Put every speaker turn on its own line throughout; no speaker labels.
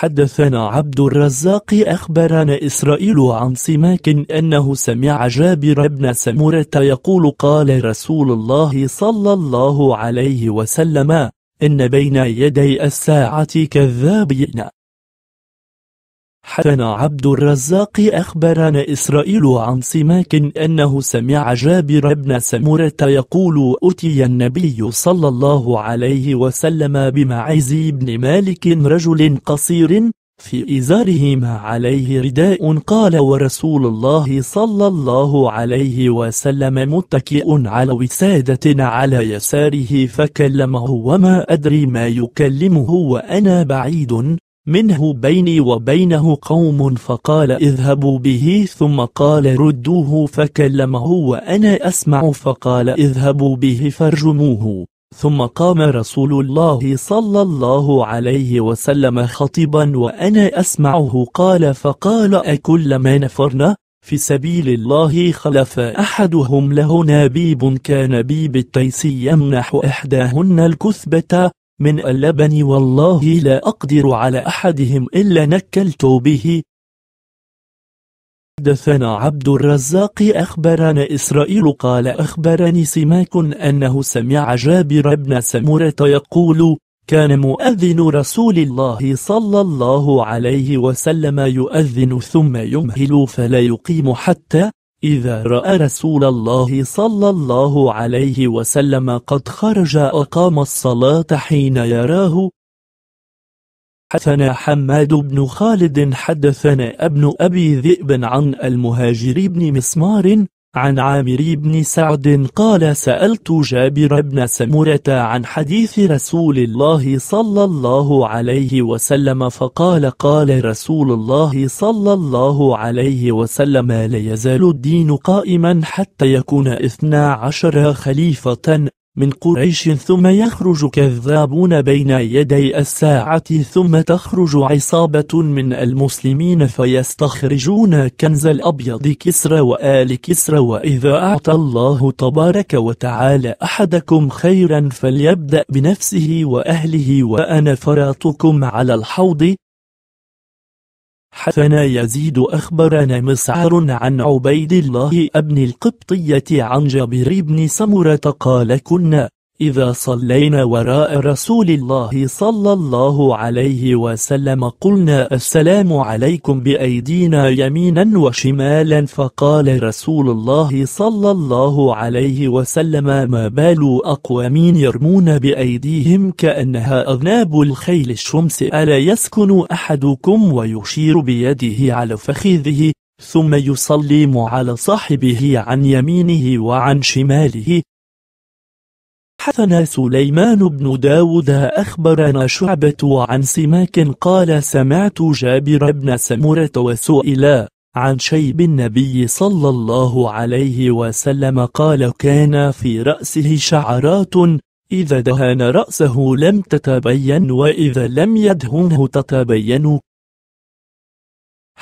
حدثنا عبد الرزاق أخبرنا إسرائيل عن سماك أنه سمع جابر بن سمرة يقول قال رسول الله صلى الله عليه وسلم إن بين يدي الساعة كذابين حدثنا عبد الرزاق أخبرنا إسرائيل عن سماك أنه سمع جابر بن سمرة يقول أتي النبي صلى الله عليه وسلم بمعز بن مالك رجل قصير في إزاره ما عليه رداء قال ورسول الله صلى الله عليه وسلم متكئ على وسادة على يساره فكلمه وما أدري ما يكلمه وأنا بعيد منه بيني وبينه قوم فقال اذهبوا به ثم قال ردوه فكلمه وأنا أسمع فقال اذهبوا به فارجموه ثم قام رسول الله صلى الله عليه وسلم خطبا وأنا أسمعه قال فقال أكلما نفرنا في سبيل الله خلف أحدهم له نبيب كنبيب التيس يمنح إحداهن الكثبة من اللبن والله لا أقدر على أحدهم إلا نكلت به حدثنا عبد الرزاق أخبرنا إسرائيل قال أخبرني سماك أنه سمع جابر بن سمرة يقول كان مؤذن رسول الله صلى الله عليه وسلم يؤذن ثم يمهل فلا يقيم حتى إذا رأى رسول الله صلى الله عليه وسلم قد خرج أقام الصلاة حين يراه حدثنا حماد بن خالد حدثنا ابن أبي ذئب عن المهاجر بن مسمار عن عامر بن سعد قال سألت جابر بن سمرة عن حديث رسول الله صلى الله عليه وسلم فقال قال رسول الله صلى الله عليه وسلم لا يزال الدين قائما حتى يكون إثنى عشر خليفة من قريش ثم يخرج كذابون بين يدي الساعة ثم تخرج عصابة من المسلمين فيستخرجون كنز الأبيض كسرى وآل كسرى وإذا أعطى الله تبارك وتعالى أحدكم خيرا فليبدأ بنفسه وأهله وأنا فراتكم على الحوض حدثنا يزيد أخبرنا مسعر عن عبيد الله ابن القبطية عن جابر بن سمرة قال كنا إذا صلينا وراء رسول الله صلى الله عليه وسلم قلنا السلام عليكم بأيدينا يمينا وشمالا فقال رسول الله صلى الله عليه وسلم ما بال أقوامين يرمون بأيديهم كأنها أذناب الخيل الشمس ألا يسكن أحدكم ويشير بيده على فخذه ثم يصلي على صاحبه عن يمينه وعن شماله حدثنا سليمان بن داود أخبرنا شعبة عن سماك قال سمعت جابر بن سمرة وسئلا عن شيب النبي صلى الله عليه وسلم قال كان في رأسه شعرات إذا دهن رأسه لم تتبين وإذا لم يدهنه تتبين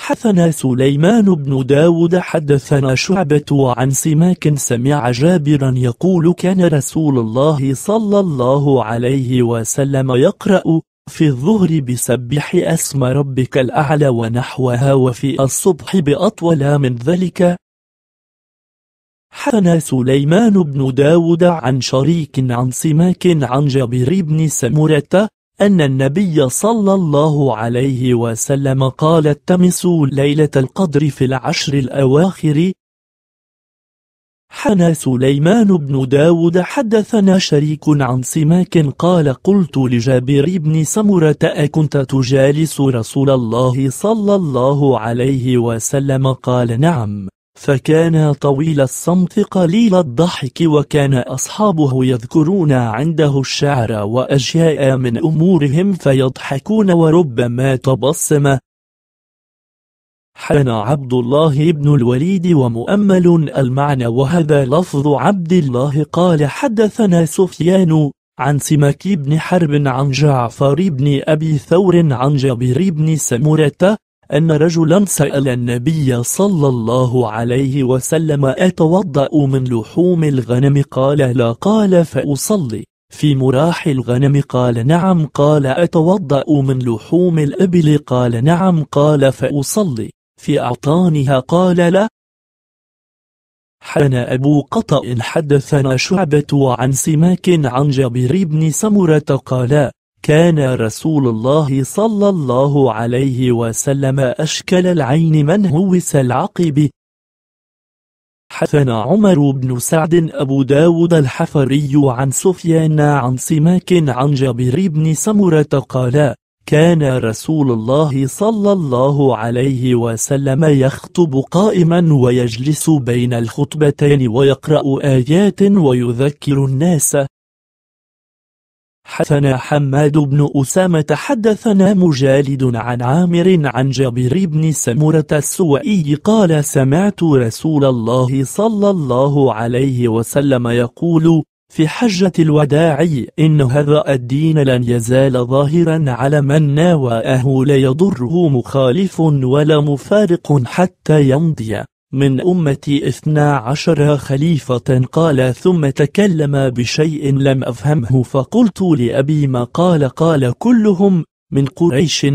حثنا سليمان بن داود حدثنا شعبة عن سماك سمع جابرا يقول كان رسول الله صلى الله عليه وسلم يقرأ في الظهر بسبح اسم ربك الأعلى ونحوها وفي الصبح بأطول من ذلك حثنا سليمان بن داود عن شريك عن سماك عن جابر بن سمرة أن النبي صلى الله عليه وسلم قال اتمسوا ليلة القدر في العشر الأواخر حنى سليمان بن داود حدثنا شريك عن سماك قال قلت لجابر بن سمرة أكنت تجالس رسول الله صلى الله عليه وسلم قال نعم فكان طويل الصمت قليل الضحك وكان أصحابه يذكرون عنده الشعر وأشياء من أمورهم فيضحكون وربما تبصم حان عبد الله بن الوليد ومؤمل المعنى وهذا لفظ عبد الله قال حدثنا سفيان عن سمك بن حرب عن جعفر بن أبي ثور عن جابر بن سمرة أن رجلا سأل النبي صلى الله عليه وسلم أتوضأ من لحوم الغنم قال لا قال فأصلي في مراح الغنم قال نعم قال أتوضأ من لحوم الإبل قال نعم قال فأصلي في أعطانها قال لا حنا أبو قطأ حدثنا شعبة عن سماك عن جابر بن سمرة قال كان رسول الله صلى الله عليه وسلم أشكل العين من هوس العقب حثنا عمر بن سعد أبو داود الحفري عن سفيان عن سماك عن جابر بن سمرة قال كان رسول الله صلى الله عليه وسلم يخطب قائما ويجلس بين الخطبتين ويقرأ آيات ويذكر الناس حدثنا حماد بن أسامة حدثنا مجالد عن عامر عن جابر بن سمرة السوئي قال سمعت رسول الله صلى الله عليه وسلم يقول في حجة الوداع إن هذا الدين لن يزال ظاهرا على من ناوأه لا يضره مخالف ولا مفارق حتى يمضي من أمة اثنا عشر خليفة قال ثم تكلم بشيء لم أفهمه فقلت لأبي ما قال قال كلهم من قريش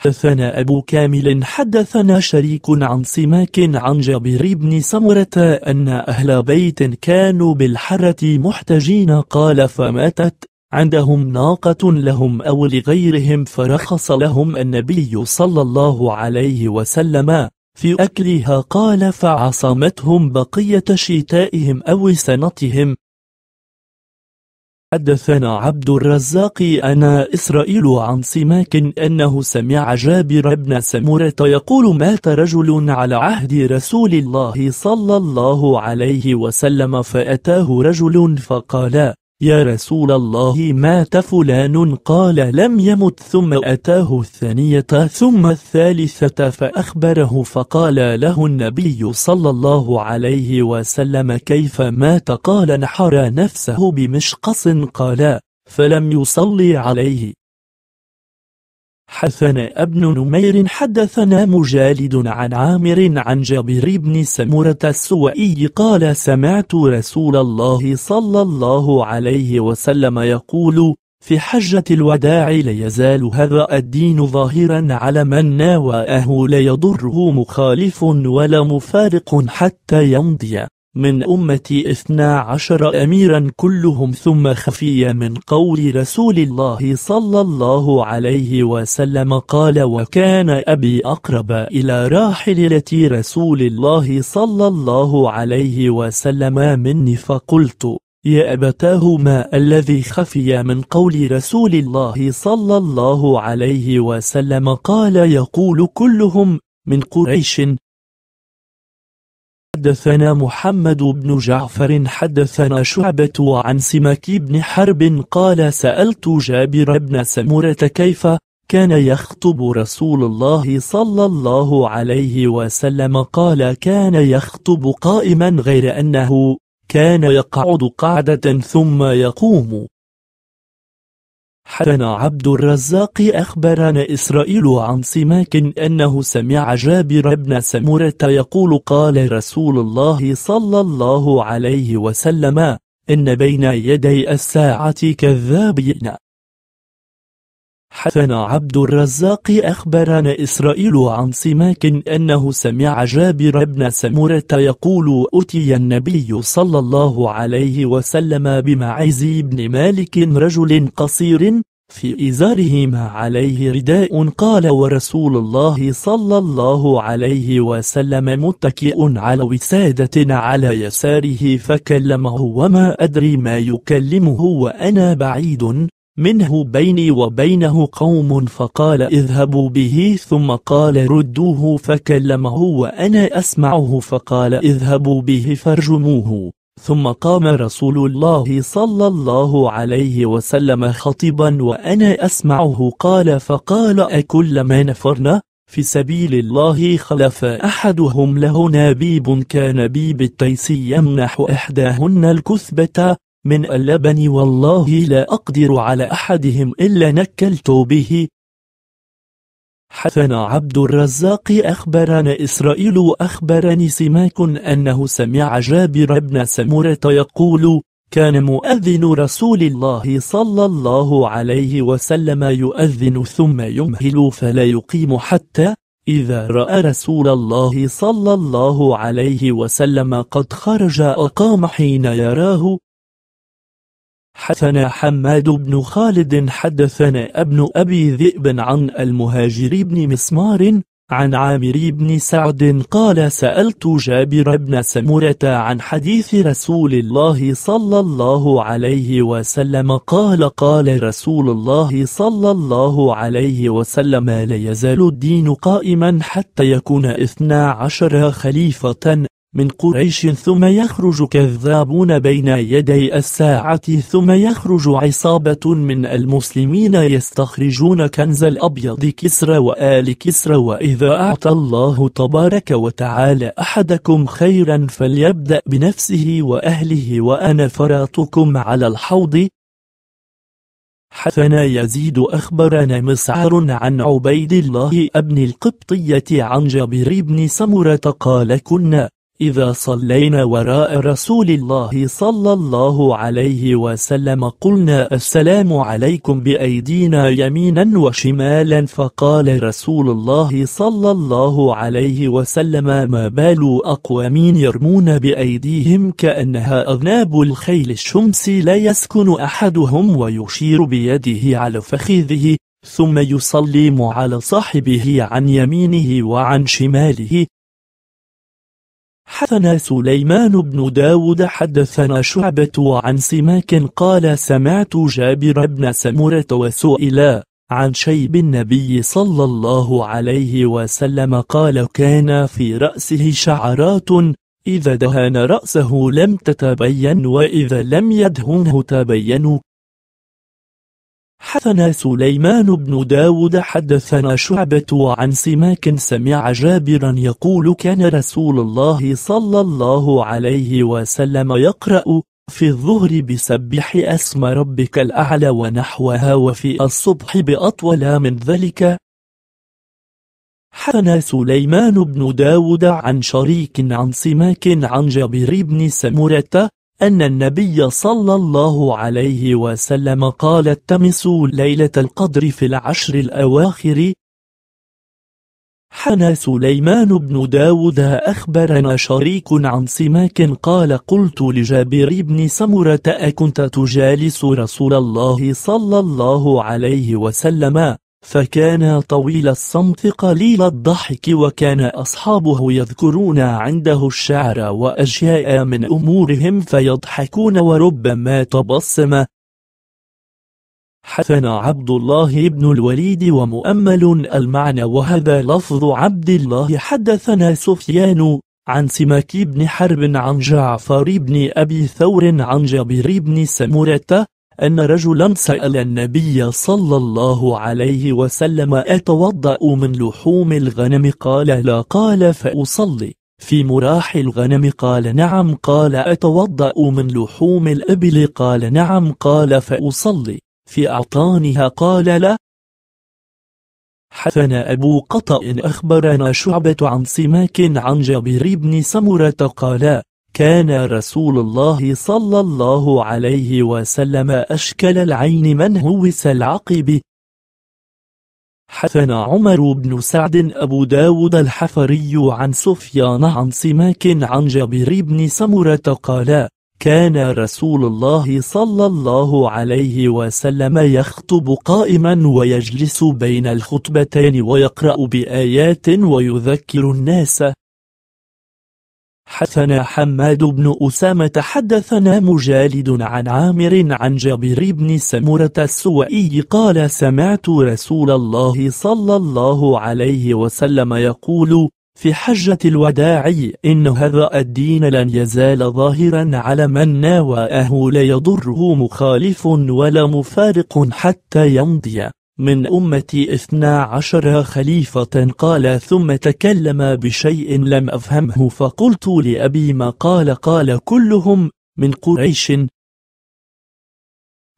حدثنا أبو كامل حدثنا شريك عن سماك عن جابر بن سمرة أن أهل بيت كانوا بالحرة محتجين قال فماتت عندهم ناقة لهم أو لغيرهم فرخص لهم النبي صلى الله عليه وسلم في أكلها قال فعصمتهم بقية شتائهم أو سنتهم حدثنا عبد الرزاق أنا إسرائيل عن سماك أنه سمع جابر بن سمرة يقول مات رجل على عهد رسول الله صلى الله عليه وسلم فأتاه رجل فقال يا رسول الله مات فلان قال لم يمت ثم أتاه الثانية ثم الثالثة فأخبره فقال له النبي صلى الله عليه وسلم كيف مات قال نحر نفسه بمشقص قال فلم يصلي عليه حدثنا ابن نمير حدثنا مجالد عن عامر عن جابر بن سمرة السوئي قال سمعت رسول الله صلى الله عليه وسلم يقول في حجة الوداع لا يزال هذا الدين ظاهرا على من ناوأه لا يضره مخالف ولا مفارق حتى يمضي من أمة اثنا عشر أميرا كلهم ثم خفي من قول رسول الله صلى الله عليه وسلم قال وكان أبي أقرب إلى راحلة رسول الله صلى الله عليه وسلم مني فقلت يا أبتاه ما الذي خفي من قول رسول الله صلى الله عليه وسلم قال يقول كلهم من قريش حدثنا محمد بن جعفر حدثنا شعبة عن سمك بن حرب قال سألت جابر بن سمرة كيف كان يخطب رسول الله صلى الله عليه وسلم قال كان يخطب قائما غير أنه كان يقعد قعدة ثم يقوم حدثنا عبد الرزاق أخبرنا إسرائيل عن سماك أنه سمع جابر بن سمرة يقول قال رسول الله صلى الله عليه وسلم إن بين يدي الساعة كذابين حسن عبد الرزاق أخبرنا إسرائيل عن سماك أنه سمع جابر بن سمرة يقول أتي النبي صلى الله عليه وسلم بمعز بن مالك رجل قصير في إزاره ما عليه رداء قال ورسول الله صلى الله عليه وسلم متكئ على وسادة على يساره فكلمه وما أدري ما يكلمه وأنا بعيد منه بيني وبينه قوم فقال اذهبوا به ثم قال ردوه فكلمه وأنا أسمعه فقال اذهبوا به فارجموه ثم قام رسول الله صلى الله عليه وسلم خطبا وأنا أسمعه قال فقال أكلما نفرنا في سبيل الله خلف أحدهم له نبيب كنبيب التيس يمنح إحداهن الكثبة من اللبن والله لا أقدر على أحدهم إلا نكلت به حسن عبد الرزاق أخبرنا إسرائيل أخبرني سماك أنه سمع جابر بن سمرة يقول كان مؤذن رسول الله صلى الله عليه وسلم يؤذن ثم يمهل فلا يقيم حتى إذا رأى رسول الله صلى الله عليه وسلم قد خرج أقام حين يراه حدثنا حماد بن خالد حدثنا ابن أبي ذئب عن المهاجر بن مسمار عن عامر بن سعد قال سألت جابر بن سمرة عن حديث رسول الله صلى الله عليه وسلم قال قال رسول الله صلى الله عليه وسلم لا يزال الدين قائما حتى يكون اثنا عشر خليفة من قريش ثم يخرج كذابون بين يدي الساعة ثم يخرج عصابة من المسلمين يستخرجون كنز الأبيض كسرى وآل كسرى وإذا أعطى الله تبارك وتعالى أحدكم خيرا فليبدأ بنفسه وأهله وأنا فراتكم على الحوض حثنا يزيد أخبرنا مسعر عن عبيد الله ابن القبطية عن جابر بن سمرة قال كنا إذا صلينا وراء رسول الله صلى الله عليه وسلم قلنا السلام عليكم بأيدينا يمينا وشمالا فقال رسول الله صلى الله عليه وسلم ما بال أقوامين يرمون بأيديهم كأنها أذناب الخيل الشمس لا يسكن أحدهم ويشير بيده على فخذه ثم يصلي على صاحبه عن يمينه وعن شماله حدثنا سليمان بن داود حدثنا شعبة عن سماك قال سمعت جابر بن سمرة وسئلا عن شيب النبي صلى الله عليه وسلم قال كان في رأسه شعرات إذا دهن رأسه لم تتبين وإذا لم يدهنه تبين حدثنا سليمان بن داود حدثنا شعبة عن سماك سمع جابرا يقول كان رسول الله صلى الله عليه وسلم يقرأ في الظهر بسبح اسم ربك الأعلى ونحوها وفي الصبح بأطول من ذلك حدثنا سليمان بن داود عن شريك عن سماك عن جابر بن سمرة أن النبي صلى الله عليه وسلم قال اتمسوا ليلة القدر في العشر الأواخر حنى سليمان بن داود أخبرنا شريك عن سماك قال قلت لجابر بن سمرة أكنت تجالس رسول الله صلى الله عليه وسلم فكان طويل الصمت قليل الضحك وكان أصحابه يذكرون عنده الشعر وأشياء من أمورهم فيضحكون وربما تبصم حثنا عبد الله بن الوليد ومؤمل المعنى وهذا لفظ عبد الله حدثنا سفيان عن سماك بن حرب عن جعفر بن أبي ثور عن جابر بن سمرته أن رجلا طيب. سأل النبي صلى الله عليه وسلم أتوضأ من لحوم الغنم قال لا قال فأصلي في مراح الغنم قال نعم قال أتوضأ من لحوم الإبل قال نعم قال فأصلي في أعطانها قال لا حثنا أبو قطأ أخبرنا شعبة عن سماك عن جابر بن سمرة قال كان رسول الله صلى الله عليه وسلم أشكل العين من هوس العقب حثنا عمر بن سعد أبو داود الحفري عن سفيان عن سماك عن جابر بن سمرة قال كان رسول الله صلى الله عليه وسلم يخطب قائما ويجلس بين الخطبتين ويقرأ بآيات ويذكر الناس حدثنا حماد بن أسامة حدثنا مجالد عن عامر عن جابر بن سمرة السوئي قال سمعت رسول الله صلى الله عليه وسلم يقول في حجة الوداع إن هذا الدين لن يزال ظاهرا على من ناوأه لا يضره مخالف ولا مفارق حتى يمضي من أمة اثنا عشر خليفة قال ثم تكلم بشيء لم أفهمه فقلت لأبي ما قال قال كلهم من قريش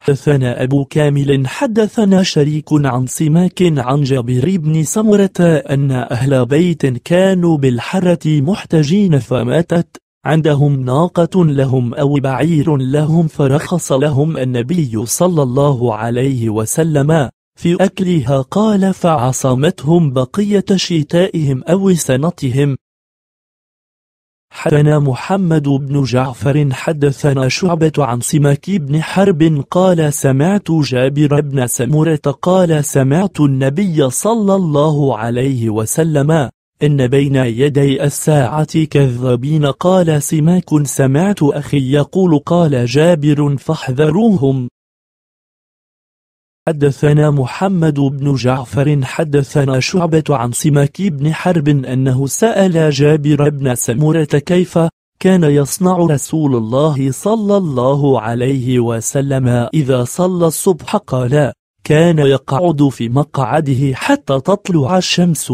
حدثنا أبو كامل حدثنا شريك عن سماك عن جابر بن سمرة أن أهل بيت كانوا بالحرة محتجين فماتت عندهم ناقة لهم أو بعير لهم فرخص لهم النبي صلى الله عليه وسلم في أكلها قال فعصمتهم بقية شتائهم أو سنتهم حدثنا محمد بن جعفر حدثنا شعبة عن سماك بن حرب قال سمعت جابر بن سمرة قال سمعت النبي صلى الله عليه وسلم إن بين يدي الساعة كذابين قال سماك سمعت أخي يقول قال جابر فاحذروهم حدثنا محمد بن جعفر حدثنا شعبة عن سماك بن حرب أنه سأل جابر بن سمرة كيف كان يصنع رسول الله صلى الله عليه وسلم إذا صلى الصبح قال كان يقعد في مقعده حتى تطلع الشمس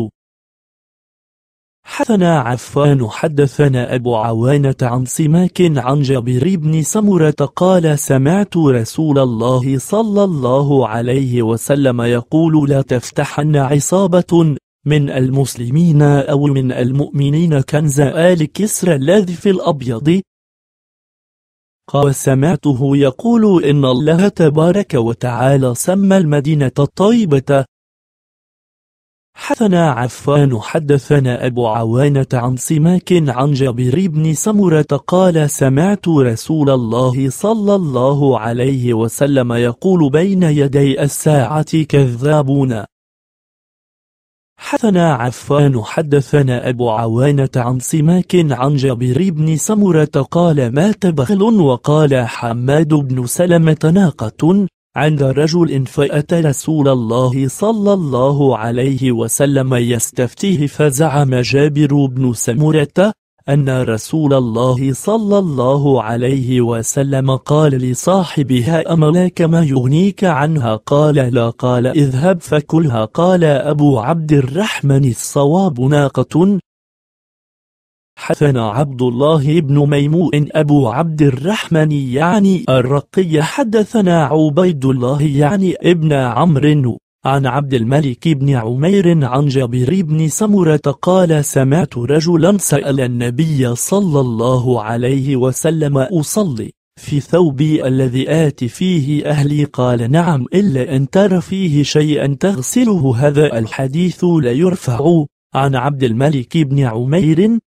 حدثنا عفان حدثنا أبو عوانة عن سماك عن جابر بن سمرة قال سمعت رسول الله صلى الله عليه وسلم يقول لا تفتحن عصابة من المسلمين أو من المؤمنين كنز آل كسر الذي في الأبيض قال سمعته يقول إن الله تبارك وتعالى سمى المدينة الطيبة حدثنا عفان حدثنا أبو عوانة عن سماك عن جابر بن سمرة قال سمعت رسول الله صلى الله عليه وسلم يقول بين يدي الساعة كذابون حدثنا عفان حدثنا أبو عوانة عن سماك عن جابر بن سمرة قال مات بخل وقال حماد بن سلمة ناقة عند رجل فأتى رسول الله صلى الله عليه وسلم يستفتيه فزعم جابر بن سمرة أن رسول الله صلى الله عليه وسلم قال لصاحبها أملاك ما يغنيك عنها قال لا قال اذهب فكلها قال أبو عبد الرحمن الصواب ناقة حدثنا عبد الله بن ميمون أبو عبد الرحمن يعني الرقي حدثنا عبيد الله يعني ابن عمرو عن عبد الملك بن عمير عن جابر بن سمرة قال سمعت رجلا سأل النبي صلى الله عليه وسلم أصلي في ثوبي الذي آت فيه أهلي قال نعم إلا أن ترى فيه شيئا تغسله هذا الحديث لا يرفع عن عبد الملك بن عمير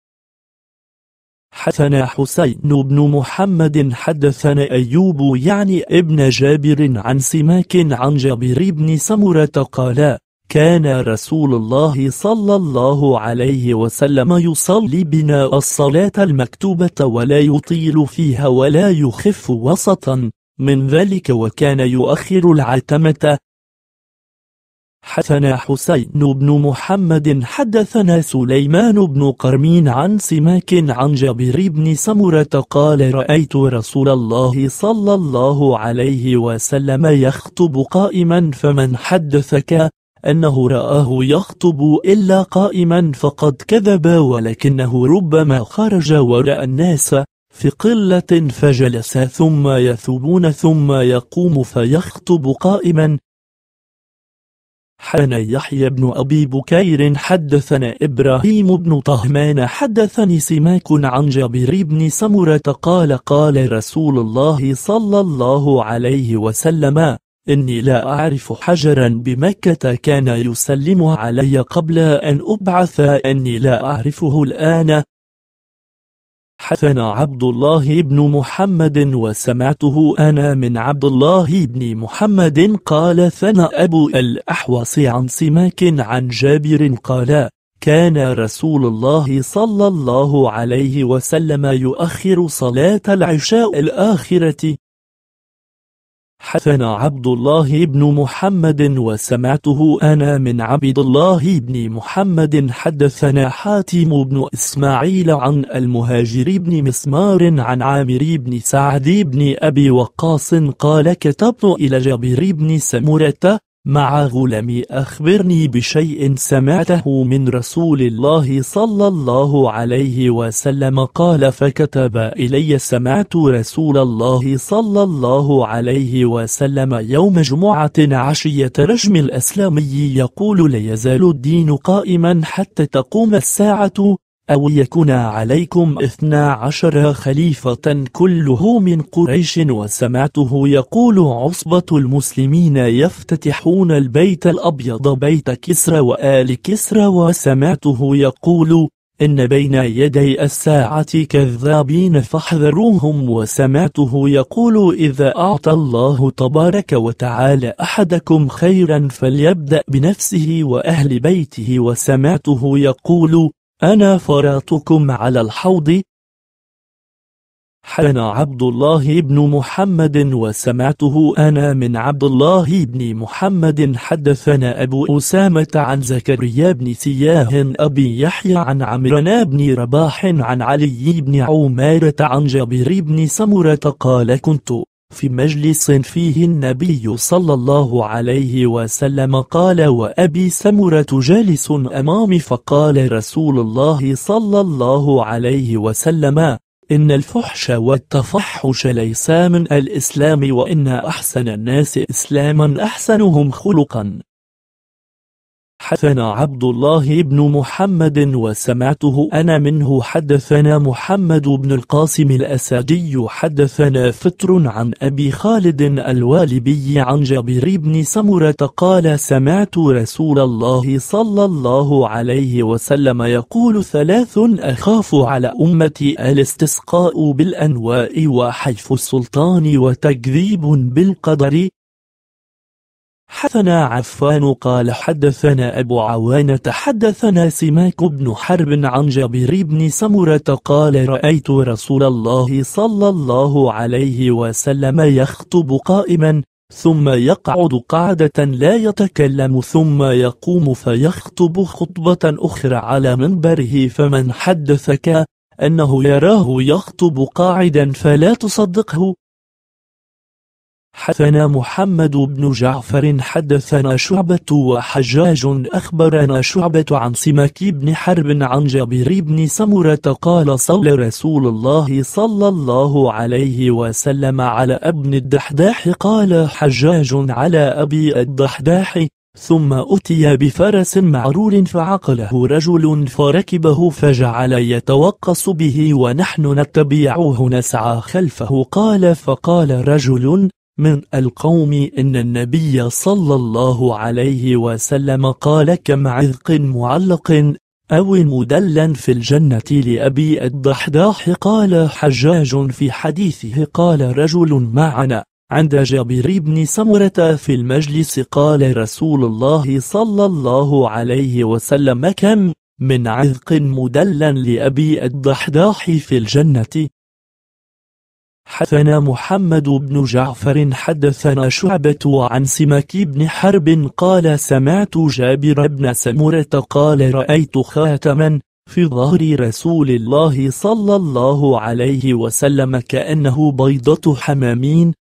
حدثنا حسين بن محمد حدثنا أيوب يعني ابن جابر عن سماك عن جابر بن سمرة قال كان رسول الله صلى الله عليه وسلم يصلي بنا الصلاة المكتوبة ولا يطيل فيها ولا يخف وسطا من ذلك وكان يؤخر العتمة حدثنا حسين بن محمد حدثنا سليمان بن قرمين عن سماك عن جابر بن سمرة قال رأيت رسول الله صلى الله عليه وسلم يخطب قائما فمن حدثك أنه رآه يخطب إلا قائما فقد كذب ولكنه ربما خرج ورأى الناس في قلة فجلس ثم يثوبون ثم يقوم فيخطب قائما حنا يحيى بن أبي بكير حدثنا إبراهيم بن طهمان حدثني سماك عن جابر بن سمرة قال قال رسول الله صلى الله عليه وسلم إني لا أعرف حجرا بمكة كان يسلم علي قبل أن أبعث إني لا أعرفه الآن حثنا عبد الله بن محمد وسمعته أنا من عبد الله بن محمد قال ثنى أبو الأحوص عن سماك عن جابر قال كان رسول الله صلى الله عليه وسلم يؤخر صلاة العشاء الآخرة حدثنا عبد الله بن محمد وسمعته أنا من عبد الله بن محمد حدثنا حاتم بن إسماعيل عن المهاجر بن مسمار عن عامر بن سعد بن أبي وقاص قال كتبت إلى جابر بن سمرة مع غلام أخبرني بشيء سمعته من رسول الله صلى الله عليه وسلم قال فكتب إلي سمعت رسول الله صلى الله عليه وسلم يوم جمعة عشية رجم الأسلامي يقول لا يزال الدين قائما حتى تقوم الساعة أو يكون عليكم اثنا عشر خليفة كله من قريش وسمعته يقول عصبة المسلمين يفتتحون البيت الأبيض بيت كسرى وآل كسرى وسمعته يقول إن بين يدي الساعة كذابين فاحذروهم وسمعته يقول إذا أعطى الله تبارك وتعالى أحدكم خيرا فليبدأ بنفسه وأهل بيته وسمعته يقول أنا فراتكم على الحوض حان عبد الله بن محمد وسمعته أنا من عبد الله بن محمد حدثنا أبو أسامة عن زكريا بن سياه أبي يحيى عن عمرنا بن رباح عن علي بن عمارة عن جابر بن سمرة قال كنت في مجلس فيه النبي صلى الله عليه وسلم قال وأبي سمرة جالس أمامي فقال رسول الله صلى الله عليه وسلم إن الفحش والتفحش ليس من الإسلام وإن أحسن الناس إسلاما أحسنهم خلقا حدثنا عبد الله بن محمد وسمعته أنا منه حدثنا محمد بن القاسم الأسدي حدثنا فتر عن أبي خالد الوالبي عن جابر بن سمرة قال سمعت رسول الله صلى الله عليه وسلم يقول ثلاث أخاف على أمتي الاستسقاء بالأنواء وحيف السلطان وتكذيب بالقدر حدثنا عفان قال حدثنا أبو عوانة حدثنا سماك بن حرب عن جابر بن سمرة قال رأيت رسول الله صلى الله عليه وسلم يخطب قائما ثم يقعد قعدة لا يتكلم ثم يقوم فيخطب خطبة أخرى على منبره فمن حدثك أنه يراه يخطب قاعدا فلا تصدقه حدثنا محمد بن جعفر حدثنا شعبة وحجاج أخبرنا شعبة عن سمك بن حرب عن جابر بن سمرة قال صلى رسول الله صلى الله عليه وسلم على ابن الدحداح قال حجاج على أبي الدحداح ثم أتي بفرس معرور فعقله رجل فركبه فجعل يتوقص به ونحن نتبعه نسعى خلفه قال فقال رجل من القوم أن النبي صلى الله عليه وسلم قال كم عذق معلق أو مدلا في الجنة لأبي الضحضاح قال حجاج في حديثه قال رجل معنا عند جابر بن سمرة في المجلس قال رسول الله صلى الله عليه وسلم كم من عذق مدلا لأبي الضحضاح في الجنة حدثنا محمد بن جعفر حدثنا شعبة عن سمك بن حرب قال سمعت جابر بن سمرة قال رأيت خاتما في ظهر رسول الله صلى الله عليه وسلم كأنه بيضة حمامين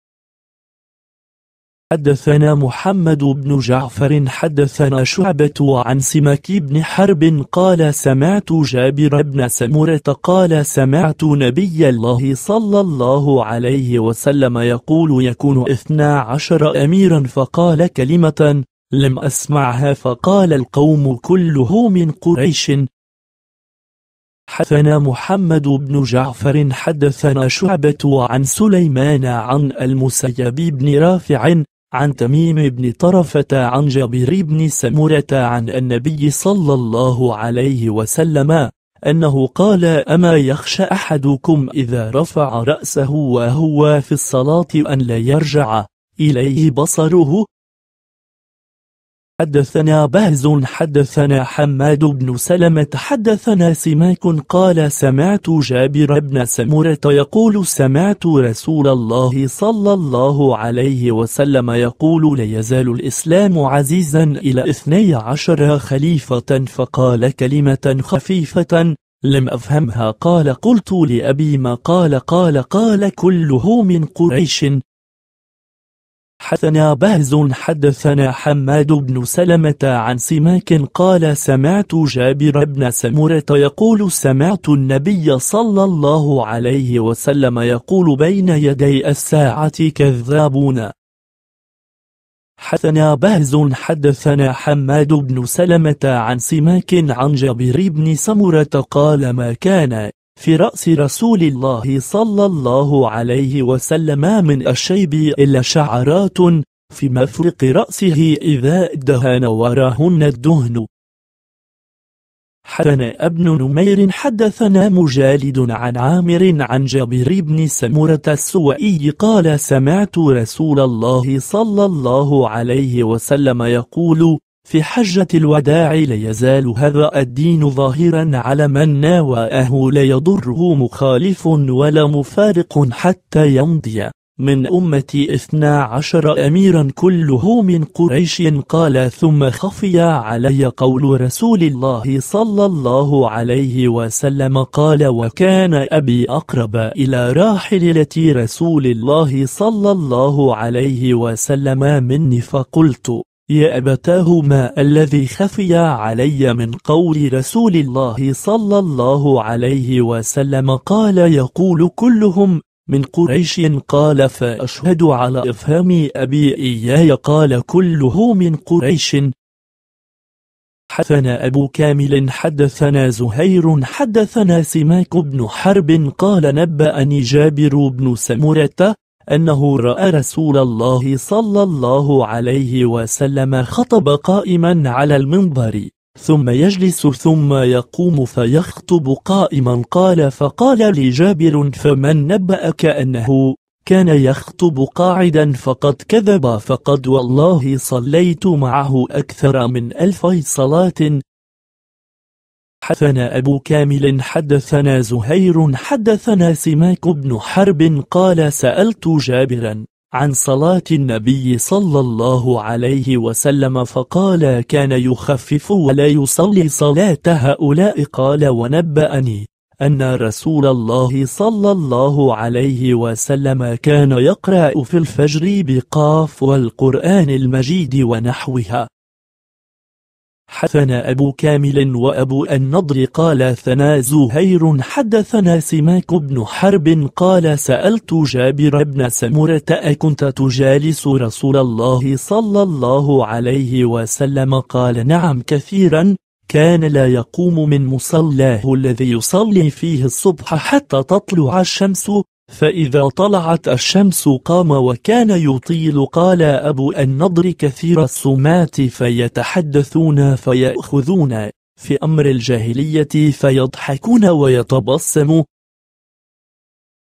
حدثنا محمد بن جعفر حدثنا شعبة عن سمك بن حرب قال سمعت جابر بن سمرة قال سمعت نبي الله صلى الله عليه وسلم يقول يكون اثنا عشر أميرا فقال كلمة لم أسمعها فقال القوم كله من قريش حدثنا محمد بن جعفر حدثنا شعبة عن سليمان عن المسيب بن رافع عن تميم بن طرفة عن جابر بن سمرة عن النبي صلى الله عليه وسلم أنه قال أما يخشى أحدكم إذا رفع رأسه وهو في الصلاة أن لا يرجع إليه بصره حدثنا بهز حدثنا حماد بن سلمة حدثنا سماك قال سمعت جابر بن سمرة يقول سمعت رسول الله صلى الله عليه وسلم يقول لا يزال الإسلام عزيزا إلى اثني عشر خليفة فقال كلمة خفيفة لم أفهمها قال قلت لأبي ما قال قال قال كله من قريش حدثنا بهز حدثنا حماد بن سلمة عن سماك قال سمعت جابر بن سمرة يقول سمعت النبي صلى الله عليه وسلم يقول بين يدي الساعة كذابون حدثنا بهز حدثنا حماد بن سلمة عن سماك عن جابر بن سمرة قال ما كان في رأس رسول الله صلى الله عليه وسلم من الشيب إلا شعرات في مفرق رأسه إذا دهن وراهن الدهن حدثنا ابن نمير حدثنا مجالد عن عامر عن جابر بن سمرة السوئي قال سمعت رسول الله صلى الله عليه وسلم يقول في حجة الوداع لا يزال هذا الدين ظاهرا على من ناوأه لا يضره مخالف ولا مفارق حتى يمضي من أمة اثنا عشر أميرا كله من قريش قال ثم خفي علي قول رسول الله صلى الله عليه وسلم قال وكان أبي أقرب إلى راحلة رسول الله صلى الله عليه وسلم مني فقلت يا أبتاه ما الذي خفي علي من قول رسول الله صلى الله عليه وسلم قال يقول كلهم من قريش قال فأشهد على إفهام أبي إياي قال كله من قريش حدثنا أبو كامل حدثنا زهير حدثنا سماك بن حرب قال نبأني جابر بن سمرة أنه رأى رسول الله صلى الله عليه وسلم خطب قائما على المنبر ثم يجلس ثم يقوم فيخطب قائما قال فقال لي جابر فمن نبأك أنه كان يخطب قاعدا فقد كذب فقد والله صليت معه أكثر من ألفي صلاة حدثنا أبو كامل حدثنا زهير حدثنا سماك بن حرب قال سألت جابرا عن صلاة النبي صلى الله عليه وسلم فقال كان يخفف ولا يصلي صلاة هؤلاء قال ونبأني أن رسول الله صلى الله عليه وسلم كان يقرأ في الفجر بقاف والقرآن المجيد ونحوها حدثنا أبو كامل وأبو النضر قال ثنا زهير حدثنا سماك بن حرب قال سألت جابر بن سمرة أكنت تجالس رسول الله صلى الله عليه وسلم قال نعم كثيرا كان لا يقوم من مصلاه الذي يصلي فيه الصبح حتى تطلع الشمس فإذا طلعت الشمس قام وكان يطيل قال أبو النضر كثير الصمات فيتحدثون فيأخذون في أمر الجاهلية فيضحكون ويتبصم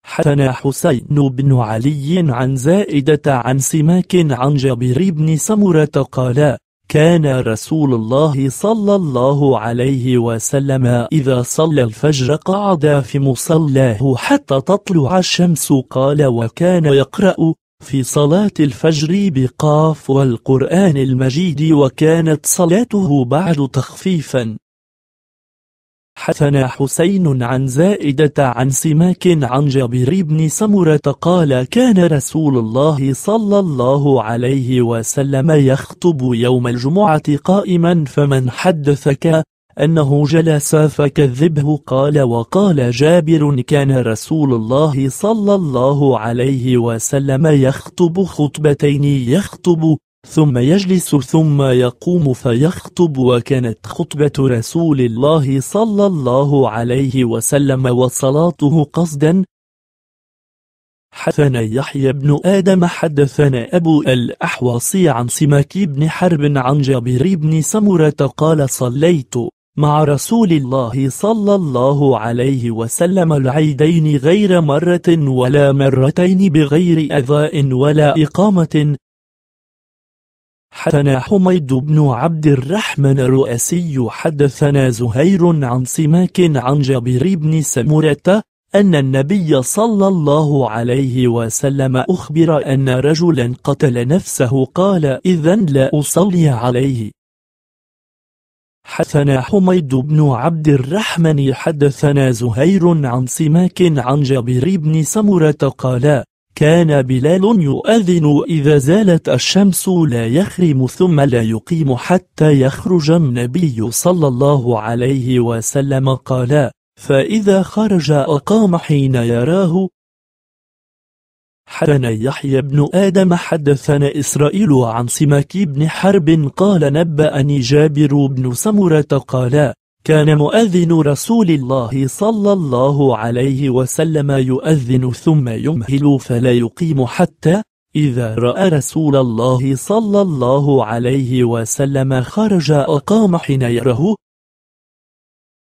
حتى حسين بن علي عن زائدة عن سماك عن جابر بن سمرة قال كان رسول الله صلى الله عليه وسلم إذا صلى الفجر قعد في مصلاه حتى تطلع الشمس قال وكان يقرأ في صلاة الفجر بقاف والقرآن المجيد وكانت صلاته بعد تخفيفا حدثنا حسين عن زائدة عن سماك عن جابر بن سمرة قال كان رسول الله صلى الله عليه وسلم يخطب يوم الجمعة قائما فمن حدثك أنه جلس فكذبه قال وقال جابر كان رسول الله صلى الله عليه وسلم يخطب خطبتين يخطب ثم يجلس ثم يقوم فيخطب وكانت خطبة رسول الله صلى الله عليه وسلم وصلاته قصدا حدثنا يحيى بن آدم حدثنا أبو الأحواصي عن سماك بن حرب عن جابر بن سمرة قال صليت مع رسول الله صلى الله عليه وسلم العيدين غير مرة ولا مرتين بغير أذاء ولا إقامة حدثنا حميد بن عبد الرحمن الرؤسي حدثنا زهير عن سماك عن جابر بن سمرة أن النبي صلى الله عليه وسلم أخبر أن رجلا قتل نفسه قال إذا لا أصلي عليه حدثنا حميد بن عبد الرحمن حدثنا زهير عن سماك عن جابر بن سمرة قال كان بلال يؤذن إذا زالت الشمس لا يخرم ثم لا يقيم حتى يخرج النبي صلى الله عليه وسلم قال فإذا خرج أقام حين يراه حدثنا يحيى بن آدم حدثنا إسرائيل عن سماك بن حرب قال نبأني جابر بن سمرة قال كان مؤذن رسول الله صلى الله عليه وسلم يؤذن ثم يمهل فلا يقيم حتى إذا رأى رسول الله صلى الله عليه وسلم خرج أقام حين يره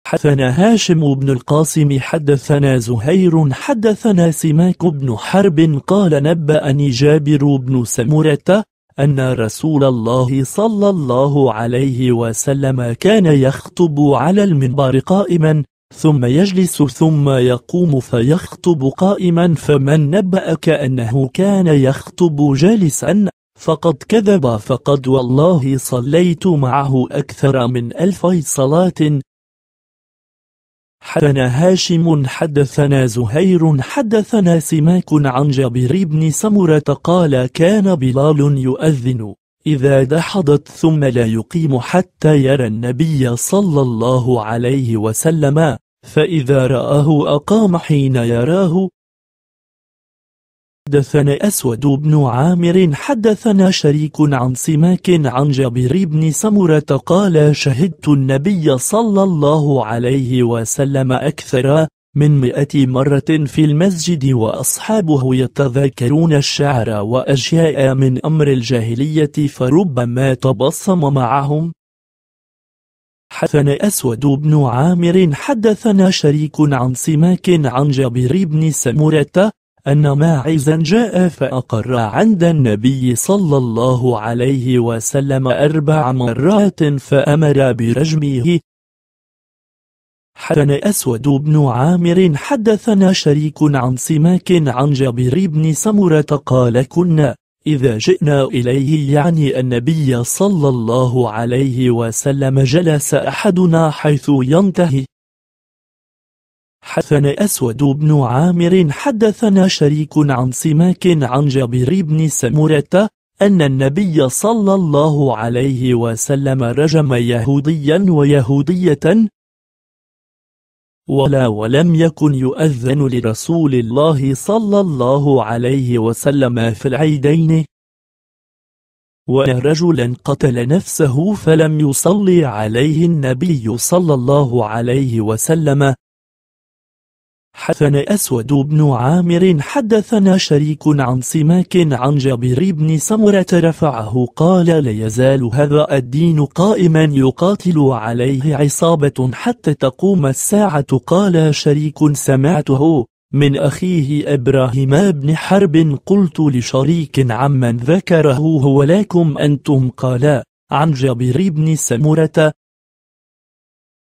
حدثنا هاشم بن القاسم حدثنا زهير حدثنا سماك بن حرب قال نبأني جابر بن سمرة أن رسول الله صلى الله عليه وسلم كان يخطب على المنبر قائما ثم يجلس ثم يقوم فيخطب قائما فمن نبأك أنه كان يخطب جالسا فقد كذب فقد والله صليت معه أكثر من ألفي صلاة حدثنا هاشم حدثنا زهير حدثنا سماك عن جابر بن سمرة قال كان بلال يؤذن إذا دحضت ثم لا يقيم حتى يرى النبي صلى الله عليه وسلم فإذا رآه أقام حين يراه حدثنا أسود بن عامر حدثنا شريك عن سماك عن جابر بن سمرة قال شهدت النبي صلى الله عليه وسلم أكثر من مئة مرة في المسجد وأصحابه يتذاكرون الشعر وأشياء من أمر الجاهلية فربما تبصم معهم حدثنا أسود بن عامر حدثنا شريك عن سماك عن جابر بن سمرة أن ماعزا جاء فأقر عند النبي صلى الله عليه وسلم أربع مرات فأمر برجمه حدثنا أسود بن عامر حدثنا شريك عن سماك عن جابر بن سمرة قال كنا إذا جئنا إليه يعني النبي صلى الله عليه وسلم جلس أحدنا حيث ينتهي حدثنا أسود بن عامر حدثنا شريك عن سماك عن جابر بن سمرة أن النبي صلى الله عليه وسلم رجم يهوديا ويهودية ولا ولم يكن يؤذن لرسول الله صلى الله عليه وسلم في العيدين وأن رجلا قتل نفسه فلم يصلي عليه النبي صلى الله عليه وسلم حدثنا أسود بن عامر حدثنا شريك عن سماك عن جابر بن سمرة رفعه قال لا يزال هذا الدين قائما يقاتل عليه عصابة حتى تقوم الساعة قال شريك سمعته من أخيه إبراهيم بن حرب قلت لشريك عمن ذكره هو لكم أنتم قال عن جابر بن سمرة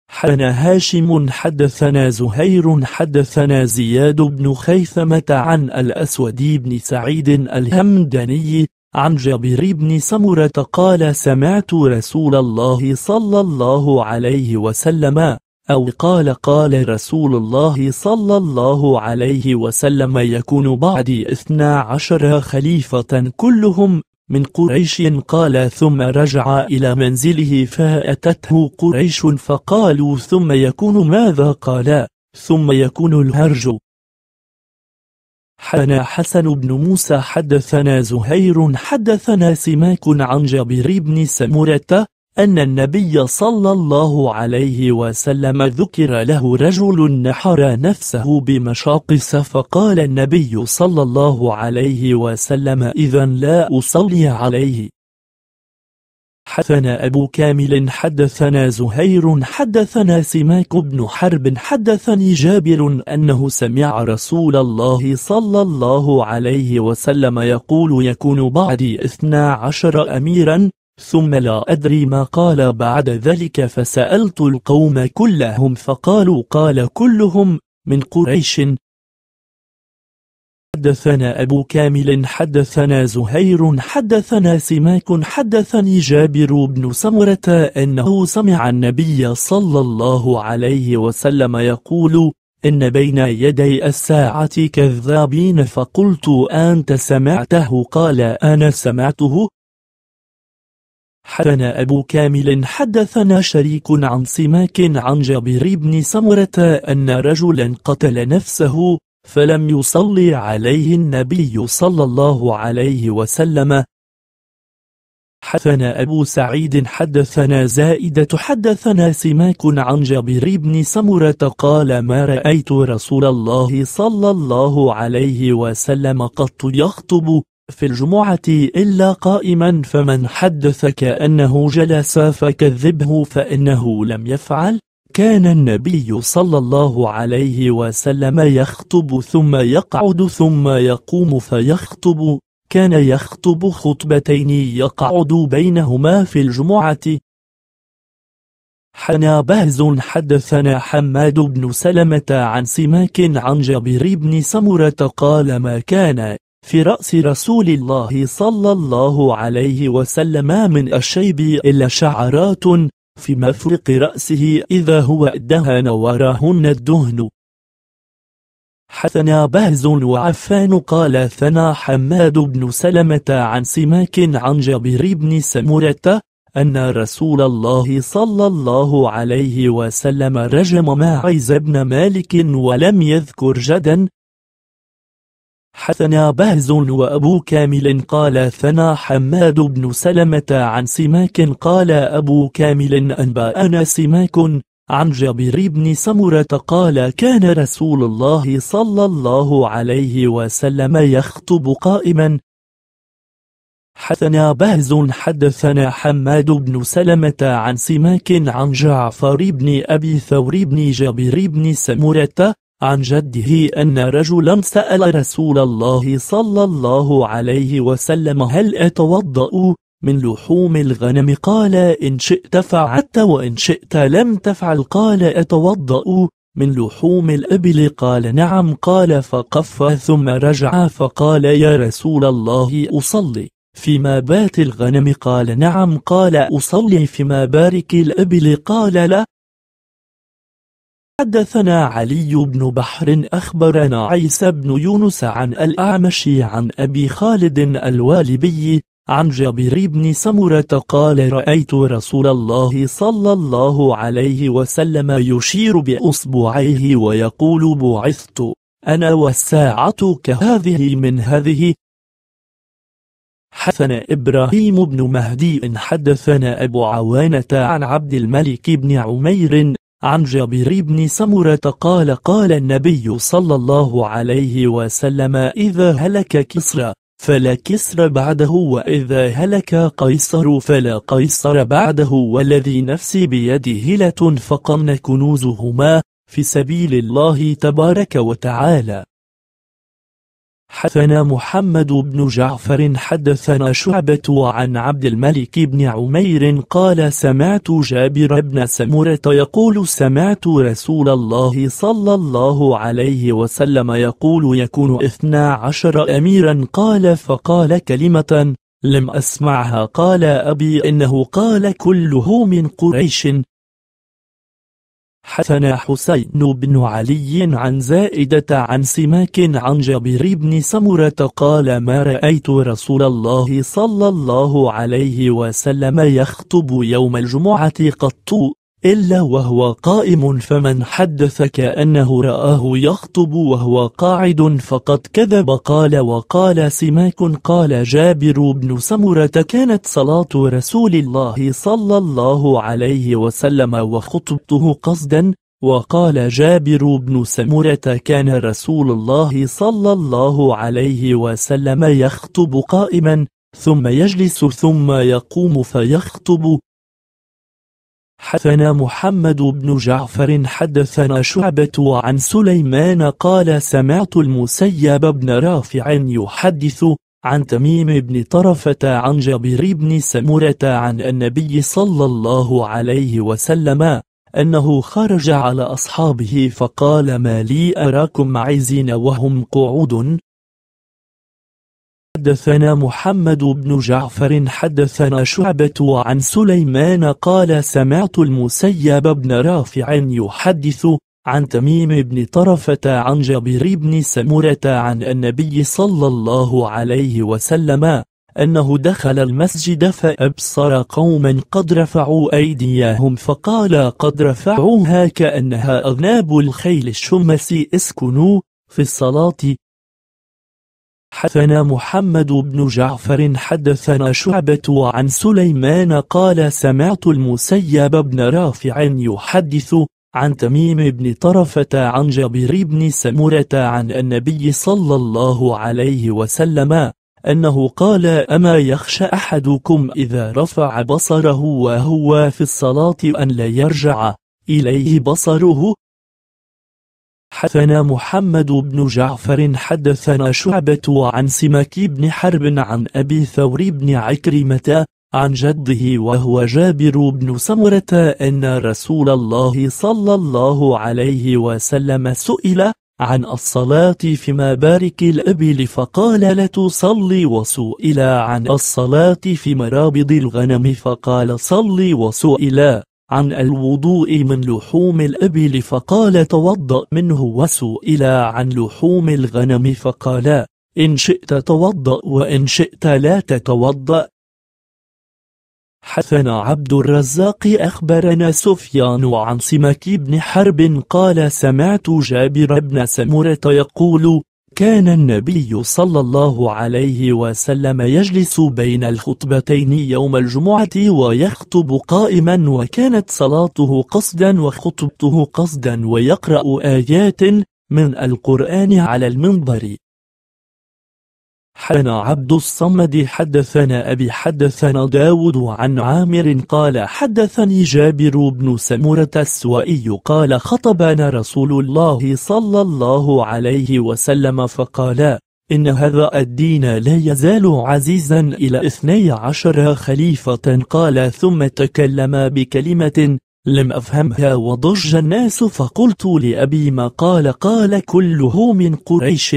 حدثنا هاشم حدثنا زهير حدثنا زياد بن خيثمة عن الأسود بن سعيد الهمداني عن جابر بن سمرة قال سمعت رسول الله صلى الله عليه وسلم أو قال قال رسول الله صلى الله عليه وسلم يكون بعدي اثنا عشر خليفة كلهم من قريش قال ثم رجع إلى منزله فأتته قريش فقالوا ثم يكون ماذا قال ثم يكون الهرج حنا حسن بن موسى حدثنا زهير حدثنا سماك عن جابر بن سمرة أن النبي صلى الله عليه وسلم ذكر له رجل نحر نفسه بمشاقص فقال النبي صلى الله عليه وسلم إذا لا أصلي عليه حدثنا أبو كامل حدثنا زهير حدثنا سماك بن حرب حدثني جابر أنه سمع رسول الله صلى الله عليه وسلم يقول يكون بعدي اثنا عشر أميرا ثم لا أدري ما قال بعد ذلك فسألت القوم كلهم فقالوا قال كلهم من قريش حدثنا أبو كامل حدثنا زهير حدثنا سماك حدثني جابر بن سمرة أنه سمع النبي صلى الله عليه وسلم يقول إن بين يدي الساعة كذابين فقلت أنت سمعته قال أنا سمعته حدثنا أبو كامل حدثنا شريك عن سماك عن جابر بن سمرة أن رجلا قتل نفسه فلم يصلي عليه النبي صلى الله عليه وسلم حدثنا أبو سعيد حدثنا زائدة حدثنا سماك عن جابر بن سمرة قال ما رأيت رسول الله صلى الله عليه وسلم قط يخطب في الجمعة إلا قائما فمن حدثك أنه جلس فكذبه فإنه لم يفعل كان النبي صلى الله عليه وسلم يخطب ثم يقعد ثم يقوم فيخطب كان يخطب خطبتين يقعد بينهما في الجمعة حنا بهز حدثنا حماد بن سلمة عن سماك عن جابر بن سمرة قال ما كان في رأس رسول الله صلى الله عليه وسلم من الشيب إلا شعرات في مفرق رأسه إذا هو دهن وراهن الدهن حثنا بهز وعفان قال ثنا حماد بن سلمة عن سماك عن جابر بن سمرة أن رسول الله صلى الله عليه وسلم رجم ماعز بن مالك ولم يذكر جدا حثنا بهز وأبو كامل قال ثنا حماد بن سلمة عن سماك قال أبو كامل أنباءنا سماك عن جابر بن سمرة قال كان رسول الله صلى الله عليه وسلم يخطب قائما حثنا بهز حدثنا حماد بن سلمة عن سماك عن جعفر بن أبي ثور بن جابر بن سمرة عن جده أن رجلا سأل رسول الله صلى الله عليه وسلم هل أتوضأ من لحوم الغنم قال إن شئت فعلت وإن شئت لم تفعل قال أتوضأ من لحوم الإبل قال نعم قال فقف ثم رجع فقال يا رسول الله أصلي في مابات الغنم قال نعم قال أصلي في بارك الإبل قال لا حدثنا علي بن بحر أخبرنا عيسى بن يونس عن الأعمش عن أبي خالد الوالبي عن جابر بن سمرة قال رأيت رسول الله صلى الله عليه وسلم يشير بأصبعيه ويقول بعثت أنا والساعة كهذه من هذه حدثنا إبراهيم بن مهدي حدثنا أبو عوانة عن عبد الملك بن عمير عن جابر بن سمرة قال قال النبي صلى الله عليه وسلم إذا هلك كسرى فلا كسر بعده وإذا هلك قيصر فلا قيصر بعده والذي نفسي بيده لتنفقن كنوزهما في سبيل الله تبارك وتعالى حدثنا محمد بن جعفر حدثنا شعبة عن عبد الملك بن عمير قال سمعت جابر بن سمرة يقول سمعت رسول الله صلى الله عليه وسلم يقول يكون اثنا عشر أميرا قال فقال كلمة لم أسمعها قال أبي إنه قال كله من قريش حسن حسين بن علي عن زائدة عن سماك عن جابر بن سمرة قال ما رأيت رسول الله صلى الله عليه وسلم يخطب يوم الجمعة قط إلا وهو قائم فمن حدث كأنه رآه يخطب وهو قاعد فقد كذب قال وقال سماك قال جابر بن سمرة كانت صلاة رسول الله صلى الله عليه وسلم وخطبته قصدا وقال جابر بن سمرة كان رسول الله صلى الله عليه وسلم يخطب قائما ثم يجلس ثم يقوم فيخطب حدثنا محمد بن جعفر حدثنا شعبة عن سليمان قال سمعت المسيب بن رافع يحدث عن تميم بن طرفة عن جابر بن سمرة عن النبي صلى الله عليه وسلم أنه خرج على أصحابه فقال ما لي أراكم عزين وهم قعود حدثنا محمد بن جعفر حدثنا شعبة عن سليمان قال سمعت المسيب بن رافع يحدث عن تميم بن طرفة عن جابر بن سمرة عن النبي صلى الله عليه وسلم أنه دخل المسجد فأبصر قوما قد رفعوا أيديهم فقال قد رفعوها كأنها أذناب الخيل الشمس اسكنوا في الصلاة حدثنا محمد بن جعفر حدثنا شعبة عن سليمان قال سمعت المسيب بن رافع يحدث عن تميم بن طرفة عن جابر بن سمرة عن النبي صلى الله عليه وسلم أنه قال أما يخشى أحدكم إذا رفع بصره وهو في الصلاة أن لا يرجع إليه بصره حدثنا محمد بن جعفر حدثنا شعبة عن سمك بن حرب عن أبي ثور بن عكرمة عن جده وهو جابر بن سمرة أن رسول الله صلى الله عليه وسلم سئل عن الصلاة في مبارك الأبل فقال لا تصلي وسئل عن الصلاة في مرابض الغنم فقال صلي وسئل عن الوضوء من لحوم الإبل فقال توضأ منه وسئلا عن لحوم الغنم فقال إن شئت توضأ وإن شئت لا تتوضأ حثنا عبد الرزاق أخبرنا سفيان عن سمك بن حرب قال سمعت جابر بن سمرة يقول كان النبي صلى الله عليه وسلم يجلس بين الخطبتين يوم الجمعة ويخطب قائما وكانت صلاته قصدا وخطبته قصدا ويقرأ آيات من القرآن على المنبر حدثنا عبد الصمد حدثنا أبي حدثنا داود عن عامر قال حدثني جابر بن سمرة السوائي قال خطبنا رسول الله صلى الله عليه وسلم فقال إن هذا الدين لا يزال عزيزا إلى اثني عشر خليفة قال ثم تكلم بكلمة لم أفهمها وضج الناس فقلت لأبي ما قال قال كله من قريش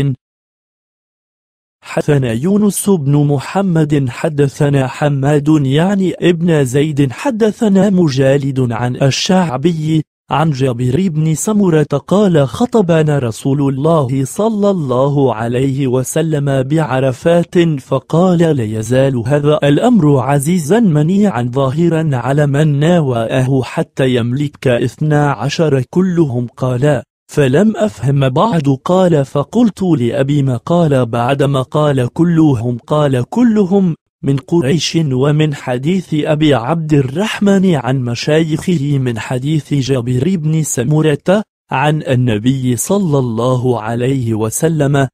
حدثنا يونس بن محمد حدثنا حماد يعني ابن زيد حدثنا مجالد عن الشعبي عن جابر بن سمرة قال خطبنا رسول الله صلى الله عليه وسلم بعرفات فقال لا يزال هذا الأمر عزيزا منيعا ظاهرا على من ناوأه حتى يملك اثنا عشر كلهم قال فلم أفهم بعد قال فقلت لأبي ما قال بعدما قال كلهم قال كلهم من قريش ومن حديث أبي عبد الرحمن عن مشايخه من حديث جابر بن سمرة عن النبي صلى الله عليه وسلم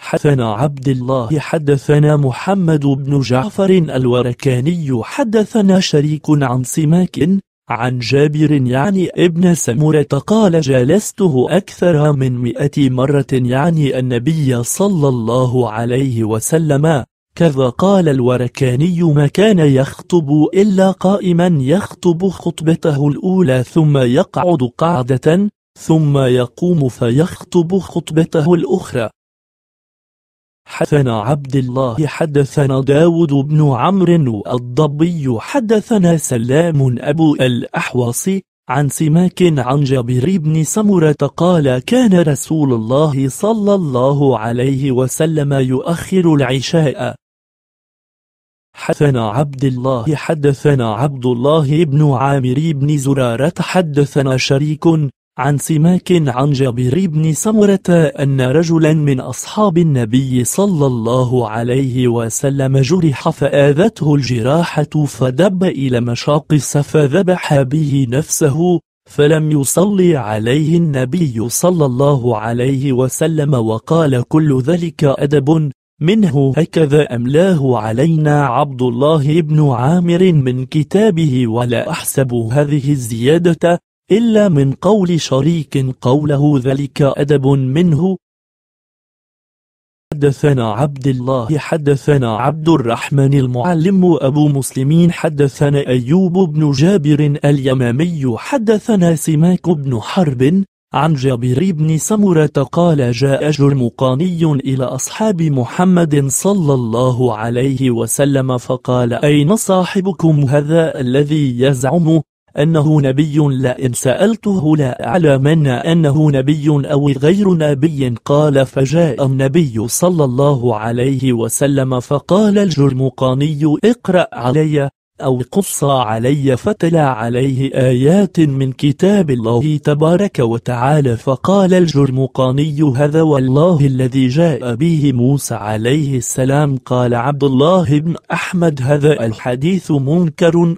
حدثنا عبد الله حدثنا محمد بن جعفر الوركاني حدثنا شريك عن سماك عن جابر يعني ابن سمرة قال جالسته أكثر من مئة مرة يعني النبي صلى الله عليه وسلم كذا قال الوركاني ما كان يخطب إلا قائما يخطب خطبته الأولى ثم يقعد قعدة ثم يقوم فيخطب خطبته الأخرى حدثنا عبد الله حدثنا داود بن عمرو الضبي حدثنا سلام أبو الأحوص عن سماك عن جابر بن سمرة قال كان رسول الله صلى الله عليه وسلم يؤخر العشاء حدثنا عبد الله حدثنا عبد الله بن عامر بن زرارة حدثنا شريك عن سماك عن جابر بن سمرة أن رجلا من أصحاب النبي صلى الله عليه وسلم جرح فآذته الجراحة فدب إلى مشاقص فذبح به نفسه فلم يصلي عليه النبي صلى الله عليه وسلم وقال كل ذلك أدب منه هكذا أملاه علينا عبد الله بن عامر من كتابه ولا أحسب هذه الزيادة إلا من قول شريك قوله ذلك أدب منه حدثنا عبد الله حدثنا عبد الرحمن المعلم أبو مسلمين حدثنا أيوب بن جابر اليمامي حدثنا سماك بن حرب عن جابر بن سمرة قال جاء جرمقاني إلى أصحاب محمد صلى الله عليه وسلم فقال أين صاحبكم هذا الذي يزعم أنه نبي لئن سألته أعلمن أنه نبي أو غير نبي قال فجاء النبي صلى الله عليه وسلم فقال الجرمقاني اقرأ علي أو قص علي فتلا عليه آيات من كتاب الله تبارك وتعالى فقال الجرمقاني هذا والله الذي جاء به موسى عليه السلام قال عبد الله بن أحمد هذا الحديث منكر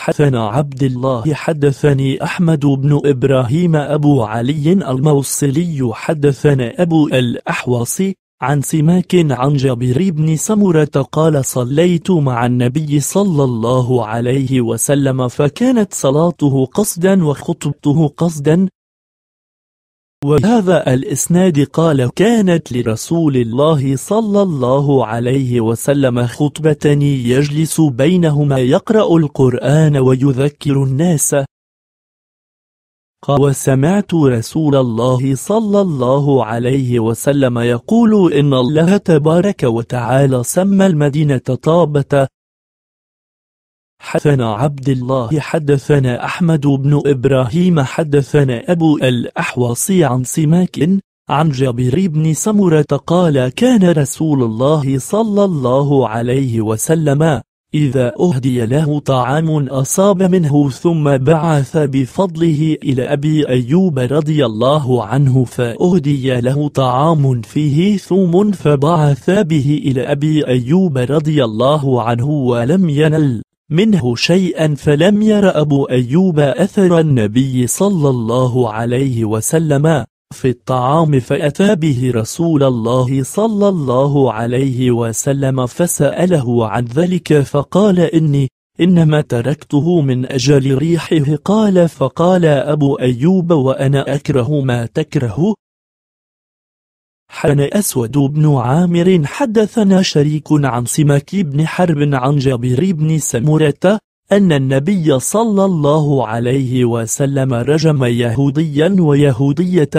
حدثنا عبد الله حدثني أحمد بن إبراهيم أبو علي الموصلي حدثنا أبو الأحواص عن سماك عن جابر بن سمرة قال صليت مع النبي صلى الله عليه وسلم فكانت صلاته قصدا وخطبته قصدا وبهذا الإسناد قال كانت لرسول الله صلى الله عليه وسلم خطبتان يجلس بينهما يقرأ القرآن ويذكر الناس قال وسمعت رسول الله صلى الله عليه وسلم يقول إن الله تبارك وتعالى سمى المدينة طابة حدثنا عبد الله حدثنا أحمد بن إبراهيم حدثنا أبو الأحوص عن سماك عن جابر بن سمرة قال كان رسول الله صلى الله عليه وسلم إذا أهدي له طعام أصاب منه ثم بعث بفضله إلى أبي أيوب رضي الله عنه فأهدي له طعام فيه ثوم فبعث به إلى أبي أيوب رضي الله عنه ولم ينل منه شيئا فلم ير أبو أيوب أثر النبي صلى الله عليه وسلم في الطعام فأتى به رسول الله صلى الله عليه وسلم فسأله عن ذلك فقال إني إنما تركته من أجل ريحه قال فقال أبو أيوب وأنا أكره ما تكره حدثنا أسود بن عامر حدثنا شريك عن سمك بن حرب عن جابر بن سمرة أن النبي صلى الله عليه وسلم رجم يهوديا ويهودية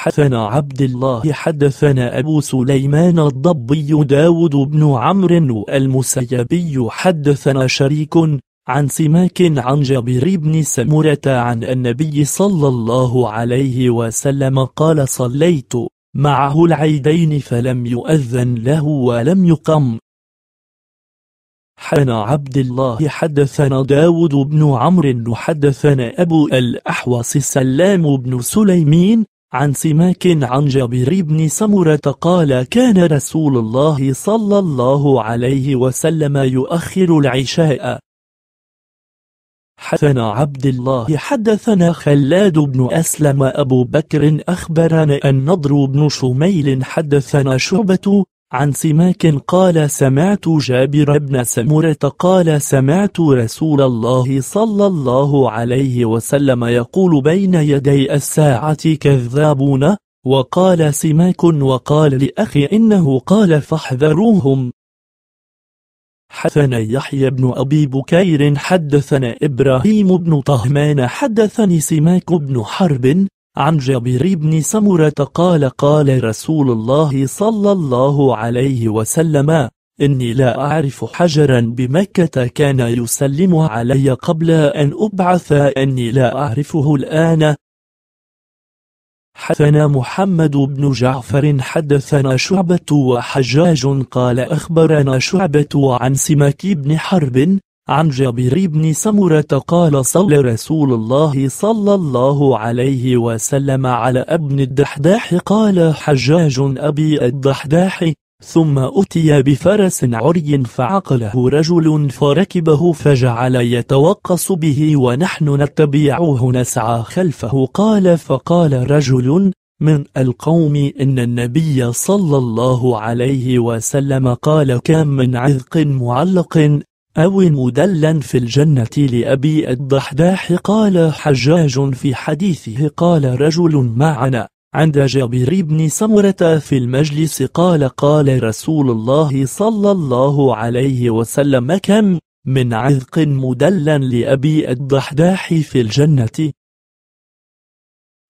حدثنا عبد الله حدثنا أبو سليمان الضبي داود بن عمرو المسيبي حدثنا شريك عن سماك عن جابر بن سمرة عن النبي صلى الله عليه وسلم قال صليت معه العيدين فلم يؤذن له ولم يقم حنا عبد الله حدثنا داود بن عمرو حدثنا أبو الأحوص سلام بن سليمين عن سماك عن جابر بن سمرة قال كان رسول الله صلى الله عليه وسلم يؤخر العشاء حدثنا عبد الله حدثنا خلاد بن أسلم أبو بكر أخبرنا النضر بن شميل حدثنا شعبة عن سماك قال سمعت جابر بن سمرة قال سمعت رسول الله صلى الله عليه وسلم يقول بين يدي الساعة كذابون وقال سماك وقال لأخي إنه قال فاحذروهم حدثنا يحيى بن أبي بكير حدثنا إبراهيم بن طهمان حدثني سماك بن حرب عن جابر بن سمرة قال قال رسول الله صلى الله عليه وسلم إني لا أعرف حجرا بمكة كان يسلم علي قبل أن أبعث أني لا أعرفه الآن حدثنا محمد بن جعفر حدثنا شعبة وحجاج قال أخبرنا شعبة عن سماك بن حرب عن جابر بن سمرة قال صلى رسول الله صلى الله عليه وسلم على ابن الدحداح قال حجاج أبي الدحداح ثم أتي بفرس عري فعقله رجل فركبه فجعل يتوقص به ونحن نتبعه نسعى خلفه قال فقال رجل من القوم إن النبي صلى الله عليه وسلم قال كم من عذق معلق أو مدلا في الجنة لأبي الضحداح قال حجاج في حديثه قال رجل معنا عند جابر بن سمرة في المجلس قال قال رسول الله صلى الله عليه وسلم كم من عذق مدلا لأبي الضحداح في الجنة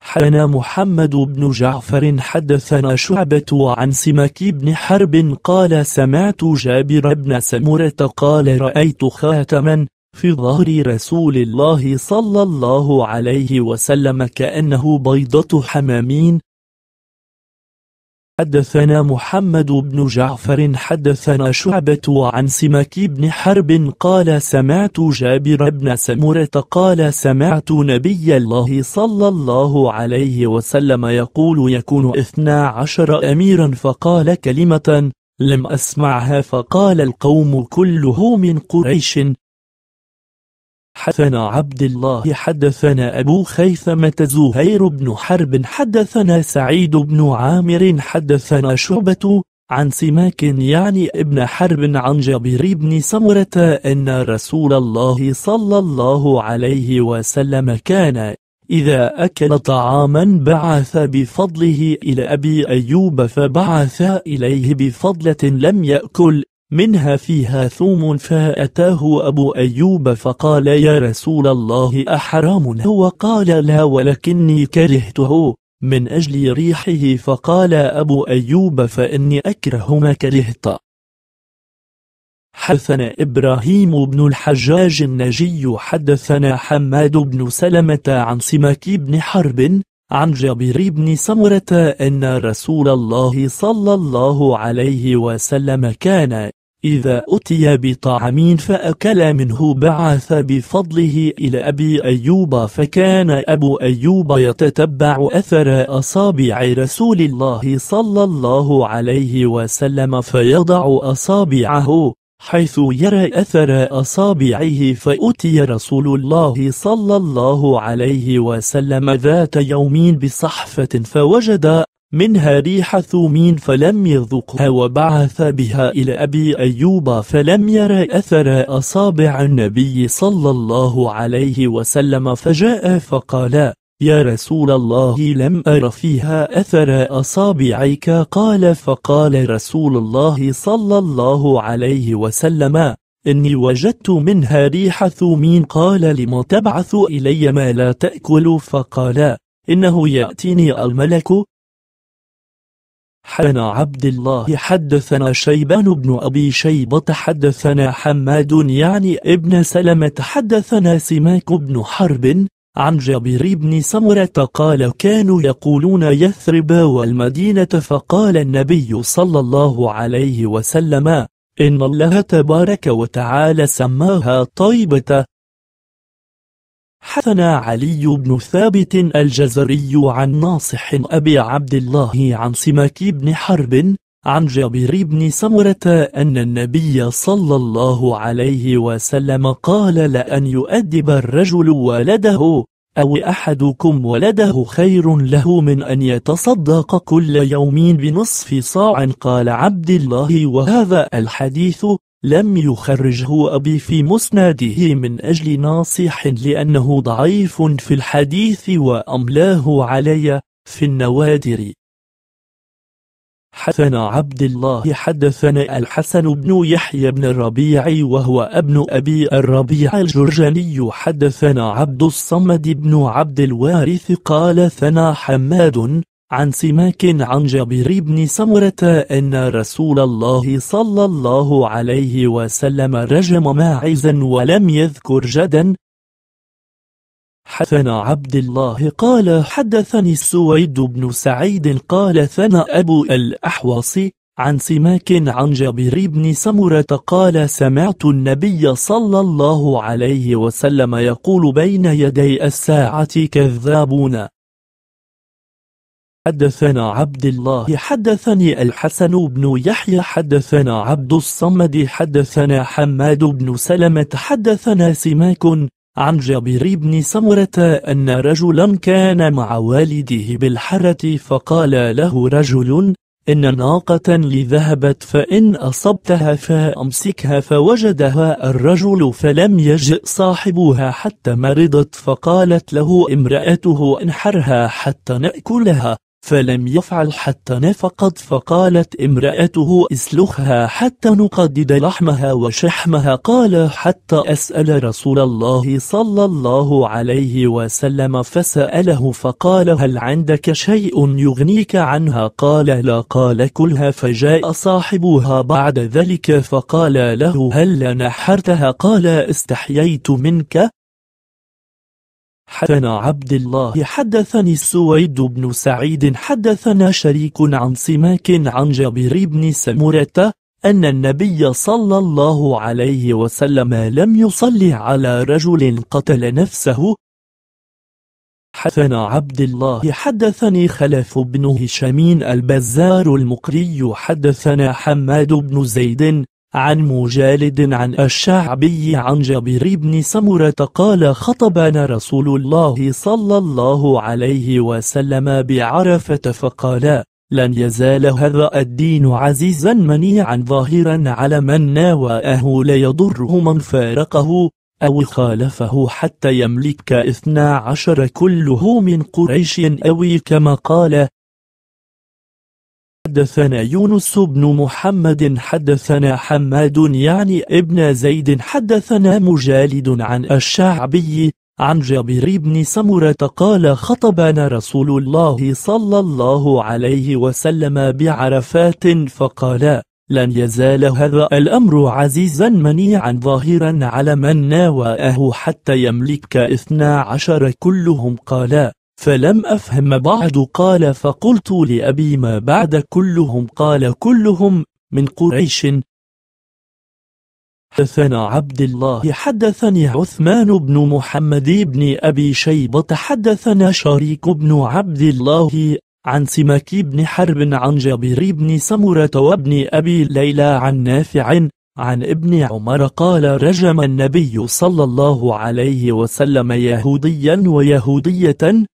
حنا محمد بن جعفر حدثنا شعبة عن سمك بن حرب قال سمعت جابر بن سمرة قال رأيت خاتما في ظهر رسول الله صلى الله عليه وسلم كأنه بيضة حمامين حدثنا محمد بن جعفر حدثنا شعبة عن سمك بن حرب قال سمعت جابر بن سمرة قال سمعت نبي الله صلى الله عليه وسلم يقول يكون اثنا عشر أميرا فقال كلمة لم أسمعها فقال القوم كله من قريش حدثنا عبد الله حدثنا أبو خيثمة زهير بن حرب حدثنا سعيد بن عامر حدثنا شعبة عن سماك يعني ابن حرب عن جابر بن سمرة أن رسول الله صلى الله عليه وسلم كان إذا أكل طعاما بعث بفضله إلى أبي أيوب فبعث إليه بفضلة لم يأكل منها فيها ثوم فأتاه أبو أيوب فقال يا رسول الله أحرام هو قال لا ولكني كرهته من أجل ريحه فقال أبو أيوب فإني أكره ما كرهت حدثنا إبراهيم بن الحجاج النجي حدثنا حماد بن سلمة عن سمك بن حرب عن جابر بن سمرة أن رسول الله صلى الله عليه وسلم كان إذا أتي بطعام فأكل منه بعث بفضله إلى أبي أيوب فكان أبو أيوب يتتبع أثر أصابع رسول الله صلى الله عليه وسلم فيضع أصابعه حيث يرى أثر أصابعه فأتي رسول الله صلى الله عليه وسلم ذات يوم بصحفة فوجد منها ريح ثومين فلم يذقها وبعث بها إلى أبي أيوب فلم ير أثر أصابع النبي صلى الله عليه وسلم فجاء فقال يا رسول الله لم أر فيها أثر أصابعك قال فقال رسول الله صلى الله عليه وسلم إني وجدت منها ريح ثومين قال لم تبعث إلي ما لا تأكل فقال إنه يأتيني الملك حدثنا عبد الله حدثنا شيبان بن أبي شيبة حدثنا حماد يعني ابن سلمة حدثنا سماك بن حرب عن جابر بن سمرة قال كانوا يقولون يثرب والمدينة فقال النبي صلى الله عليه وسلم إن الله تبارك وتعالى سماها طيبة حثنا علي بن ثابت الجزري عن ناصح أبي عبد الله عن سماك بن حرب عن جابر بن سمرة أن النبي صلى الله عليه وسلم قال لأن يؤدب الرجل ولده أو أحدكم ولده خير له من أن يتصدق كل يوم بنصف صاع قال عبد الله وهذا الحديث لم يخرجه أبي في مسناده من أجل ناصح لأنه ضعيف في الحديث وأملاه علي في النوادر حدثنا عبد الله حدثنا الحسن بن يحيى بن الربيع وهو ابن أبي الربيع الجرجاني حدثنا عبد الصمد بن عبد الوارث قال ثنا حماد عن سماك عن جابر بن سمرة أن رسول الله صلى الله عليه وسلم رجم ماعزا ولم يذكر جدا حدثنا عبد الله قال حدثني السويد بن سعيد قال ثنى أبو الأحوص عن سماك عن جابر بن سمرة قال سمعت النبي صلى الله عليه وسلم يقول بين يدي الساعة كذابون حدثنا عبد الله حدثني الحسن بن يحيى حدثنا عبد الصمد حدثنا حماد بن سلمة حدثنا سماك عن جابر بن سمرة أن رجلا كان مع والده بالحرة فقال له رجل إن ناقة لذهبت فإن أصبتها فأمسكها فوجدها الرجل فلم يجئ صاحبها حتى مرضت فقالت له امرأته انحرها حتى نأكلها فلم يفعل حتى نفقد فقالت امرأته اسلخها حتى نقدد لحمها وشحمها قال حتى أسأل رسول الله صلى الله عليه وسلم فسأله فقال هل عندك شيء يغنيك عنها قال لا قال كلها فجاء صاحبها بعد ذلك فقال له هل نحرتها قال استحييت منك حدثنا عبد الله حدثني السويد بن سعيد حدثنا شريك عن سماك عن جابر بن سمرة أن النبي صلى الله عليه وسلم لم يصلي على رجل قتل نفسه حدثنا عبد الله حدثني خلف بن هشام البزار المقري حدثنا حماد بن زيد عن مجالد عن الشعبي عن جابر بن سمرة قال خطبنا رسول الله صلى الله عليه وسلم بعرفة فقال لن يزال هذا الدين عزيزا منيعا ظاهرا على من ناوأه لا يضره من فارقه أو خالفه حتى يملك اثنا عشر كله من قريش أوي كما قال حدثنا يونس بن محمد حدثنا حماد يعني ابن زيد حدثنا مجالد عن الشعبي عن جابر بن سمرة قال خطبنا رسول الله صلى الله عليه وسلم بعرفات فقال لن يزال هذا الأمر عزيزا منيعا ظاهرا على من ناوأه حتى يملك اثنا عشر كلهم قال فلم أفهم بعد قال فقلت لأبي ما بعد كلهم قال كلهم من قريش حدثنا عبد الله حدثني عثمان بن محمد بن أبي شيبة حدثنا شريك بن عبد الله عن سمك بن حرب عن جابر بن سمرة وابن أبي ليلى عن نافع عن ابن عمر قال رجم النبي صلى الله عليه وسلم يهوديا ويهودية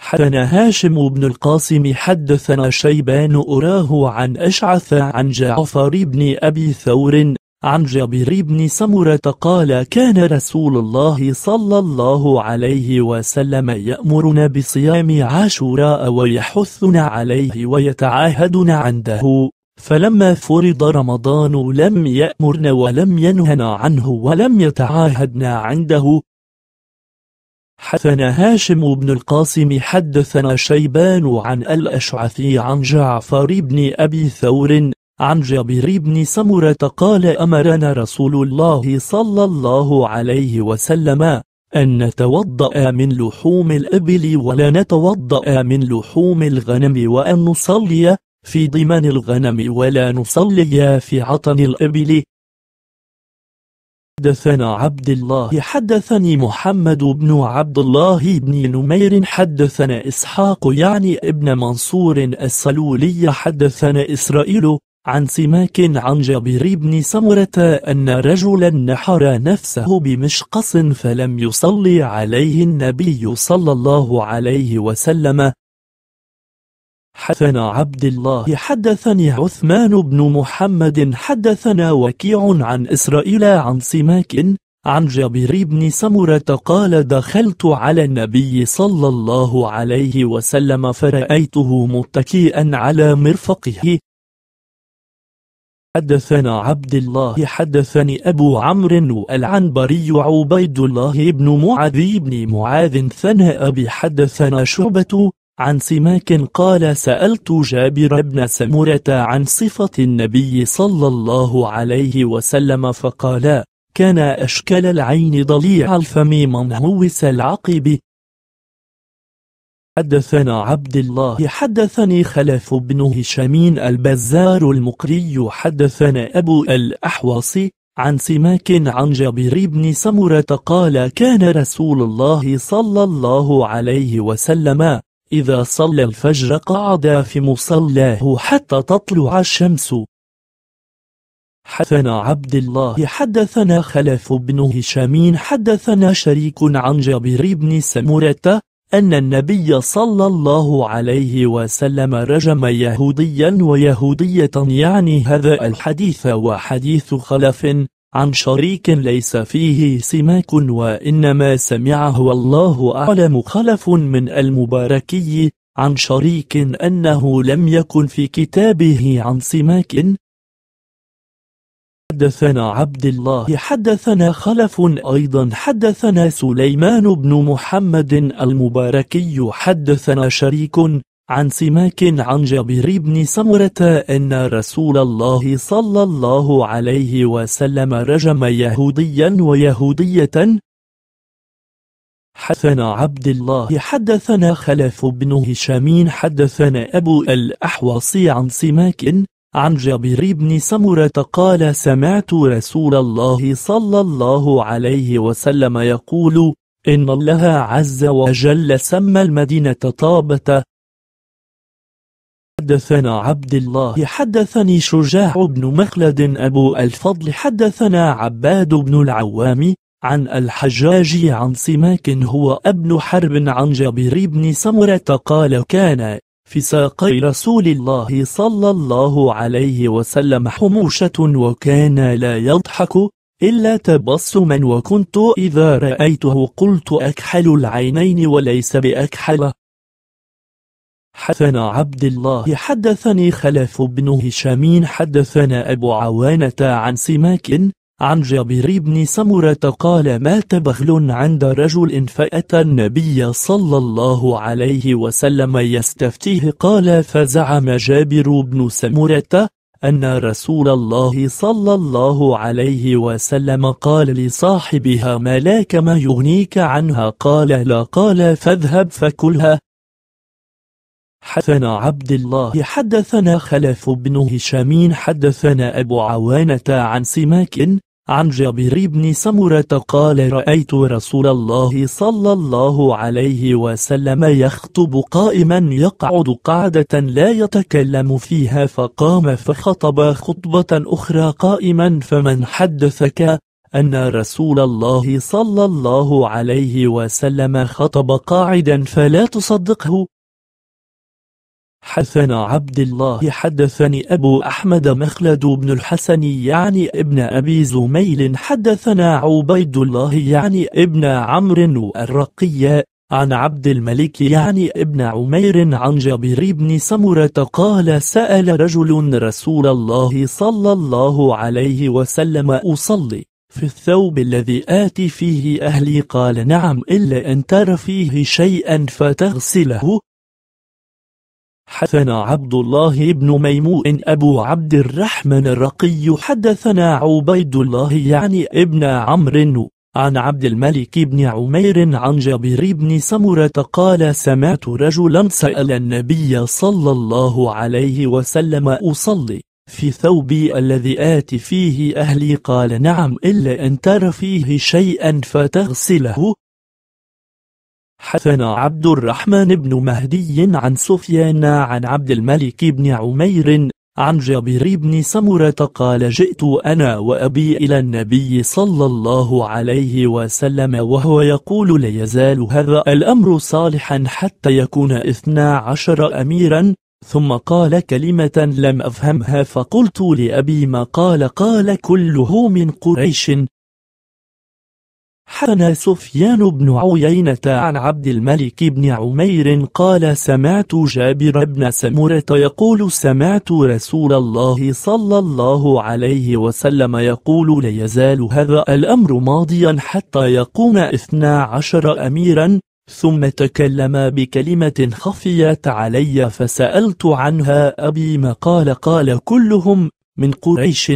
حدثنا هاشم بن القاسم حدثنا شيبان أراه عن أشعث عن جعفر بن أبي ثور عن جابر بن سمرة قال كان رسول الله صلى الله عليه وسلم يأمرنا بصيام عاشوراء ويحثنا عليه ويتعاهدنا عنده فلما فرض رمضان لم يأمرنا ولم ينهنا عنه ولم يتعاهدنا عنده حدثنا هاشم بن القاسم حدثنا شيبان عن الأشعثي عن جعفر بن أبي ثور عن جابر بن سمرة قال أمرنا رسول الله صلى الله عليه وسلم أن نتوضأ من لحوم الإبل ولا نتوضأ من لحوم الغنم وأن نصلي في ضمان الغنم ولا نصلي في عطن الإبل حدثنا عبد الله حدثني محمد بن عبد الله بن نمير حدثنا إسحاق يعني ابن منصور السلولي حدثنا إسرائيل عن سماك عن جابر بن سمرة أن رجلا نحر نفسه بمشقص فلم يصلي عليه النبي صلى الله عليه وسلم حدثنا عبد الله حدثني عثمان بن محمد حدثنا وكيع عن إسرائيل عن سماك عن جابر بن سمرة قال دخلت على النبي صلى الله عليه وسلم فرأيته متكئا على مرفقه حدثنا عبد الله حدثني أبو عمرو العنبري عبيد الله بن معاذ بن معاذ ثناء حدثنا شعبة عن سماك قال سألت جابر بن سمرة عن صفة النبي صلى الله عليه وسلم فقال كان أشكل العين ضليع الفم منهوس العقب حدثنا عبد الله حدثني خلف بن هشام البزار المقري حدثنا أبو الأحواص عن سماك عن جابر بن سمرة قال كان رسول الله صلى الله عليه وسلم إذا صلى الفجر قعد في مصلاه حتى تطلع الشمس حدثنا عبد الله حدثنا خلف بن هشام حدثنا شريك عن جابر بن سمرة أن النبي صلى الله عليه وسلم رجم يهوديا ويهودية يعني هذا الحديث وحديث خلف عن شريك ليس فيه سماك وإنما سمعه الله أعلم خلف من المباركي عن شريك أنه لم يكن في كتابه عن سماك حدثنا عبد الله حدثنا خلف أيضا حدثنا سليمان بن محمد المباركي حدثنا شريك عن سماك عن جابر بن سمرة أن رسول الله صلى الله عليه وسلم رجم يهوديا ويهودية حدثنا عبد الله حدثنا خلف بن هشام حدثنا أبو الأحوص عن سماك عن جابر بن سمرة قال سمعت رسول الله صلى الله عليه وسلم يقول إن الله عز وجل سمى المدينة طابة حدثنا عبد الله حدثني شجاع بن مخلد أبو الفضل حدثنا عباد بن العوام عن الحجاج عن سماك هو ابن حرب عن جابر بن سمرة قال كان في ساقي رسول الله صلى الله عليه وسلم حموشة وكان لا يضحك إلا تبصما وكنت إذا رأيته قلت أكحل العينين وليس بأكحله حدثنا عبد الله حدثني خلف بن هشام حدثنا أبو عوانة عن سماك عن جابر بن سمرة قال مات بغل عند رجل فأتى النبي صلى الله عليه وسلم يستفتيه قال فزعم جابر بن سمرة أن رسول الله صلى الله عليه وسلم قال لصاحبها ما لاك ما يغنيك عنها قال لا قال فاذهب فكلها حدثنا عبد الله حدثنا خلف بن هشام حدثنا أبو عوانة عن سماك عن جابر بن سمرة قال رأيت رسول الله صلى الله عليه وسلم يخطب قائما يقعد قعدة لا يتكلم فيها فقام فخطب خطبة أخرى قائما فمن حدثك أن رسول الله صلى الله عليه وسلم خطب قاعدا فلا تصدقه حدثنا عبد الله حدثني أبو أحمد مخلد بن الحسن يعني ابن أبي زميل حدثنا عبيد الله يعني ابن عمرو الرقي عن عبد الملك يعني ابن عمير عن جابر بن سمرة قال سأل رجل رسول الله صلى الله عليه وسلم أصلي في الثوب الذي آتي فيه أهلي قال نعم إلا أن ترى فيه شيئا فتغسله حدثنا عبد الله بن ميمون أبو عبد الرحمن الرقي حدثنا عبيد الله يعني ابن عمرو عن عبد الملك بن عمير عن جابر بن سمرة قال سمعت رجلا سأل النبي صلى الله عليه وسلم أصلي في ثوبي الذي آتي فيه أهلي قال نعم إلا أن ترى فيه شيئا فتغسله حدثنا عبد الرحمن بن مهدي عن سفيان عن عبد الملك بن عمير عن جابر بن سمرة قال جئت أنا وأبي إلى النبي صلى الله عليه وسلم وهو يقول لا يزال هذا الأمر صالحا حتى يكون إثنى عشر أميرا ثم قال كلمة لم أفهمها فقلت لأبي ما قال قال كله من قريش حدثنا سفيان بن عيينة عن عبد الملك بن عمير قال سمعت جابر بن سمرة يقول سمعت رسول الله صلى الله عليه وسلم يقول ليزال هذا الأمر ماضيا حتى يقوم اثنا عشر أميرا ثم تكلم بكلمة خفيت علي فسألت عنها أبي ما قال قال كلهم من قريش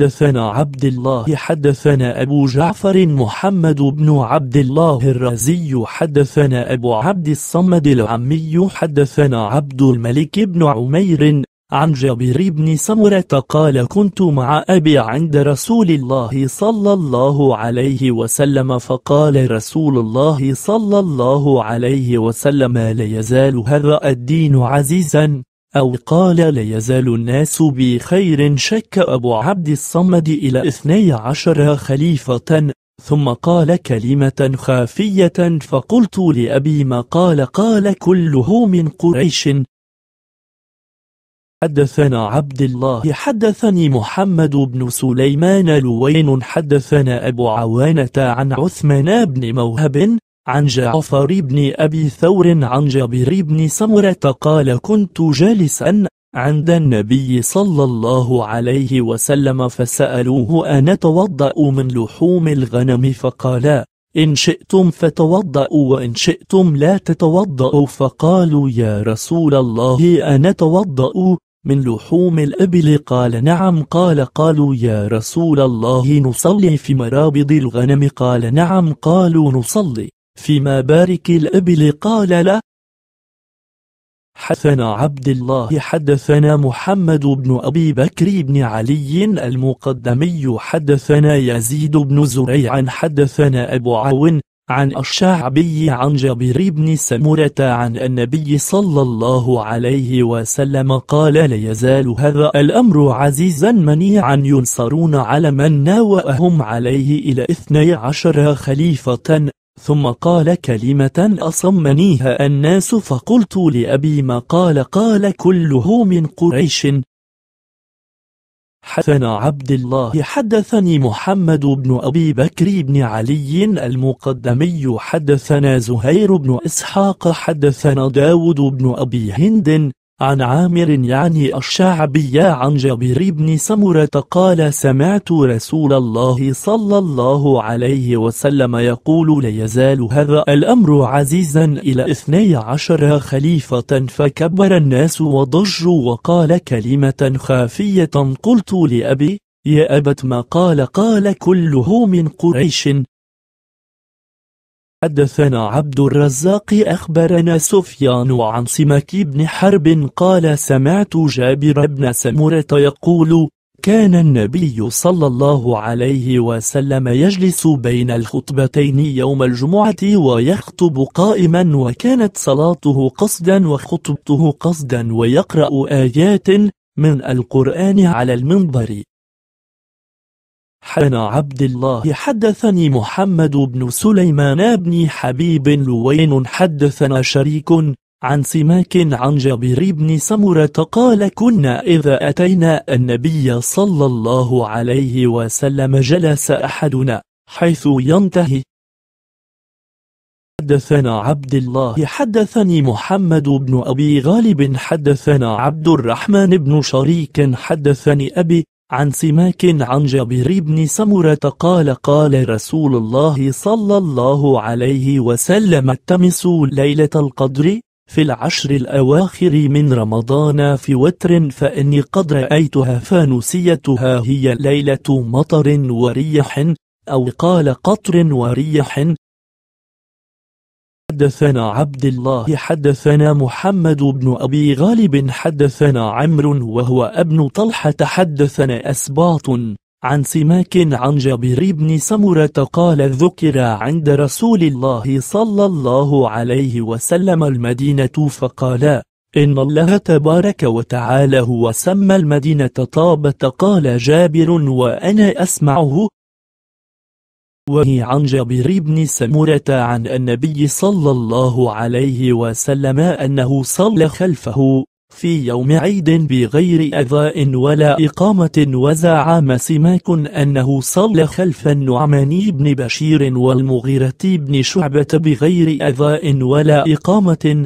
حدثنا عبد الله حدثنا أبو جعفر محمد بن عبد الله الرازي حدثنا أبو عبد الصمد العمي حدثنا عبد الملك بن عمير عن جابر بن سمرة قال كنت مع أبي عند رسول الله صلى الله عليه وسلم فقال رسول الله صلى الله عليه وسلم لا يزال هذا الدين عزيزا أو قال لا يزال الناس بخير شك أبو عبد الصمد إلى اثني عشر خليفة ثم قال كلمة خافية فقلت لأبي ما قال قال كله من قريش حدثنا عبد الله حدثني محمد بن سليمان لوين حدثنا أبو عوانة عن عثمان بن موهب عن جعفر بن أبي ثور عن جابر بن سمرة قال كنت جالسا عند النبي صلى الله عليه وسلم فسألوه أنتوضأ من لحوم الغنم فقال إن شئتم فتوضأوا وإن شئتم لا تتوضأوا فقالوا يا رسول الله أنتوضأ من لحوم الأبل قال نعم قال قالوا يا رسول الله نصلي في مرابض الغنم قال نعم قالوا نصلي فيما بارك الأبل قال له حدثنا عبد الله حدثنا محمد بن أبي بكر بن علي المقدمي حدثنا يزيد بن زريع حدثنا أبو عون عن الشعبي عن جابر بن سمرة عن النبي صلى الله عليه وسلم قال لا يزال هذا الأمر عزيزا منيعا ينصرون على من ناوأهم عليه إلى اثني عشر خليفة ثم قال كلمة أصمنيها الناس فقلت لأبي ما قال قال كله من قريش حدثنا عبد الله حدثني محمد بن أبي بكر بن علي المقدمي حدثنا زهير بن إسحاق حدثنا داود بن أبي هند عن عامر يعني الشعبي عن جابر بن سمرة قال سمعت رسول الله صلى الله عليه وسلم يقول ليزال هذا الأمر عزيزا إلى اثني عشر خليفة فكبر الناس وضجوا وقال كلمة خافية قلت لأبي يا أبت ما قال قال كله من قريش حدثنا عبد الرزاق أخبرنا سفيان عن سمك بن حرب قال سمعت جابر بن سمرة يقول كان النبي صلى الله عليه وسلم يجلس بين الخطبتين يوم الجمعة ويخطب قائما وكانت صلاته قصدا وخطبته قصدا ويقرأ آيات من القرآن على المنبر حدثنا عبد الله حدثني محمد بن سليمان بن حبيب لوين حدثنا شريك عن سماك عن جابر بن سمرة قال كنا إذا أتينا النبي صلى الله عليه وسلم جلس أحدنا حيث ينتهي حدثنا عبد الله حدثني محمد بن أبي غالب حدثنا عبد الرحمن بن شريك حدثني أبي عن سماك عن جابر بن سمرة قال قال رسول الله صلى الله عليه وسلم التمسوا ليلة القدر في العشر الأواخر من رمضان في وتر فإني قد رأيتها فنسيتها هي ليلة مطر وريح أو قال قطر وريح حدثنا عبد الله حدثنا محمد بن أبي غالب حدثنا عمرو وهو ابن طلحة حدثنا أسباط عن سماك عن جابر بن سمرة قال ذكر عند رسول الله صلى الله عليه وسلم المدينة فقال إن الله تبارك وتعالى هو سمى المدينة طابة قال جابر وأنا أسمعه وهي عن جابر بن سمرة عن النبي صلى الله عليه وسلم أنه صلى خلفه في يوم عيد بغير أذاء ولا إقامة وزعم سماك أنه صلى خلف النعمان بن بشير والمغيرة بن شعبة بغير أذاء ولا إقامة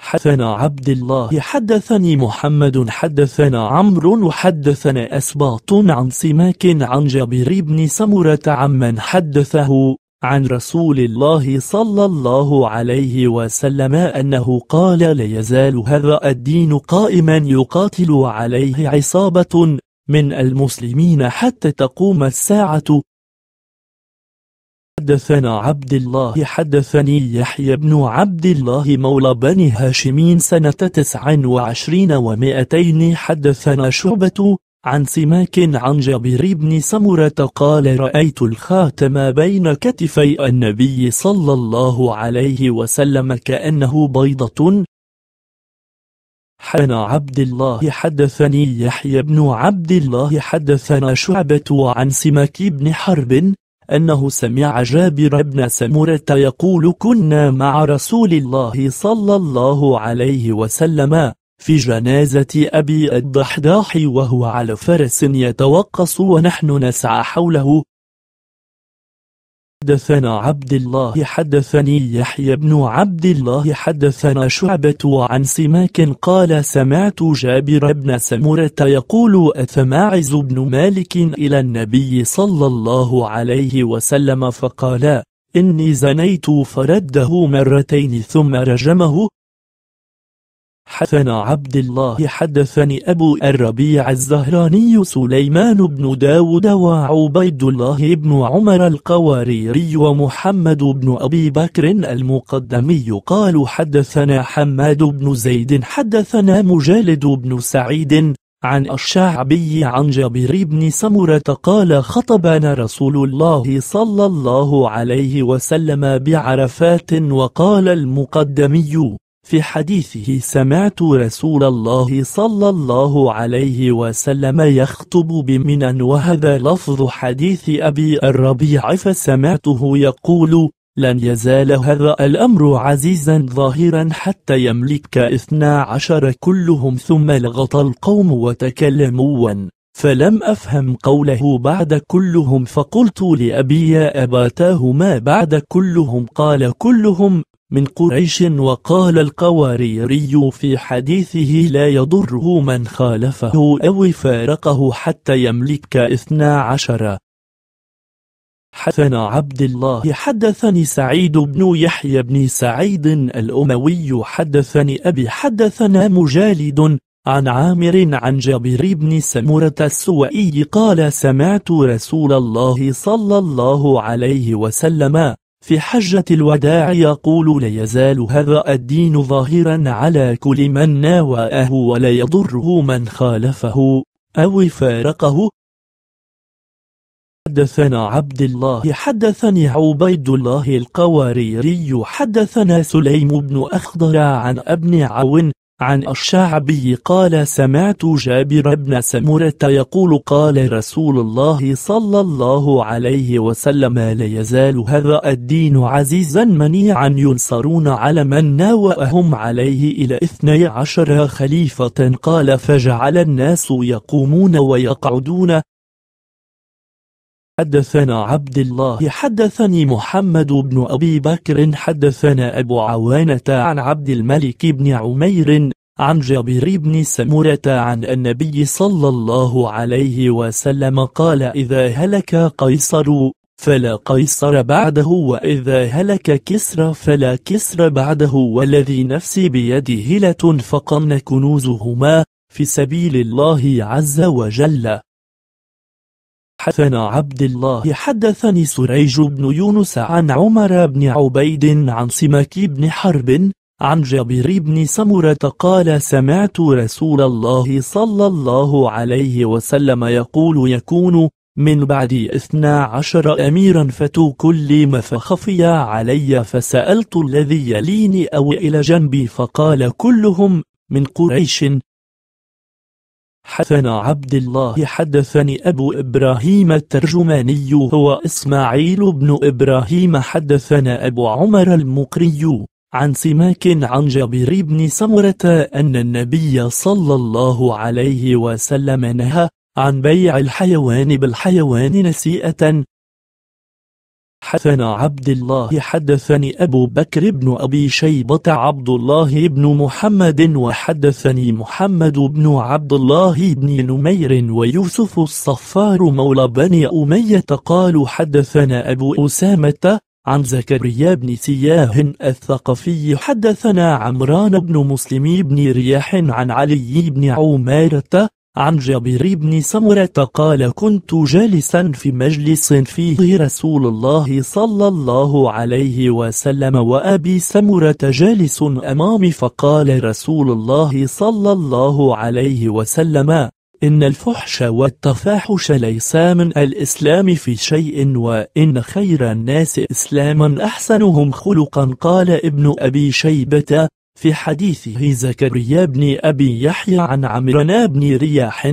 حدثنا عبد الله حدثني محمد حدثنا عمرو حدثنا أسباط عن سماك عن جابر بن سمرة عمن حدثه عن رسول الله صلى الله عليه وسلم أنه قال لا يزال هذا الدين قائما يقاتل عليه عصابة من المسلمين حتى تقوم الساعة حدثنا عبد الله حدثني يحيى بن عبد الله مولى بني هاشمين سنة تسع وعشرين ومائتين حدثنا شعبة عن سماك عن جابر بن سمرة قال رأيت الخاتم بين كتفي النبي صلى الله عليه وسلم كأنه بيضة حنا عبد الله حدثني يحيى بن عبد الله حدثنا شعبة عن سماك بن حرب أنه سمع جابر بن سمرة يقول كنا مع رسول الله صلى الله عليه وسلم في جنازة أبي الضحضاح وهو على فرس يتوقص ونحن نسعى حوله حدثنا عبد الله حدثني يحيى بن عبد الله حدثنا شعبة عن سماك قال سمعت جابر بن سمرة يقول أثماعز بن مالك إلى النبي صلى الله عليه وسلم فقال إني زنيت فرده مرتين ثم رجمه حدثنا عبد الله حدثني أبو الربيع الزهراني سليمان بن داود وعبيد الله بن عمر القواريري ومحمد بن أبي بكر المقدمي قالوا حدثنا حماد بن زيد حدثنا مجالد بن سعيد عن الشعبي عن جابر بن سمرة قال خطبنا رسول الله صلى الله عليه وسلم بعرفات وقال المقدمي في حديثه سمعت رسول الله صلى الله عليه وسلم يخطب بمنى وهذا لفظ حديث أبي الربيع فسمعته يقول لن يزال هذا الأمر عزيزا ظاهرا حتى يملك إثنا عشر كلهم ثم لغط القوم وتكلموا فلم أفهم قوله بعد كلهم فقلت لأبي أباتاه ما بعد كلهم قال كلهم من قريش وقال القواريري في حديثه لا يضره من خالفه أو فارقه حتى يملك اثنا عشر حدثنا عبد الله حدثني سعيد بن يحيى بن سعيد الأموي حدثني أبي حدثنا مجالد عن عامر عن جابر بن سمرة السوئي قال سمعت رسول الله صلى الله عليه وسلم في حجة الوداع يقول لا يزال هذا الدين ظاهرا على كل من ناواه ولا يضره من خالفه أو فارقه حدثنا عبد الله حدثني عبيد الله القواريري حدثنا سليم بن أخضر عن ابن عون عن الشعبي قال سمعت جابر بن سمرة يقول قال رسول الله صلى الله عليه وسلم لا يزال هذا الدين عزيزا منيعا ينصرون على من ناوأهم عليه إلى اثني عشر خليفة قال فجعل الناس يقومون ويقعدون حدثنا عبد الله حدثني محمد بن أبي بكر حدثنا أبو عوانة عن عبد الملك بن عمير عن جابر بن سمرة عن النبي صلى الله عليه وسلم قال إذا هلك قيصر فلا قيصر بعده وإذا هلك كسرى فلا كسرى بعده والذي نفسي بيده لتنفقن كنوزهما في سبيل الله عز وجل حدثنا عبد الله حدثني سريج بن يونس عن عمر بن عبيد عن سمك بن حرب عن جابر بن سمرة قال سمعت رسول الله صلى الله عليه وسلم يقول يكون من بعد اثنا عشر أميرا فتو كل ما فخفي علي فسألت الذي يليني أو إلى جنبي فقال كلهم من قريش حدثنا عبد الله حدثني أبو إبراهيم الترجماني هو إسماعيل بن إبراهيم حدثنا أبو عمر المقري عن سماك عن جابر بن سمرة أن النبي صلى الله عليه وسلم نهى عن بيع الحيوان بالحيوان نسيئة حدثنا عبد الله حدثني أبو بكر بن أبي شيبة عبد الله بن محمد وحدثني محمد بن عبد الله بن نمير ويوسف الصفار مولى بني أمية قالوا حدثنا أبو أسامة عن زكريا بن سياه الثقفي حدثنا عمران بن مسلم بن رياح عن علي بن عمارة عن جابر بن سمرة قال كنت جالسا في مجلس فيه رسول الله صلى الله عليه وسلم وأبي سمرة جالس أمامي فقال رسول الله صلى الله عليه وسلم إن الفحش والتفاحش ليس من الإسلام في شيء وإن خير الناس إسلاما أحسنهم خلقا قال ابن أبي شيبة في حديثه زكريا بن أبي يحيى عن عمران بن رياح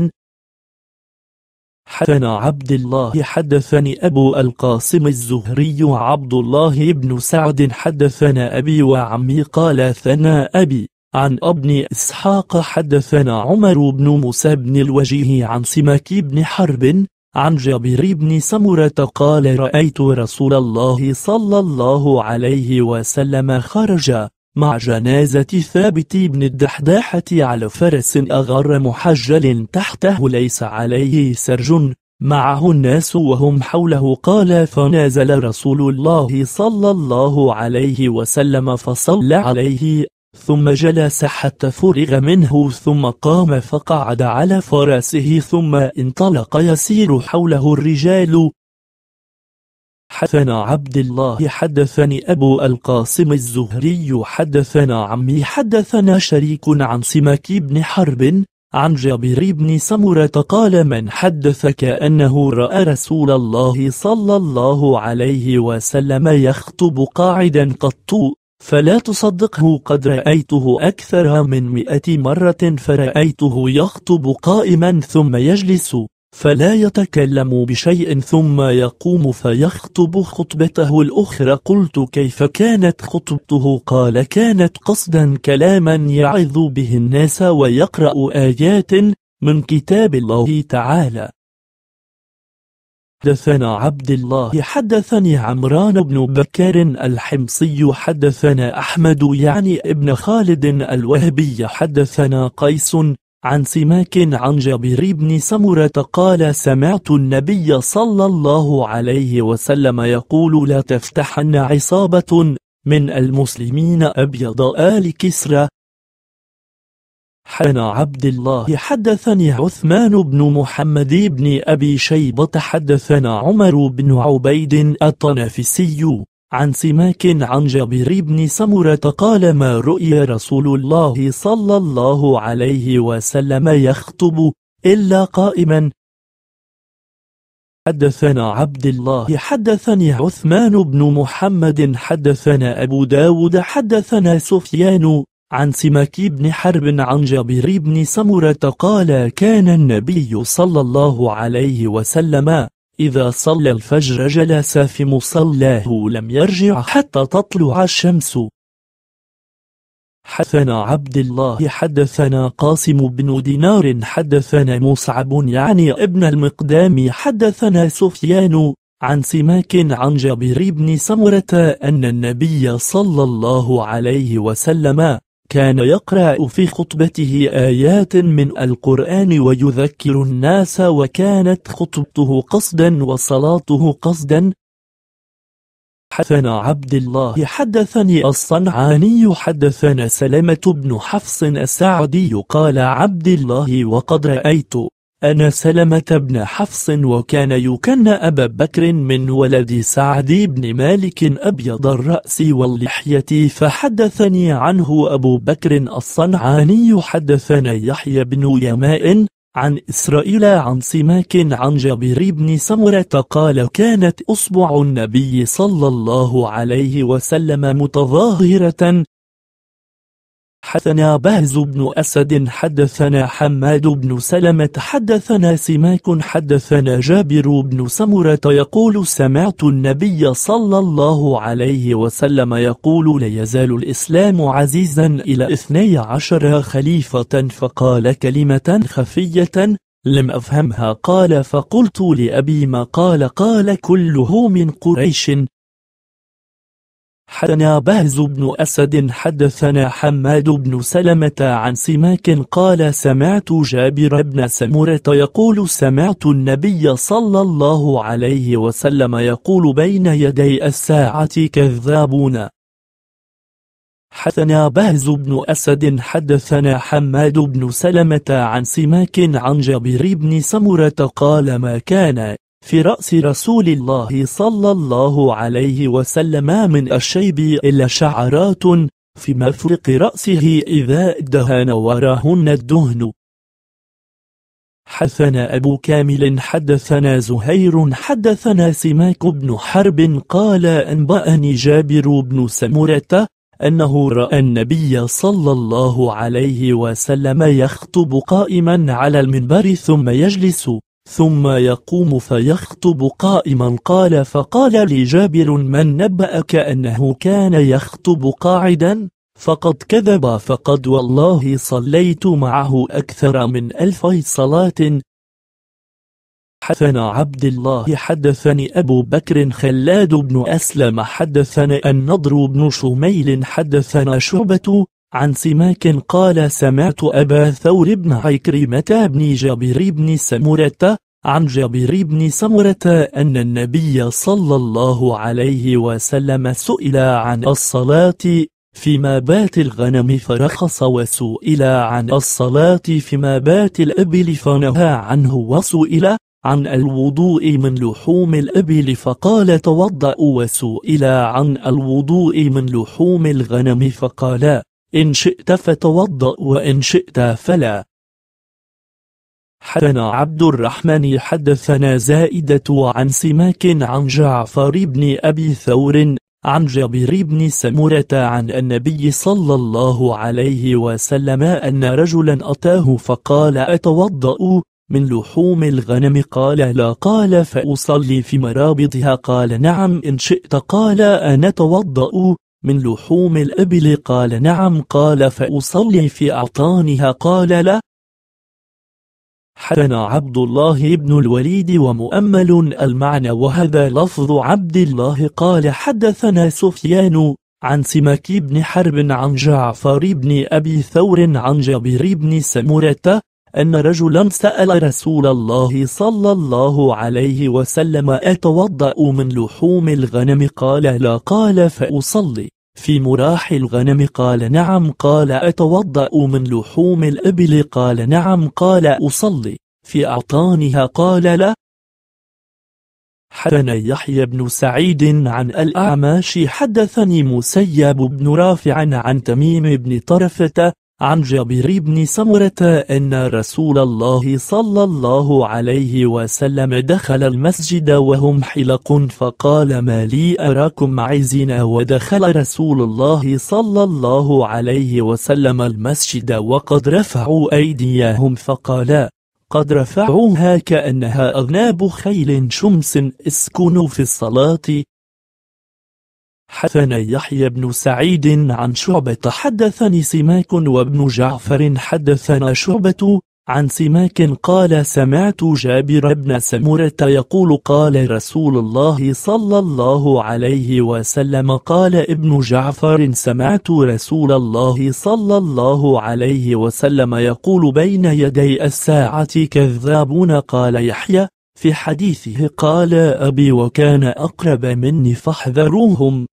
حدثنا عبد الله حدثني أبو القاسم الزهري عبد الله بن سعد حدثنا أبي وعمي قال ثنا أبي عن ابن إسحاق حدثنا عمر بن موسى بن الوجيه عن سمك بن حرب عن جابر بن سمرة قال رأيت رسول الله صلى الله عليه وسلم خرج مع جنازة ثابت بن الدحداحة على فرس أغر محجل تحته ليس عليه سرج معه الناس وهم حوله قال فنازل رسول الله صلى الله عليه وسلم فصلى عليه ثم جلس حتى فرغ منه ثم قام فقعد على فرسه ثم انطلق يسير حوله الرجال حدثنا عبد الله حدثني أبو القاسم الزهري حدثنا عمي حدثنا شريك عن سمك بن حرب عن جابر بن سمرة قال من حدثك أنه رأى رسول الله صلى الله عليه وسلم يخطب قاعدا قط فلا تصدقه قد رأيته أكثر من مئة مرة فرأيته يخطب قائما ثم يجلس فلا يتكلم بشيء ثم يقوم فيخطب خطبته الأخرى قلت كيف كانت خطبته قال كانت قصدا كلاما يعظ به الناس ويقرأ آيات من كتاب الله تعالى حدثنا عبد الله حدثني عمران بن بكر الحمصي حدثنا أحمد يعني ابن خالد الوهبي حدثنا قيس عن سماك عن جابر بن سمرة قال سمعت النبي صلى الله عليه وسلم يقول لا تفتحن عصابة من المسلمين أبيض آل كسرى حان عبد الله حدثني عثمان بن محمد بن أبي شيبة حدثنا عمر بن عبيد الطنافسي عن سماك عن جابر بن سمرة قال ما رؤي رسول الله صلى الله عليه وسلم يخطب إلا قائما حدثنا عبد الله حدثني عثمان بن محمد حدثنا أبو داود حدثنا سفيان عن سماك بن حرب عن جابر بن سمرة قال كان النبي صلى الله عليه وسلم إذا صلى الفجر جلس في مصلاه لم يرجع حتى تطلع الشمس حدثنا عبد الله حدثنا قاسم بن دينار حدثنا مصعب يعني ابن المقدام حدثنا سفيان عن سماك عن جابر بن سمرة أن النبي صلى الله عليه وسلم كان يقرأ في خطبته آيات من القرآن ويذكر الناس وكانت خطبته قصدا وصلاته قصدا حدثنا عبد الله حدثني الصنعاني حدثنا سلمة بن حفص السعدي قال عبد الله وقد رأيت أن سلمة بن حفص وكان يكن أبا بكر من ولد سعد بن مالك أبيض الرأس واللحية فحدثني عنه أبو بكر الصنعاني حدثنا يحيى بن يماء عن إسرائيل عن سماك عن جابر بن سمرة قال كانت أصبع النبي صلى الله عليه وسلم متظاهرة حدثنا بهز بن أسد حدثنا حماد بن سلمة حدثنا سماك حدثنا جابر بن سمرة يقول سمعت النبي صلى الله عليه وسلم يقول لا يزال الإسلام عزيزا إلى اثني عشر خليفة فقال كلمة خفية لم أفهمها قال فقلت لأبي ما قال قال كله من قريش حدنا بهز بن أسد حدثنا حماد بن سلمة عن سماك قال سمعت جابر بن سمرة يقول سمعت النبي صلى الله عليه وسلم يقول بين يدي الساعة كذابون حدثنا بهز بن أسد حدثنا حماد بن سلمة عن سماك عن جابر بن سمرة قال ما كان في رأس رسول الله صلى الله عليه وسلم من الشيب إلا شعرات في مفرق رأسه إذا دهن وراهن الدهن حدثنا أبو كامل حدثنا زهير حدثنا سماك بن حرب قال أنبأني جابر بن سمرة أنه رأى النبي صلى الله عليه وسلم يخطب قائما على المنبر ثم يجلس ثم يقوم فيخطب قائما قال فقال لي جابر من نبأك أنه كان يخطب قاعدا فقد كذب فقد والله صليت معه أكثر من ألفي صلاة حدثنا عبد الله حدثني أبو بكر خلاد بن أسلم حدثنا النضر بن شميل حدثنا شعبة عن سماك قال سمعت أبا ثور بن عكرمة بن جابر بن سمرة عن جابر بن سمرة أن النبي صلى الله عليه وسلم سئل عن الصلاة في بات الغنم فرخص وسئل عن الصلاة في بات الأبل فنهى عنه وسئل عن الوضوء من لحوم الأبل فقال توضأ وسئل عن الوضوء من لحوم الغنم فقال إن شئت فتوضأ وإن شئت فلا حدثنا عبد الرحمن حدثنا زائدة عن سماك عن جعفر بن أبي ثور عن جابر بن سمرة عن النبي صلى الله عليه وسلم أن رجلا أتاه فقال أتوضأ من لحوم الغنم قال لا قال فأصلي في مرابضها قال نعم إن شئت قال أنا توضأ من لحوم الإبل قال نعم قال فأصلي في أعطانها قال لا حدنا عبد الله بن الوليد ومؤمل المعنى وهذا لفظ عبد الله قال حدثنا سفيان عن سمك بن حرب عن جعفر بن أبي ثور عن جابر بن سمرة أن رجلا سأل رسول الله صلى الله عليه وسلم أتوضأ من لحوم الغنم قال لا قال فأصلي في مراح الغنم قال نعم قال أتوضأ من لحوم الأبل قال نعم قال أصلي في أعطانها قال لا حدثني يحيى بن سعيد عن الأعماش حدثني مسيب بن رافع عن تميم بن طرفة عن جابر بن سمرة أن رسول الله صلى الله عليه وسلم دخل المسجد وهم حلق فقال ما لي أراكم عزنا ودخل رسول الله صلى الله عليه وسلم المسجد وقد رفعوا أيديهم فقال قد رفعوها كأنها أغناب خيل شمس اسكنوا في الصلاة حدثنا يحيى بن سعيد عن شعبة حدثني سماك وابن جعفر حدثنا شعبة عن سماك قال سمعت جابر بن سمرة يقول قال رسول الله صلى الله عليه وسلم قال ابن جعفر سمعت رسول الله صلى الله عليه وسلم يقول بين يدي الساعة كذابون قال يحيى في حديثه قال أبي وكان أقرب مني فاحذروهم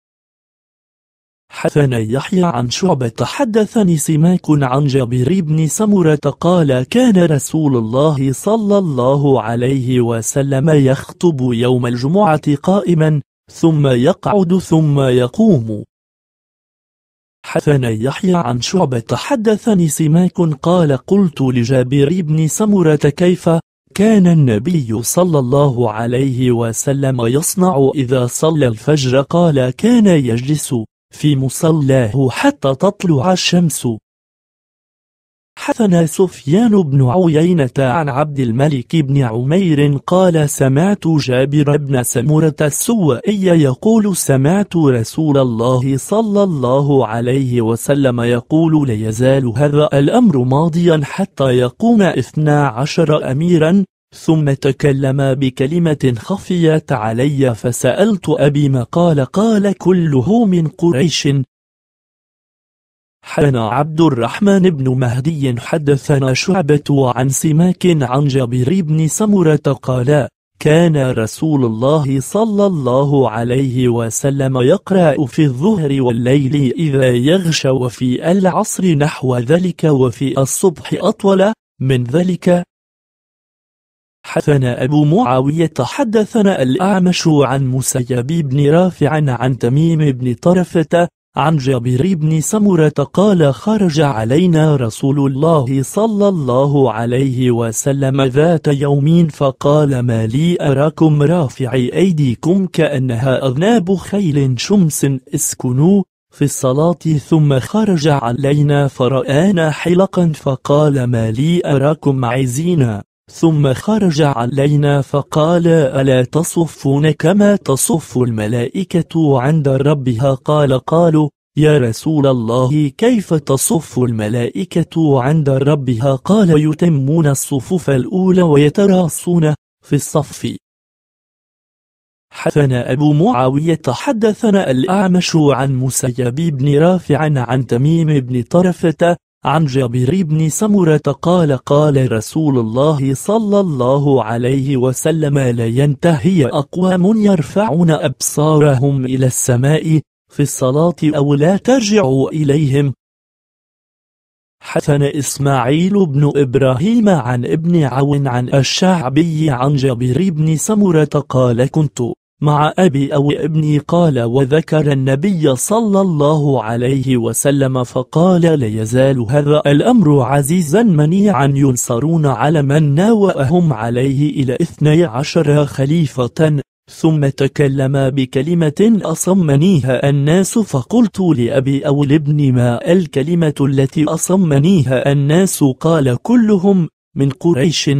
حدثنا يحيى عن شعبة حدثني سماك عن جابر بن سمرة قال كان رسول الله صلى الله عليه وسلم يخطب يوم الجمعة قائما ثم يقعد ثم يقوم حدثنا يحيى عن شعبة حدثني سماك قال قلت لجابر بن سمرة كيف كان النبي صلى الله عليه وسلم يصنع إذا صلى الفجر قال كان يجلس في مصلاه حتى تطلع الشمس حثنا سفيان بن عيينة عن عبد الملك بن عمير قال سمعت جابر بن سمرة السوئي يقول سمعت رسول الله صلى الله عليه وسلم يقول لا يزال هذا الأمر ماضيا حتى يقوم إثنى عشر أميرا ثم تكلم بكلمة خفية علي فسألت أبي ما قال قال كله من قريش حنا عبد الرحمن بن مهدي حدثنا شعبة عن سماك عن جابر بن سمرة قال كان رسول الله صلى الله عليه وسلم يقرأ في الظهر والليل إذا يغشى وفي العصر نحو ذلك وفي الصبح أطول من ذلك حدثنا أبو معاوية حدثنا الأعمش عن مسيب بن رافع عن تميم بن طرفة عن جابر بن سمرة قال خرج علينا رسول الله صلى الله عليه وسلم ذات يوم فقال ما لي أراكم رافعي أيديكم كأنها أذناب خيل شمس اسكنوا في الصلاة ثم خرج علينا فرآنا حلقا فقال ما لي أراكم عايزين ثم خرج علينا فقال ألا تصفون كما تصف الملائكة عند ربها قال قالوا يا رسول الله كيف تصف الملائكة عند ربها قال يتمون الصفوف الأولى ويتراصون في الصف حدثنا أبو معاوية حدثنا الأعمش عن مسيب بن رافع عن تميم بن طرفة عن جابر بن سمرة قال قال رسول الله صلى الله عليه وسلم لا ينتهي أقوام يرفعون أبصارهم إلى السماء في الصلاة أو لا ترجعوا إليهم حسن إسماعيل بن إبراهيم عن ابن عون عن الشعبي عن جابر بن سمرة قال كنت مع أبي أو ابني قال وذكر النبي صلى الله عليه وسلم فقال لا يزال هذا الأمر عزيزا منيعا ينصرون على من ناوأهم عليه إلى اثني عشر خليفة ثم تكلم بكلمة أصمنيها الناس فقلت لأبي أو لابني ما الكلمة التي أصمنيها الناس قال كلهم من قريش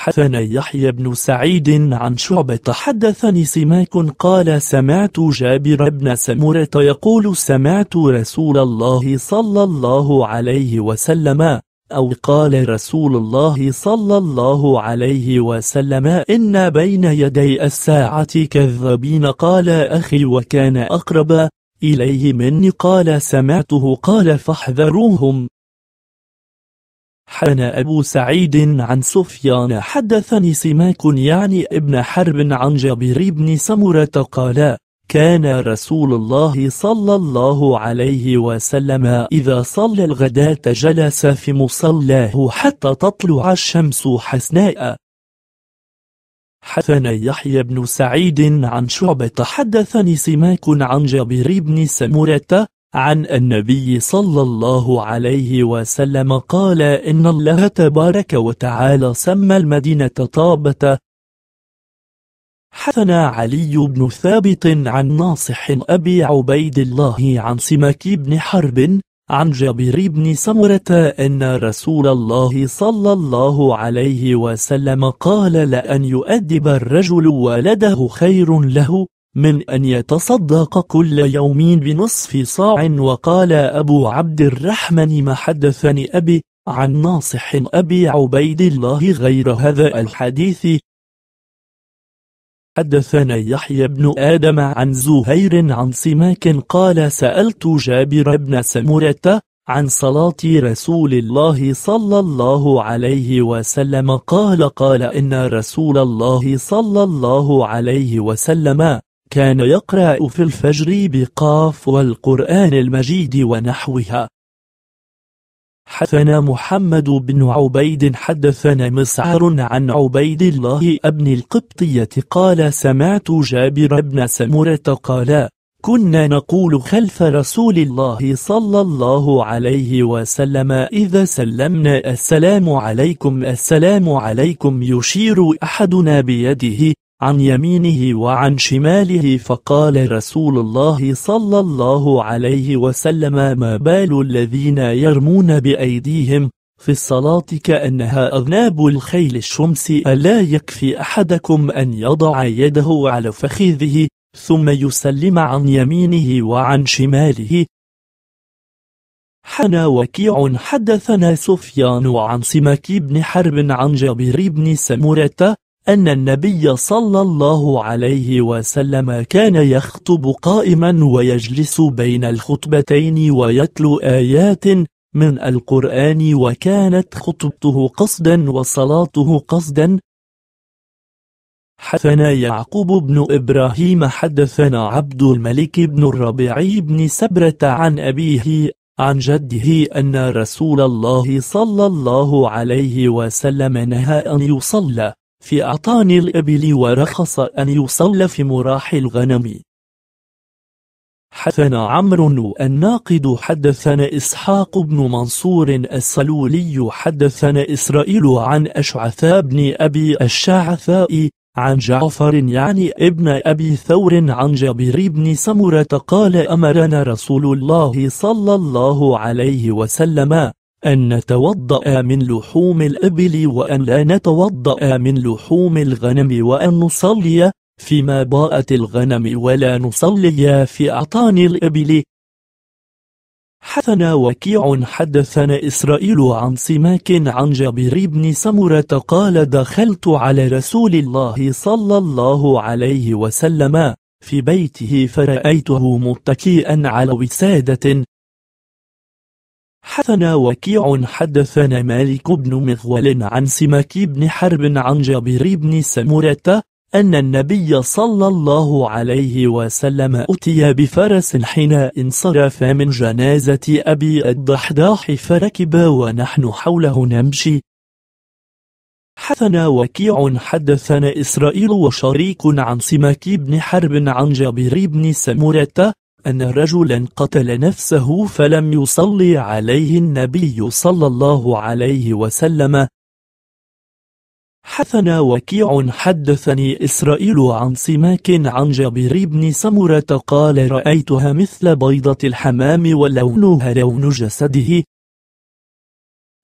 حدثنا يحيى بن سعيد عن شعبة حدثني سماك قال سمعت جابر بن سمرة يقول سمعت رسول الله صلى الله عليه وسلم أو قال رسول الله صلى الله عليه وسلم إن بين يدي الساعة كذابين قال أخي وكان أقرب إليه مني قال سمعته قال فاحذروهم حدثنا أبو سعيد عن سفيان حدثني سماك يعني ابن حرب عن جابر بن سمرة قال كان رسول الله صلى الله عليه وسلم إذا صلى الغداة جلس في مصلاه حتى تطلع الشمس حسناء حدثنا يحيى بن سعيد عن شعبة حدثني سماك عن جابر بن سمرة عن النبي صلى الله عليه وسلم قال إن الله تبارك وتعالى سمى المدينة طابة حثنا علي بن ثابت عن ناصح أبي عبيد الله عن سمك بن حرب عن جابر بن سمرة أن رسول الله صلى الله عليه وسلم قال لأن يؤدب الرجل ولده خير له من أن يتصدق كل يوم بنصف صاع وقال أبو عبد الرحمن ما حدثني أبي عن ناصح أبي عبيد الله غير هذا الحديث حدثنا يحيى بن آدم عن زهير عن سماك قال سألت جابر بن سمرة عن صلاة رسول الله صلى الله عليه وسلم قال قال إن رسول الله صلى الله عليه وسلم كان يقرأ في الفجر بقاف والقرآن المجيد ونحوها حدثنا محمد بن عبيد حدثنا مسعر عن عبيد الله ابن القبطية قال سمعت جابر بن سمرة قال كنا نقول خلف رسول الله صلى الله عليه وسلم إذا سلمنا السلام عليكم السلام عليكم يشير أحدنا بيده عن يمينه وعن شماله فقال رسول الله صلى الله عليه وسلم ما بال الذين يرمون بأيديهم في الصلاة كأنها أذناب الخيل الشمس ألا يكفي أحدكم أن يضع يده على فخذه ثم يسلم عن يمينه وعن شماله حنا وكيع حدثنا سفيان عن سمك بن حرب عن جابر بن سمرة أن النبي صلى الله عليه وسلم كان يخطب قائما ويجلس بين الخطبتين ويتلو آيات من القرآن وكانت خطبته قصدا وصلاته قصدا حدثنا يعقوب بن إبراهيم حدثنا عبد الملك بن الربيعي بن سبرة عن أبيه عن جده أن رسول الله صلى الله عليه وسلم نهى أن يصلى في أعطان الإبل ورخص أن يصلى في مراح الغنم حدثنا عمرو الناقد حدثنا إسحاق بن منصور السلولي حدثنا إسرائيل عن أشعث بن أبي الشعثاء عن جعفر يعني ابن أبي ثور عن جابر بن سمرة قال أمرنا رسول الله صلى الله عليه وسلم أن نتوضأ من لحوم الإبل وأن لا نتوضأ من لحوم الغنم وأن نصلي في باءت الغنم ولا نصلي في أعطان الإبل حدثنا وكيع حدثنا إسرائيل عن سماك عن جابر بن سمرة قال دخلت على رسول الله صلى الله عليه وسلم في بيته فرأيته متكئا على وسادة حدثنا وكيع حدثنا مالك بن مغول عن سمك بن حرب عن جابر بن سمرة أن النبي صلى الله عليه وسلم أتي بفرس حين انصرف من جنازة أبي الضحضاح فركب ونحن حوله نمشي حثنا وكيع حدثنا إسرائيل وشريك عن سمك بن حرب عن جابر بن سمرة أن رجلا قتل نفسه فلم يصلي عليه النبي صلى الله عليه وسلم حثنا وكيع حدثني إسرائيل عن سماك عن جابر بن سمرة قال رأيتها مثل بيضة الحمام ولونها لون جسده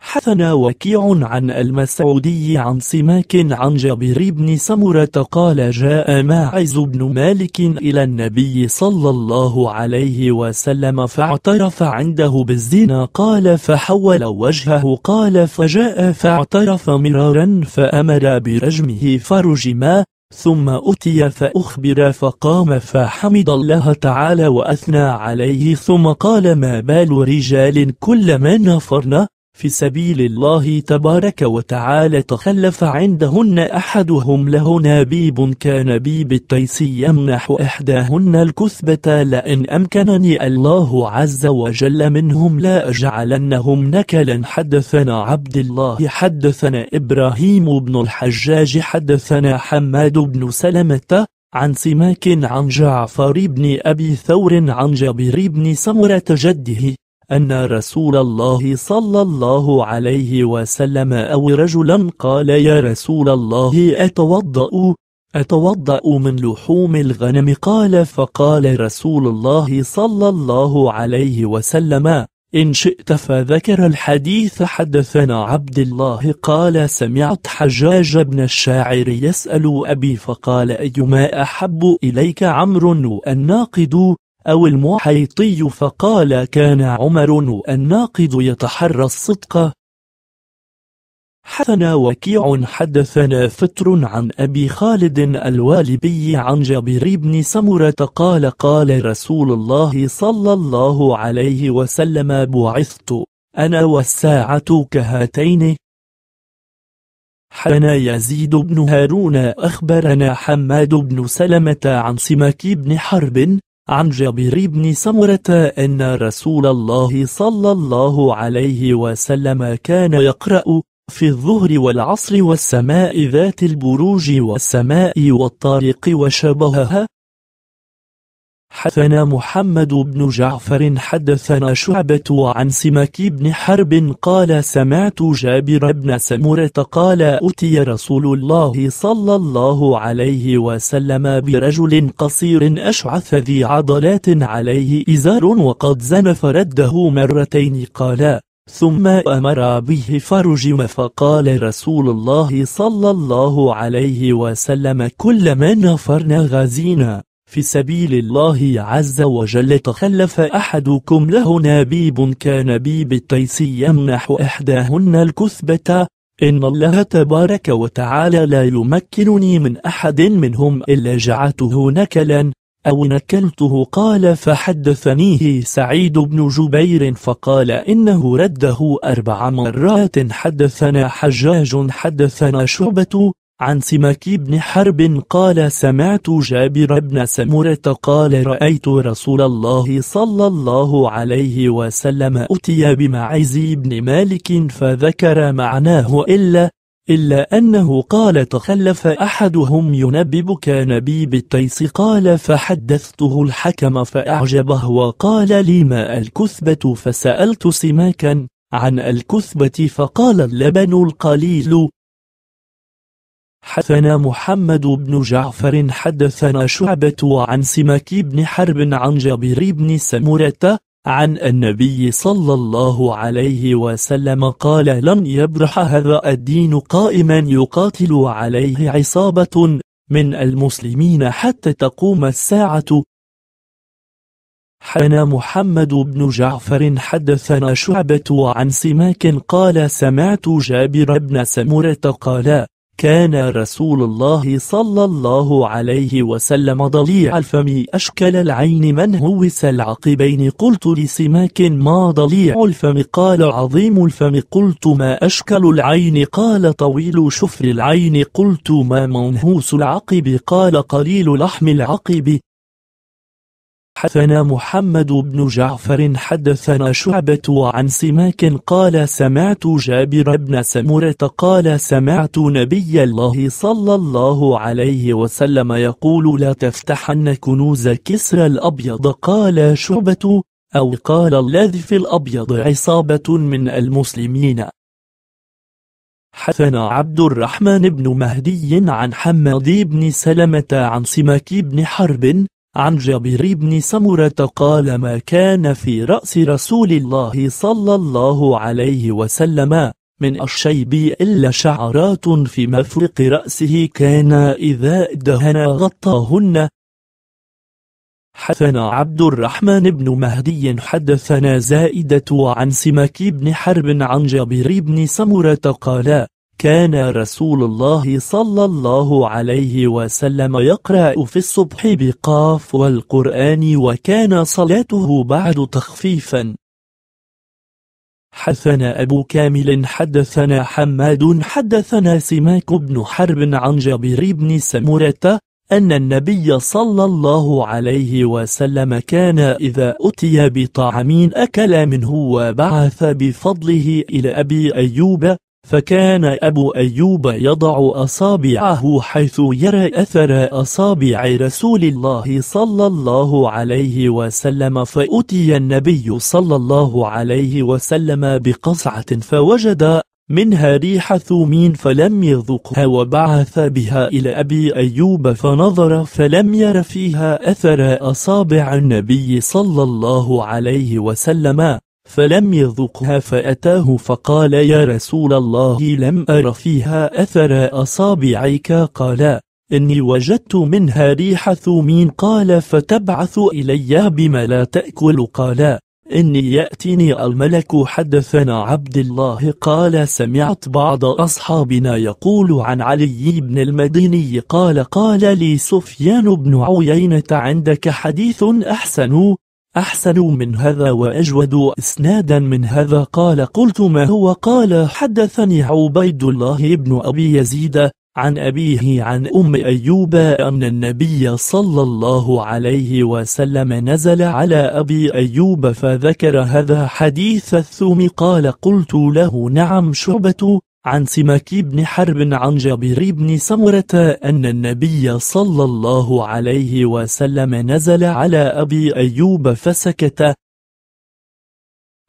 حثنا وكيع عن المسعودي عن سماك عن جابر بن سمرة قال جاء ماعز بن مالك إلى النبي صلى الله عليه وسلم فاعترف عنده بالزنا قال فحول وجهه قال فجاء فاعترف مرارا فأمر برجمه فرجما ثم أتي فأخبر فقام فحمد الله تعالى وأثنى عليه ثم قال ما بال رجال كلما نفرنا في سبيل الله تبارك وتعالى تخلف عندهن أحدهم له نبيب كنبيب التيس يمنح إحداهن الكثبة لئن أمكنني الله عز وجل منهم لا أجعلنهم نكلا حدثنا عبد الله حدثنا إبراهيم بن الحجاج حدثنا حماد بن سلمة عن سماك عن جعفر بن أبي ثور عن جابر بن سمرة جده أن رسول الله صلى الله عليه وسلم أو رجلا قال يا رسول الله أتوضأ أتوضأ من لحوم الغنم قال فقال رسول الله صلى الله عليه وسلم إن شئت فذكر الحديث حدثنا عبد الله قال سمعت حجاج بن الشاعر يسأل أبي فقال أيما أحب إليك عمرو الناقد أو المحيطي فقال كان عمر الناقض يتحرى الصدق حثنا وكيع حدثنا فتر عن أبي خالد الوالبي عن جابر بن سمرة قال قال رسول الله صلى الله عليه وسلم بعثت أنا والساعة كهاتين حنا يزيد بن هارون أخبرنا حماد بن سلمة عن سمك بن حرب عن جابر بن سمرة أن رسول الله صلى الله عليه وسلم كان يقرأ في الظهر والعصر والسماء ذات البروج والسماء والطارق وشبهها حدثنا محمد بن جعفر حدثنا شعبة عن سمك بن حرب قال سمعت جابر بن سمرة قال أتي رسول الله صلى الله عليه وسلم برجل قصير أشعث ذي عضلات عليه إزار وقد زنف رده مرتين قال ثم أمر به فرجم فقال رسول الله صلى الله عليه وسلم كلما نفرنا غزينا في سبيل الله عز وجل تخلف أحدكم له نبيب كنبيب التيس يمنح إحداهن الكثبة إن الله تبارك وتعالى لا يمكنني من أحد منهم إلا جعته نكلا أو نكلته قال فحدثنيه سعيد بن جبير فقال إنه رده أربع مرات حدثنا حجاج حدثنا شعبة عن سماك بن حرب قال سمعت جابر بن سمرة قال رأيت رسول الله صلى الله عليه وسلم أتي بمعز بن مالك فذكر معناه إلا إلا أنه قال تخلف أحدهم ينببك نبي بالتيس قال فحدثته الحكم فأعجبه وقال لي ما الكثبة فسألت سماكا عن الكثبة فقال اللبن القليل حدثنا محمد بن جعفر حدثنا شعبة عن سمك بن حرب عن جابر بن سمرة عن النبي صلى الله عليه وسلم قال لن يبرح هذا الدين قائما يقاتل عليه عصابة من المسلمين حتى تقوم الساعة حنا محمد بن جعفر حدثنا شعبة عن سماك قال سمعت جابر بن سمرة قال كان رسول الله صلى الله عليه وسلم ضليع الفم أشكل العين من هوس العقبين قلت لسماك ما ضليع الفم قال عظيم الفم قلت ما أشكل العين قال طويل شفر العين قلت ما منهوس العقب قال قليل لحم العقب حدثنا محمد بن جعفر حدثنا شعبة عن سماك قال سمعت جابر بن سمرة قال سمعت نبي الله صلى الله عليه وسلم يقول لا تفتحن كنوز كسرى الأبيض قال شعبة أو قال الذي في الأبيض عصابة من المسلمين حدثنا عبد الرحمن بن مهدي عن حمد بن سلمة عن سماك بن حرب عن جابر بن سمرة قال ما كان في رأس رسول الله صلى الله عليه وسلم من الشيب إلا شعرات في مفرق رأسه كان إذا دهن غطاهن حدثنا عبد الرحمن بن مهدي حدثنا زائدة عن سمك بن حرب عن جابر بن سمرة قال كان رسول الله صلى الله عليه وسلم يقرأ في الصبح بقاف والقرآن وكان صلاته بعد تخفيفا حدثنا أبو كامل حدثنا حماد حدثنا سماك بن حرب عن جابر بن سمرة أن النبي صلى الله عليه وسلم كان إذا أتي بطعام أكل منه وبعث بفضله إلى أبي أيوب فكان أبو أيوب يضع أصابعه حيث يرى أثر أصابع رسول الله صلى الله عليه وسلم فأتي النبي صلى الله عليه وسلم بقصعة فوجد منها ريح ثومين فلم يذقها وبعث بها إلى أبي أيوب فنظر فلم ير فيها أثر أصابع النبي صلى الله عليه وسلم فلم يذقها فأتاه فقال يا رسول الله لم أر فيها أثر أصابعك قال إني وجدت منها ريح ثومين قال فتبعث إلي بما لا تأكل قال إني يأتني الملك حدثنا عبد الله قال سمعت بعض أصحابنا يقول عن علي بن المديني قال قال لي سفيان بن عيينة عندك حديث أحسن أحسن من هذا وأجود إسنادا من هذا قال قلت ما هو قال حدثني عبيد الله بن أبي يزيد عن أبيه عن أم أيوب أن النبي صلى الله عليه وسلم نزل على أبي أيوب فذكر هذا حديث الثوم قال قلت له نعم شعبة عن سماك بن حرب عن جابر بن سمرة أن النبي صلى الله عليه وسلم نزل على أبي أيوب فسكت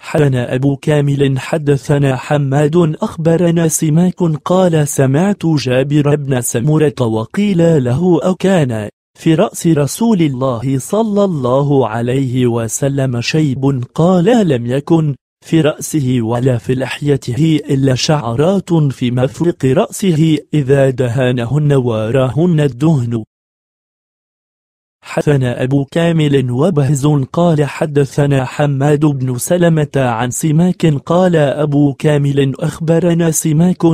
حدثنا أبو كامل حدثنا حماد أخبرنا سماك قال سمعت جابر بن سمرة وقيل له أكان في رأس رسول الله صلى الله عليه وسلم شيب قال لم يكن في رأسه ولا في لحيته إلا شعرات في مفرق رأسه إذا دهانهن واراهن الدهن حدثنا أبو كامل وبهز قال حدثنا حماد بن سلمة عن سماك قال أبو كامل أخبرنا سماك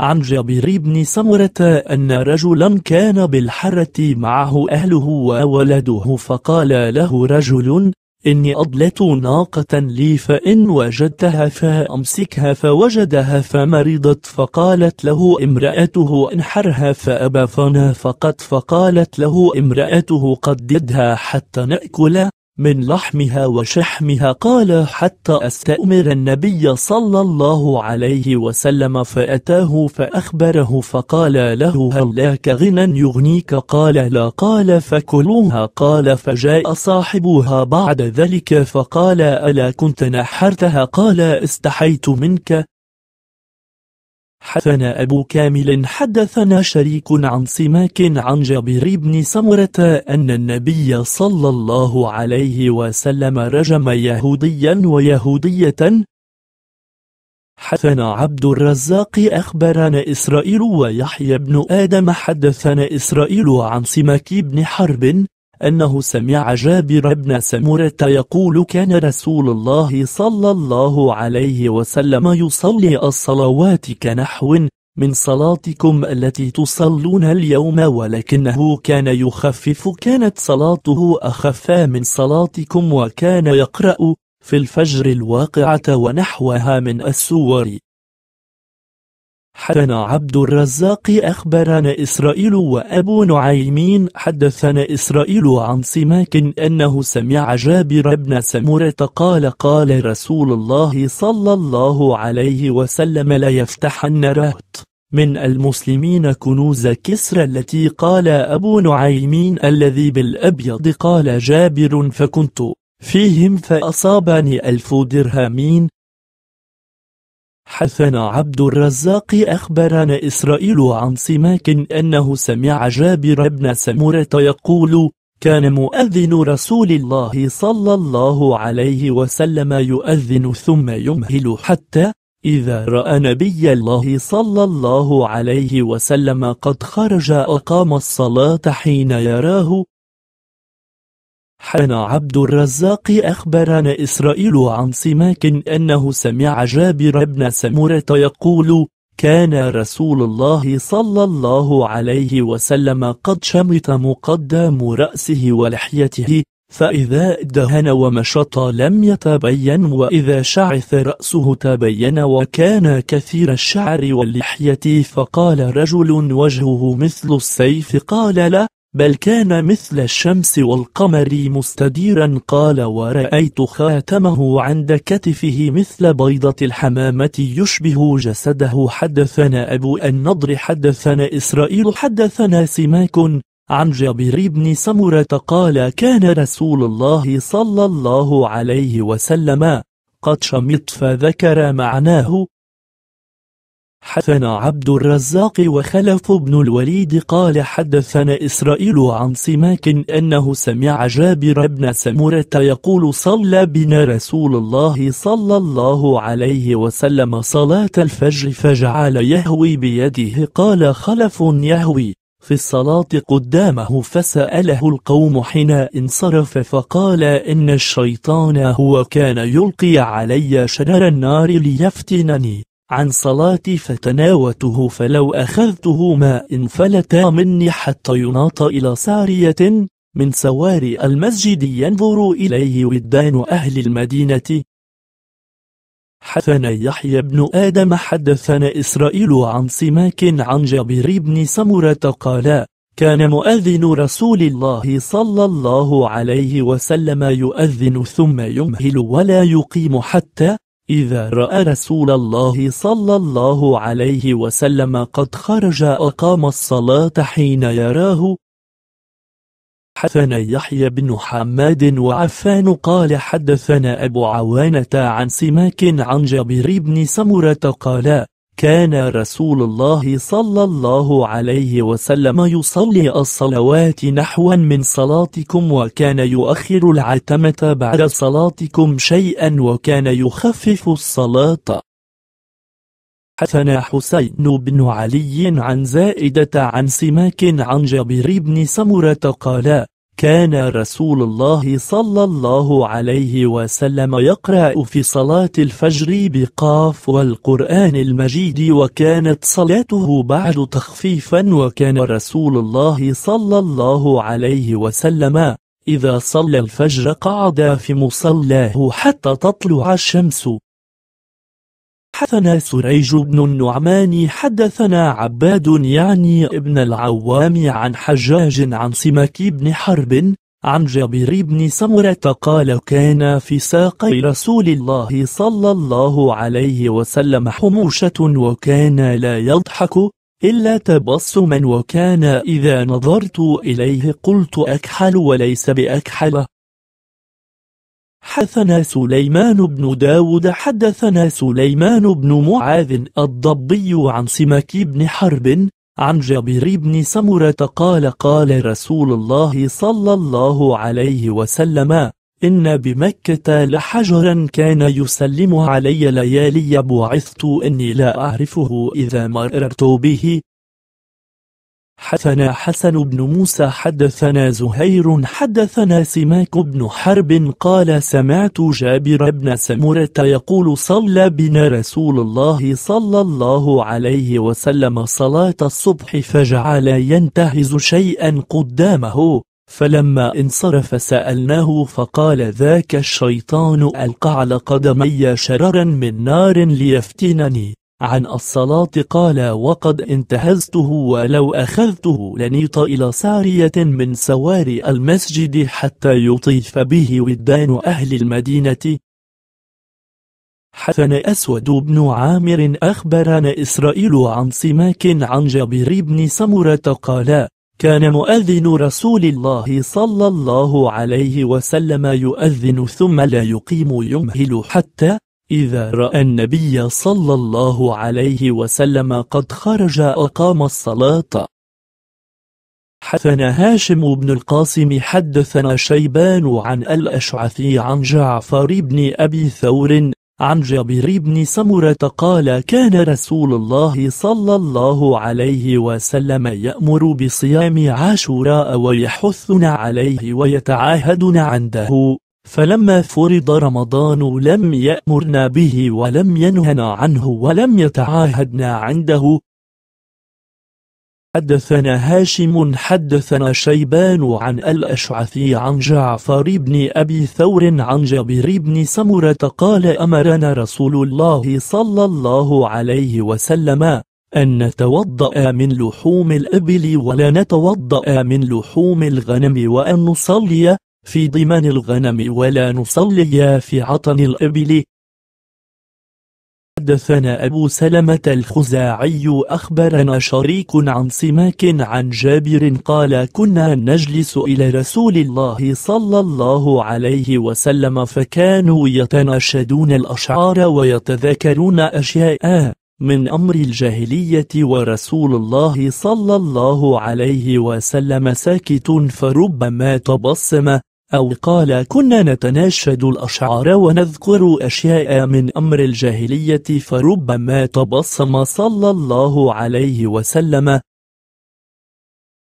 عن جابر بن سمرة أن رجلا كان بالحرة معه أهله وولده فقال له رجل إني أضلت ناقة لي فإن وجدتها فأمسكها فوجدها فمرضت فقالت له امرأته انحرها فأبى فنافقت فقالت له امرأته قددها حتى نأكل من لحمها وشحمها قال حتى أستأمر النبي صلى الله عليه وسلم فأتاه فأخبره فقال له هل لك غنى يغنيك قال لا قال فكلوها قال فجاء صاحبها بعد ذلك فقال ألا كنت نحرتها قال استحيت منك حدثنا أبو كامل حدثنا شريك عن سماك عن جابر بن سمرة أن النبي صلى الله عليه وسلم رجم يهوديا ويهودية حدثنا عبد الرزاق أخبرنا إسرائيل ويحيى بن آدم حدثنا إسرائيل عن سماك بن حرب أنه سمع جابر بن سمرة يقول كان رسول الله صلى الله عليه وسلم يصلي الصلوات كنحو من صلاتكم التي تصلون اليوم ولكنه كان يخفف كانت صلاته أخف من صلاتكم وكان يقرأ في الفجر الواقعة ونحوها من السور حدثنا عبد الرزاق أخبرنا إسرائيل وأبو نعيمين حدثنا إسرائيل عن سماك أنه سمع جابر بن سمرة قال قال رسول الله صلى الله عليه وسلم لا يفتح النرات من المسلمين كنوز كسرى التي قال أبو نعيمين الذي بالأبيض قال جابر فكنت فيهم فأصابني ألف درهمين حثنا عبد الرزاق أخبرنا إسرائيل عن سماك أنه سمع جابر بن سمرة يقول كان مؤذن رسول الله صلى الله عليه وسلم يؤذن ثم يمهل حتى إذا رأى نبي الله صلى الله عليه وسلم قد خرج أقام الصلاة حين يراه حان عبد الرزاق أخبرنا إسرائيل عن سماك أنه سمع جابر بن سمرة يقول كان رسول الله صلى الله عليه وسلم قد شمت مقدم رأسه ولحيته فإذا دهن ومشط لم يتبين وإذا شعث رأسه تبين وكان كثير الشعر واللحية فقال رجل وجهه مثل السيف قال له بل كان مثل الشمس والقمر مستديرا قال ورأيت خاتمه عند كتفه مثل بيضة الحمامة يشبه جسده حدثنا أبو النضر حدثنا إسرائيل حدثنا سماك عن جابر بن سمرة قال كان رسول الله صلى الله عليه وسلم قد شمط فذكر معناه حدثنا عبد الرزاق وخلف بن الوليد قال حدثنا إسرائيل عن سماك أنه سمع جابر بن سمرة يقول صلى بنا رسول الله صلى الله عليه وسلم صلاة الفجر فجعل يهوي بيده قال خلف يهوي في الصلاة قدامه فسأله القوم حين انصرف فقال إن الشيطان هو كان يلقي علي شرر النار ليفتنني عن صلاتي فتناوته فلو أخذته ما انفلتا مني حتى يناط إلى سارية من سواري المسجد ينظر إليه ودان أهل المدينة حدثنا يحيى بن آدم حدثنا إسرائيل عن سماك عن جابر بن سمرة قال كان مؤذن رسول الله صلى الله عليه وسلم يؤذن ثم يمهل ولا يقيم حتى إذا رأى رسول الله صلى الله عليه وسلم قد خرج أقام الصلاة حين يراه حدثنا يحيى بن حماد وعفان قال حدثنا أبو عوانة عن سماك عن جابر بن سمرة قال كان رسول الله صلى الله عليه وسلم يصلي الصلوات نحوا من صلاتكم وكان يؤخر العتمة بعد صلاتكم شيئا وكان يخفف الصلاة حدثنا حسين بن علي عن زائدة عن سماك عن جابر بن سمرة قال كان رسول الله صلى الله عليه وسلم يقرأ في صلاة الفجر بقاف والقرآن المجيد وكانت صلاته بعد تخفيفا وكان رسول الله صلى الله عليه وسلم إذا صلى الفجر قعد في مصلاه حتى تطلع الشمس حدثنا سريج بن النعمان حدثنا عباد يعني ابن العوام عن حجاج عن سمك بن حرب عن جابر بن سمرة قال كان في ساقي رسول الله صلى الله عليه وسلم حموشة وكان لا يضحك إلا تبصما وكان إذا نظرت إليه قلت أكحل وليس بأكحل حدثنا سليمان بن داود حدثنا سليمان بن معاذ الضبي عن سمك بن حرب عن جابر بن سمرة قال قال رسول الله صلى الله عليه وسلم إن بمكة لحجرا كان يسلم علي ليالي بعثت إني لا أعرفه إذا مررت به حدثنا حسن بن موسى حدثنا زهير حدثنا سماك بن حرب قال سمعت جابر بن سمرة يقول صلى بنا رسول الله صلى الله عليه وسلم صلاة الصبح فجعل ينتهز شيئا قدامه فلما انصرف سألناه فقال ذاك الشيطان ألقى على قدمي شررا من نار ليفتنني عن الصلاة قال وقد انتهزته ولو أخذته لنيط إلى سارية من سواري المسجد حتى يطيف به ودان أهل المدينة حسن أسود بن عامر أخبرنا إسرائيل عن سماك عن جابر بن سمرة قال كان مؤذن رسول الله صلى الله عليه وسلم يؤذن ثم لا يقيم يمهل حتى إذا رأى النبي صلى الله عليه وسلم قد خرج أقام الصلاة حدثنا هاشم بن القاسم حدثنا شيبان عن الأشعثي عن جعفر بن أبي ثور عن جابر بن سمرة قال كان رسول الله صلى الله عليه وسلم يأمر بصيام عاشوراء ويحثنا عليه ويتعاهدنا عنده فلما فرض رمضان لم يأمرنا به ولم ينهنا عنه ولم يتعاهدنا عنده حدثنا هاشم حدثنا شيبان عن الأشعثي عن جعفر بن أبي ثور عن جابر بن سمرة قال أمرنا رسول الله صلى الله عليه وسلم أن نتوضأ من لحوم الإبل ولا نتوضأ من لحوم الغنم وأن نصلي في ضمان الغنم ولا نصلي في عطن الإبل حدثنا أبو سلمة الخزاعي أخبرنا شريك عن سماك عن جابر قال كنا نجلس إلى رسول الله صلى الله عليه وسلم فكانوا يتناشدون الأشعار ويتذكرون أشياء من أمر الجاهلية ورسول الله صلى الله عليه وسلم ساكت فربما تبصم أو قال كنا نتناشد الأشعار ونذكر أشياء من أمر الجاهلية فربما تبصم صلى الله عليه وسلم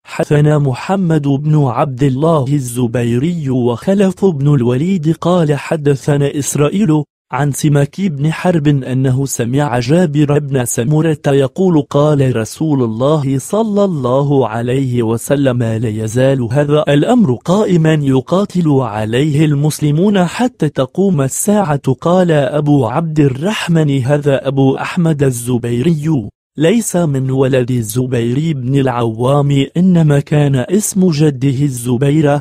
حثنا محمد بن عبد الله الزبيري وخلف بن الوليد قال حدثنا إسرائيل عن سماك بن حرب أنه سمع جابر بن سمرة يقول قال رسول الله صلى الله عليه وسلم لا يزال هذا الأمر قائما يقاتل عليه المسلمون حتى تقوم الساعة قال أبو عبد الرحمن هذا أبو أحمد الزبيري ليس من ولد الزبير بن العوام إنما كان اسم جده الزبير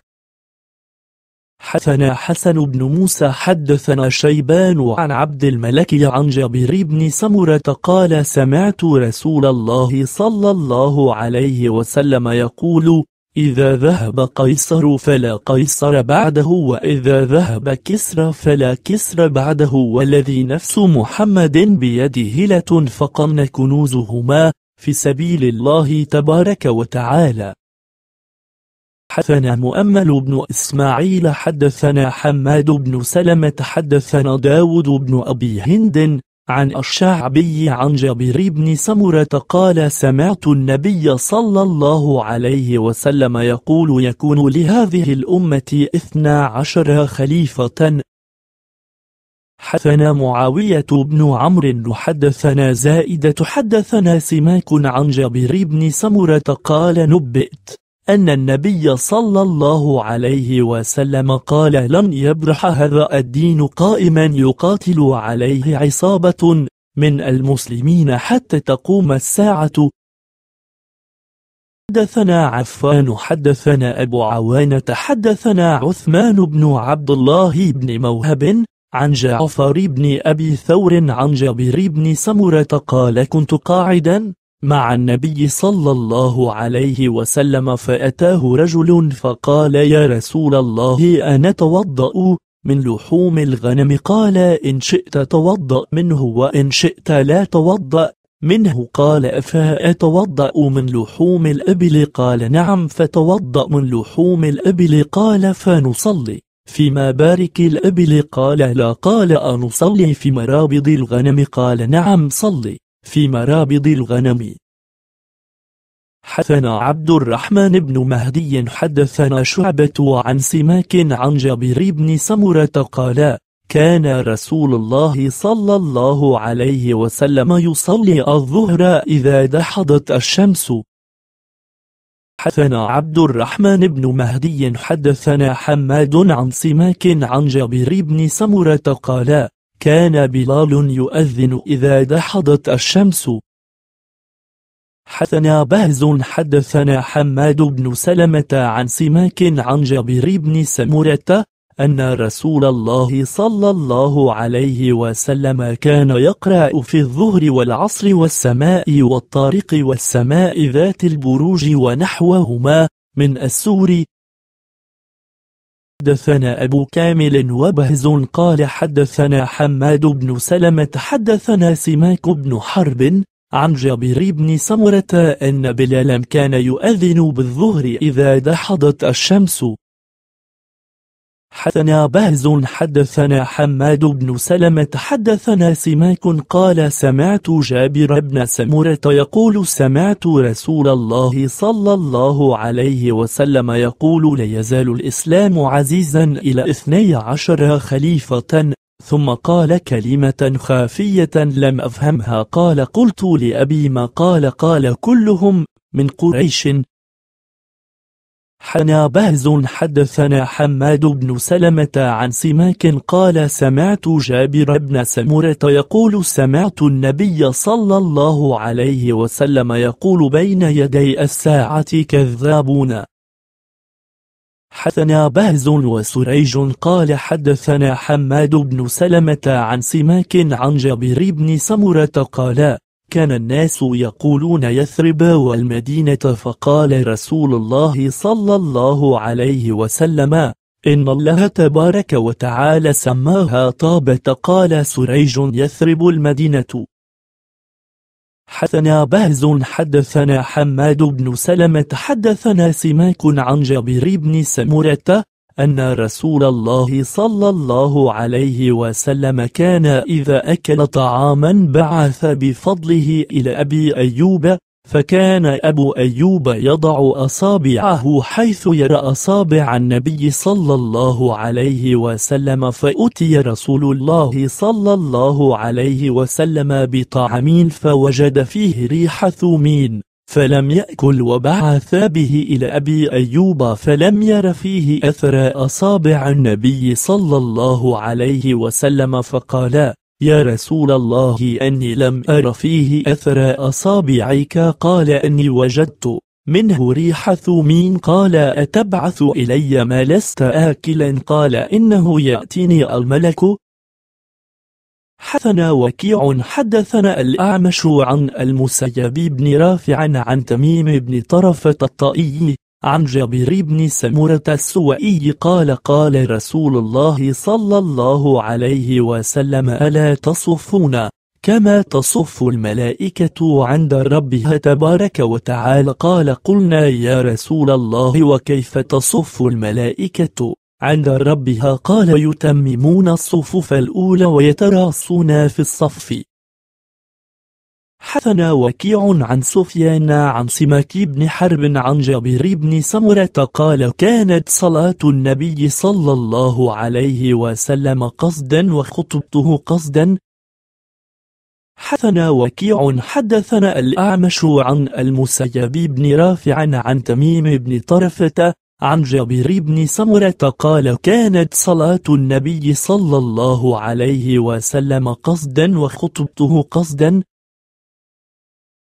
حدثنا حسن بن موسى حدثنا شيبان عن عبد الملك عن جابر بن سمرة قال سمعت رسول الله صلى الله عليه وسلم يقول إذا ذهب قيصر فلا قيصر بعده وإذا ذهب كسرى فلا كسرى بعده والذي نفس محمد بيده لتنفقن كنوزهما في سبيل الله تبارك وتعالى حدثنا مؤمل بن إسماعيل حدثنا حماد بن سلمة حدثنا داود بن أبي هند عن الشعبي عن جابر بن سمرة قال سمعت النبي صلى الله عليه وسلم يقول يكون لهذه الأمة إثنى عشر خليفة حدثنا معاوية بن عمرو حدثنا زائدة حدثنا سماك عن جابر بن سمرة قال نبئت أن النبي صلى الله عليه وسلم قال لن يبرح هذا الدين قائما يقاتل عليه عصابة من المسلمين حتى تقوم الساعة حدثنا عفان حدثنا أبو عوانة حدثنا عثمان بن عبد الله بن موهب عن جعفر بن أبي ثور عن جابر بن سمرة قال كنت قاعدا مع النبي صلى الله عليه وسلم فأتاه رجل فقال يا رسول الله أنا توضأ من لحوم الغنم قال إن شئت توضأ منه وإن شئت لا توضأ منه قال أفأتوضأ من لحوم الأبل قال نعم فتوضأ من لحوم الأبل قال فنصلي في بارك الأبل قال لا قال أنصلي في مرابض الغنم قال نعم صلي في مرابض الغنم حدثنا عبد الرحمن بن مهدي حدثنا شعبة عن سماك عن جابر بن سمرة قال كان رسول الله صلى الله عليه وسلم يصلي الظهر إذا دحضت الشمس حدثنا عبد الرحمن بن مهدي حدثنا حماد عن سماك عن جابر بن سمرة قال كان بلال يؤذن إذا دحضت الشمس حدثنا بهز حدثنا حماد بن سلمة عن سماك عن جبير بن سمرة أن رسول الله صلى الله عليه وسلم كان يقرأ في الظهر والعصر والسماء والطارق والسماء ذات البروج ونحوهما من السور حدثنا أبو كامل وبهز قال حدثنا حماد بن سلمة حدثنا سماك بن حرب عن جابر بن سمرة أن بلالا كان يؤذن بالظهر إذا دحضت الشمس حدثنا بهز حدثنا حماد بن سلمة حدثنا سماك قال سمعت جابر بن سمرة يقول سمعت رسول الله صلى الله عليه وسلم يقول لا يزال الإسلام عزيزا إلى اثني عشر خليفة ثم قال كلمة خافية لم أفهمها قال قلت لأبي ما قال قال كلهم من قريش حنا بهز حدثنا حماد بن سلمة عن سماك قال سمعت جابر بن سمرة يقول سمعت النبي صلى الله عليه وسلم يقول بين يدي الساعة كذابون حدثنا بهز وسريج قال حدثنا حماد بن سلمة عن سماك عن جابر بن سمرة قال كان الناس يقولون يثرب والمدينة فقال رسول الله صلى الله عليه وسلم إن الله تبارك وتعالى سماها طابة قال سريج يثرب المدينة حدثنا بهز حدثنا حماد بن سلمة حدثنا سماك عن جابر بن سمرة أن رسول الله صلى الله عليه وسلم كان إذا أكل طعاما بعث بفضله إلى أبي أيوب فكان أبو أيوب يضع أصابعه حيث يرى أصابع النبي صلى الله عليه وسلم فأتي رسول الله صلى الله عليه وسلم بطعام فوجد فيه ريح ثومين فلم يأكل وبعث به إلى أبي أيوب فلم ير فيه أثر أصابع النبي صلى الله عليه وسلم فقال يا رسول الله أني لم أر فيه أثر أصابعك قال أني وجدت منه ريح ثومين قال أتبعث إلي ما لست آكلا قال إنه يأتيني الملك حدثنا وكيع حدثنا الأعمش عن المسيب بن رافع عن تميم بن طرفة الطائي عن جابر بن سمرة السوئي قال قال رسول الله صلى الله عليه وسلم ألا تصفون كما تصف الملائكة عند ربها تبارك وتعالى قال قلنا يا رسول الله وكيف تصف الملائكة عند ربها قال يتممون الصفوف الأولى ويتراصون في الصف حثنا وكيع عن سفيان عن سماك بن حرب عن جابر بن سمرة قال كانت صلاة النبي صلى الله عليه وسلم قصدا وخطبته قصدا حثنا وكيع حدثنا الأعمش عن المسيب بن رافع عن تميم بن طرفة عن جابر بن سمرة قال كانت صلاة النبي صلى الله عليه وسلم قصدا وخطبته قصدا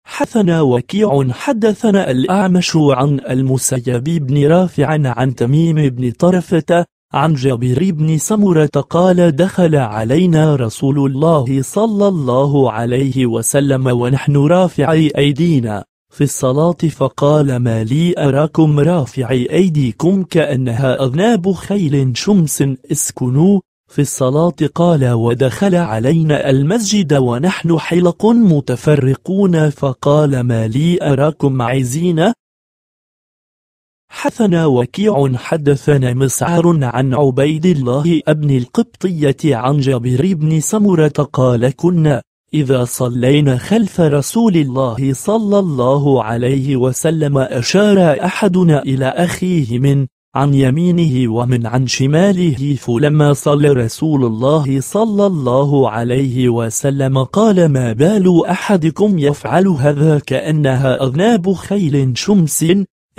حثنا وكيع حدثنا الأعمش عن المسيب بن رافع عن تميم بن طرفة عن جابر بن سمرة قال دخل علينا رسول الله صلى الله عليه وسلم ونحن رافعي أيدينا في الصلاة فقال ما لي أراكم رافعي أيديكم كأنها أذناب خيل شمس اسكنوا في الصلاة قال ودخل علينا المسجد ونحن حلق متفرقون فقال ما لي أراكم عايزين حثنا وكيع حدثنا مسعر عن عبيد الله ابن القبطية عن جابر بن سمرة قال كنا إذا صلينا خلف رسول الله صلى الله عليه وسلم أشار أحدنا إلى أخيه من عن يمينه ومن عن شماله فلما صلى رسول الله صلى الله عليه وسلم قال ما بال أحدكم يفعل هذا كأنها أذناب خيل شمس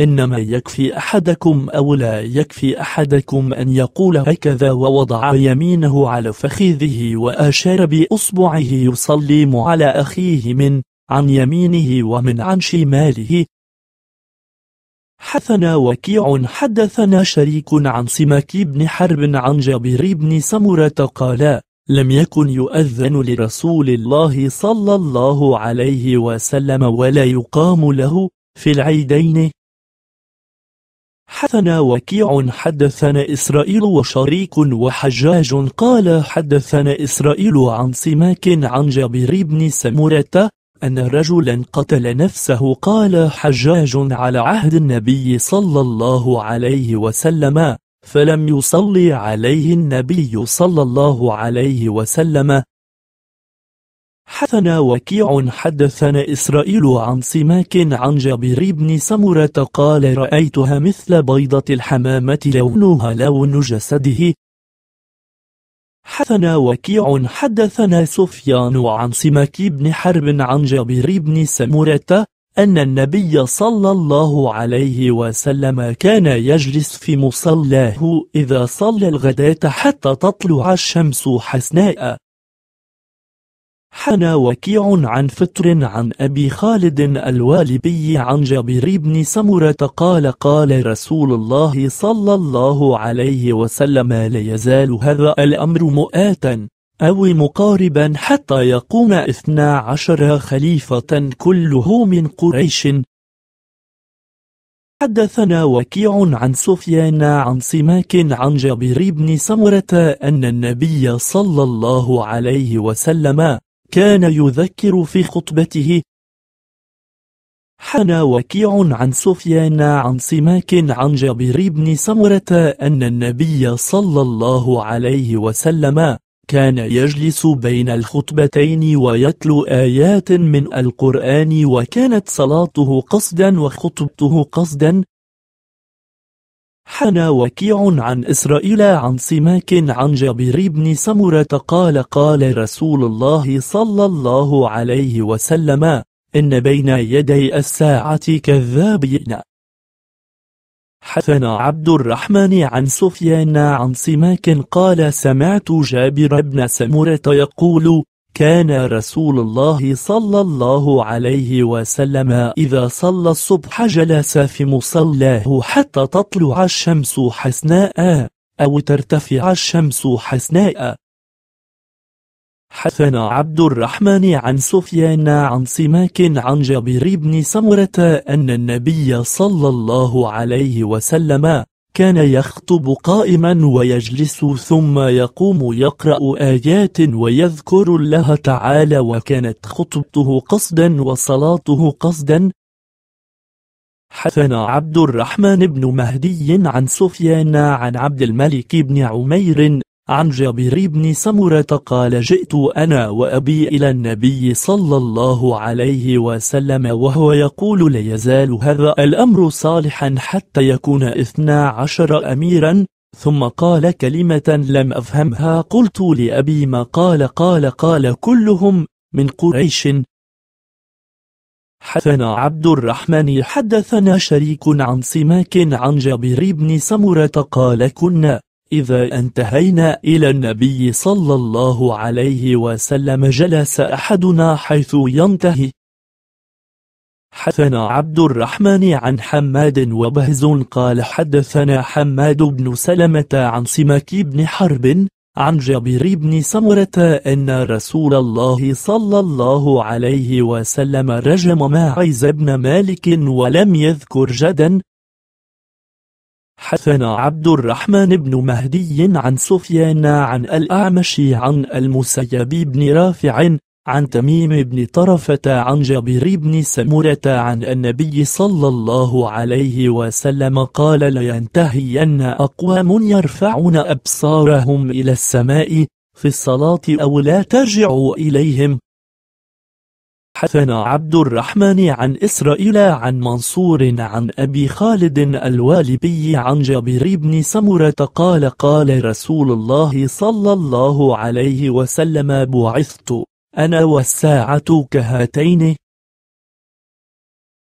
إنما يكفي أحدكم أو لا يكفي أحدكم أن يقول هكذا ووضع يمينه على فخذه وأشار بأصبعه يسلم على أخيه من عن يمينه ومن عن شماله حثنا وكيع حدثنا شريك عن سماك بن حرب عن جابر بن سمرة قال لم يكن يؤذن لرسول الله صلى الله عليه وسلم ولا يقام له في العيدين حدثنا وكيع حدثنا إسرائيل وشريك وحجاج قال حدثنا إسرائيل عن سماك عن جابر بن سمرة أن رجلا قتل نفسه قال حجاج على عهد النبي صلى الله عليه وسلم فلم يصلي عليه النبي صلى الله عليه وسلم حدثنا وكيع حدثنا إسرائيل عن سماك عن جابر بن سمرة قال رأيتها مثل بيضة الحمامة لونها لون جسده حدثنا وكيع حدثنا سفيان عن سماك بن حرب عن جابر بن سمرة أن النبي صلى الله عليه وسلم كان يجلس في مصلاه إذا صلى الغداة حتى تطلع الشمس حسناء حنى وكيع عن فطر عن أبي خالد الوالبي عن جابر بن سمرة قال قال رسول الله صلى الله عليه وسلم لا يزال هذا الأمر مؤاتا أو مقاربا حتى يقوم اثنا عشر خليفة كله من قريش حدثنا وكيع عن سفيان عن سماك عن جابر بن سمرة أن النبي صلى الله عليه وسلم كان يذكر في خطبته حنى وكيع عن سفيان عن سماك عن جابر بن سمرة أن النبي صلى الله عليه وسلم كان يجلس بين الخطبتين ويتلو آيات من القرآن وكانت صلاته قصدا وخطبته قصدا حنى وكيع عن إسرائيل عن سماك عن جابر بن سمرة قال قال رسول الله صلى الله عليه وسلم إن بين يدي الساعة كذابين حثنا عبد الرحمن عن سفيان عن سماك قال سمعت جابر بن سمرة يقول كان رسول الله صلى الله عليه وسلم إذا صلى الصبح جلس في مصلاه حتى تطلع الشمس حسناء أو ترتفع الشمس حسناء حثنا عبد الرحمن عن سفيان عن سماك عن جابر بن سمرة أن النبي صلى الله عليه وسلم كان يخطب قائما ويجلس ثم يقوم يقرأ آيات ويذكر الله تعالى وكانت خطبته قصدا وصلاته قصدا حثنا عبد الرحمن بن مهدي عن سفيان عن عبد الملك بن عمير عن جابر بن سمرة قال جئت أنا وأبي إلى النبي صلى الله عليه وسلم وهو يقول لا يزال هذا الأمر صالحا حتى يكون إثنى عشر أميرا ثم قال كلمة لم أفهمها قلت لأبي ما قال قال قال كلهم من قريش حدثنا عبد الرحمن حدثنا شريك عن سماك عن جابر بن سمرة قال كنا إذا انتهينا إلى النبي صلى الله عليه وسلم جلس أحدنا حيث ينتهي حدثنا عبد الرحمن عن حماد وبهز قال حدثنا حماد بن سلمة عن سمك بن حرب عن جابر بن سمرة أن رسول الله صلى الله عليه وسلم رجم ماعز بن مالك ولم يذكر جدا حثنا عبد الرحمن بن مهدي عن سفيان عن الأعمش عن المسيب بن رافع عن تميم بن طرفة عن جابر بن سمرة عن النبي صلى الله عليه وسلم قال لينتهين أقوام يرفعون أبصارهم إلى السماء في الصلاة أو لا ترجعوا إليهم حدثنا عبد الرحمن عن إسرائيل عن منصور عن أبي خالد الوالبي عن جابر بن سمرة قال قال رسول الله صلى الله عليه وسلم بعثت أنا والساعة كهاتين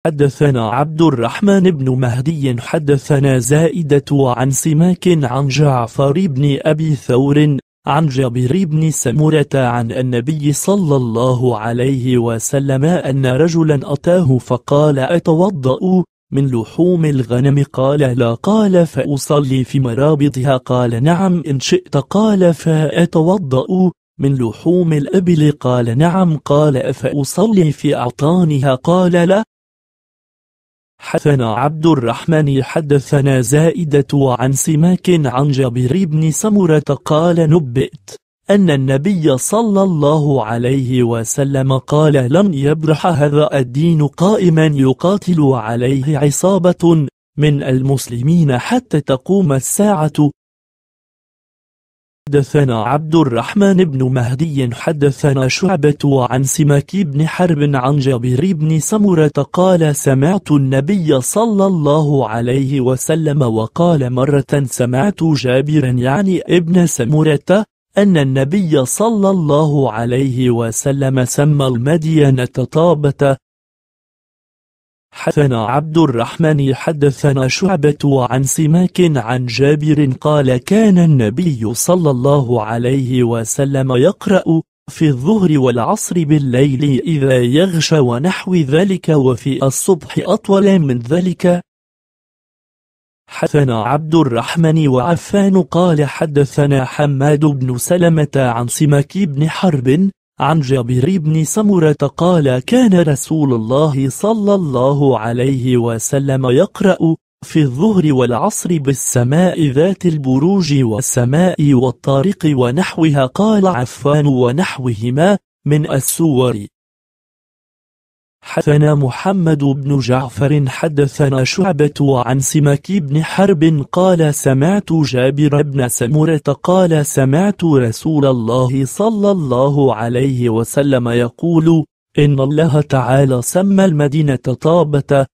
حدثنا عبد الرحمن بن مهدي حدثنا زائدة عن سماك عن جعفر بن أبي ثور عن جابر بن سمرة عن النبي صلى الله عليه وسلم أن رجلا أتاه فقال أتوضأ من لحوم الغنم قال لا قال فأصلي في مرابطها قال نعم إن شئت قال فأتوضأ من لحوم الأبل قال نعم قال أفأصلي في أعطانها قال لا حدثنا عبد الرحمن حدثنا زائدة عن سماك عن جابر بن سمرة قال نبئت أن النبي صلى الله عليه وسلم قال لن يبرح هذا الدين قائما يقاتل عليه عصابة من المسلمين حتى تقوم الساعة حدثنا عبد الرحمن بن مهدي حدثنا شعبة عن سماك بن حرب عن جابر بن سمرة قال سمعت النبي صلى الله عليه وسلم وقال مرة سمعت جابرا يعني ابن سمرة أن النبي صلى الله عليه وسلم سمى المدينة طابة حدثنا عبد الرحمن حدثنا شعبة عن سماك عن جابر قال كان النبي صلى الله عليه وسلم يقرأ في الظهر والعصر بالليل إذا يغشى ونحو ذلك وفي الصبح أطول من ذلك حدثنا عبد الرحمن وعفان قال حدثنا حماد بن سلمة عن سماك بن حرب عن جابر بن سمرة قال كان رسول الله صلى الله عليه وسلم يقرأ في الظهر والعصر بالسماء ذات البروج والسماء والطارق ونحوها قال عفان ونحوهما من السور حدثنا محمد بن جعفر حدثنا شعبة عن سمك بن حرب قال سمعت جابر بن سمرة قال سمعت رسول الله صلى الله عليه وسلم يقول إن الله تعالى سمى المدينة طابة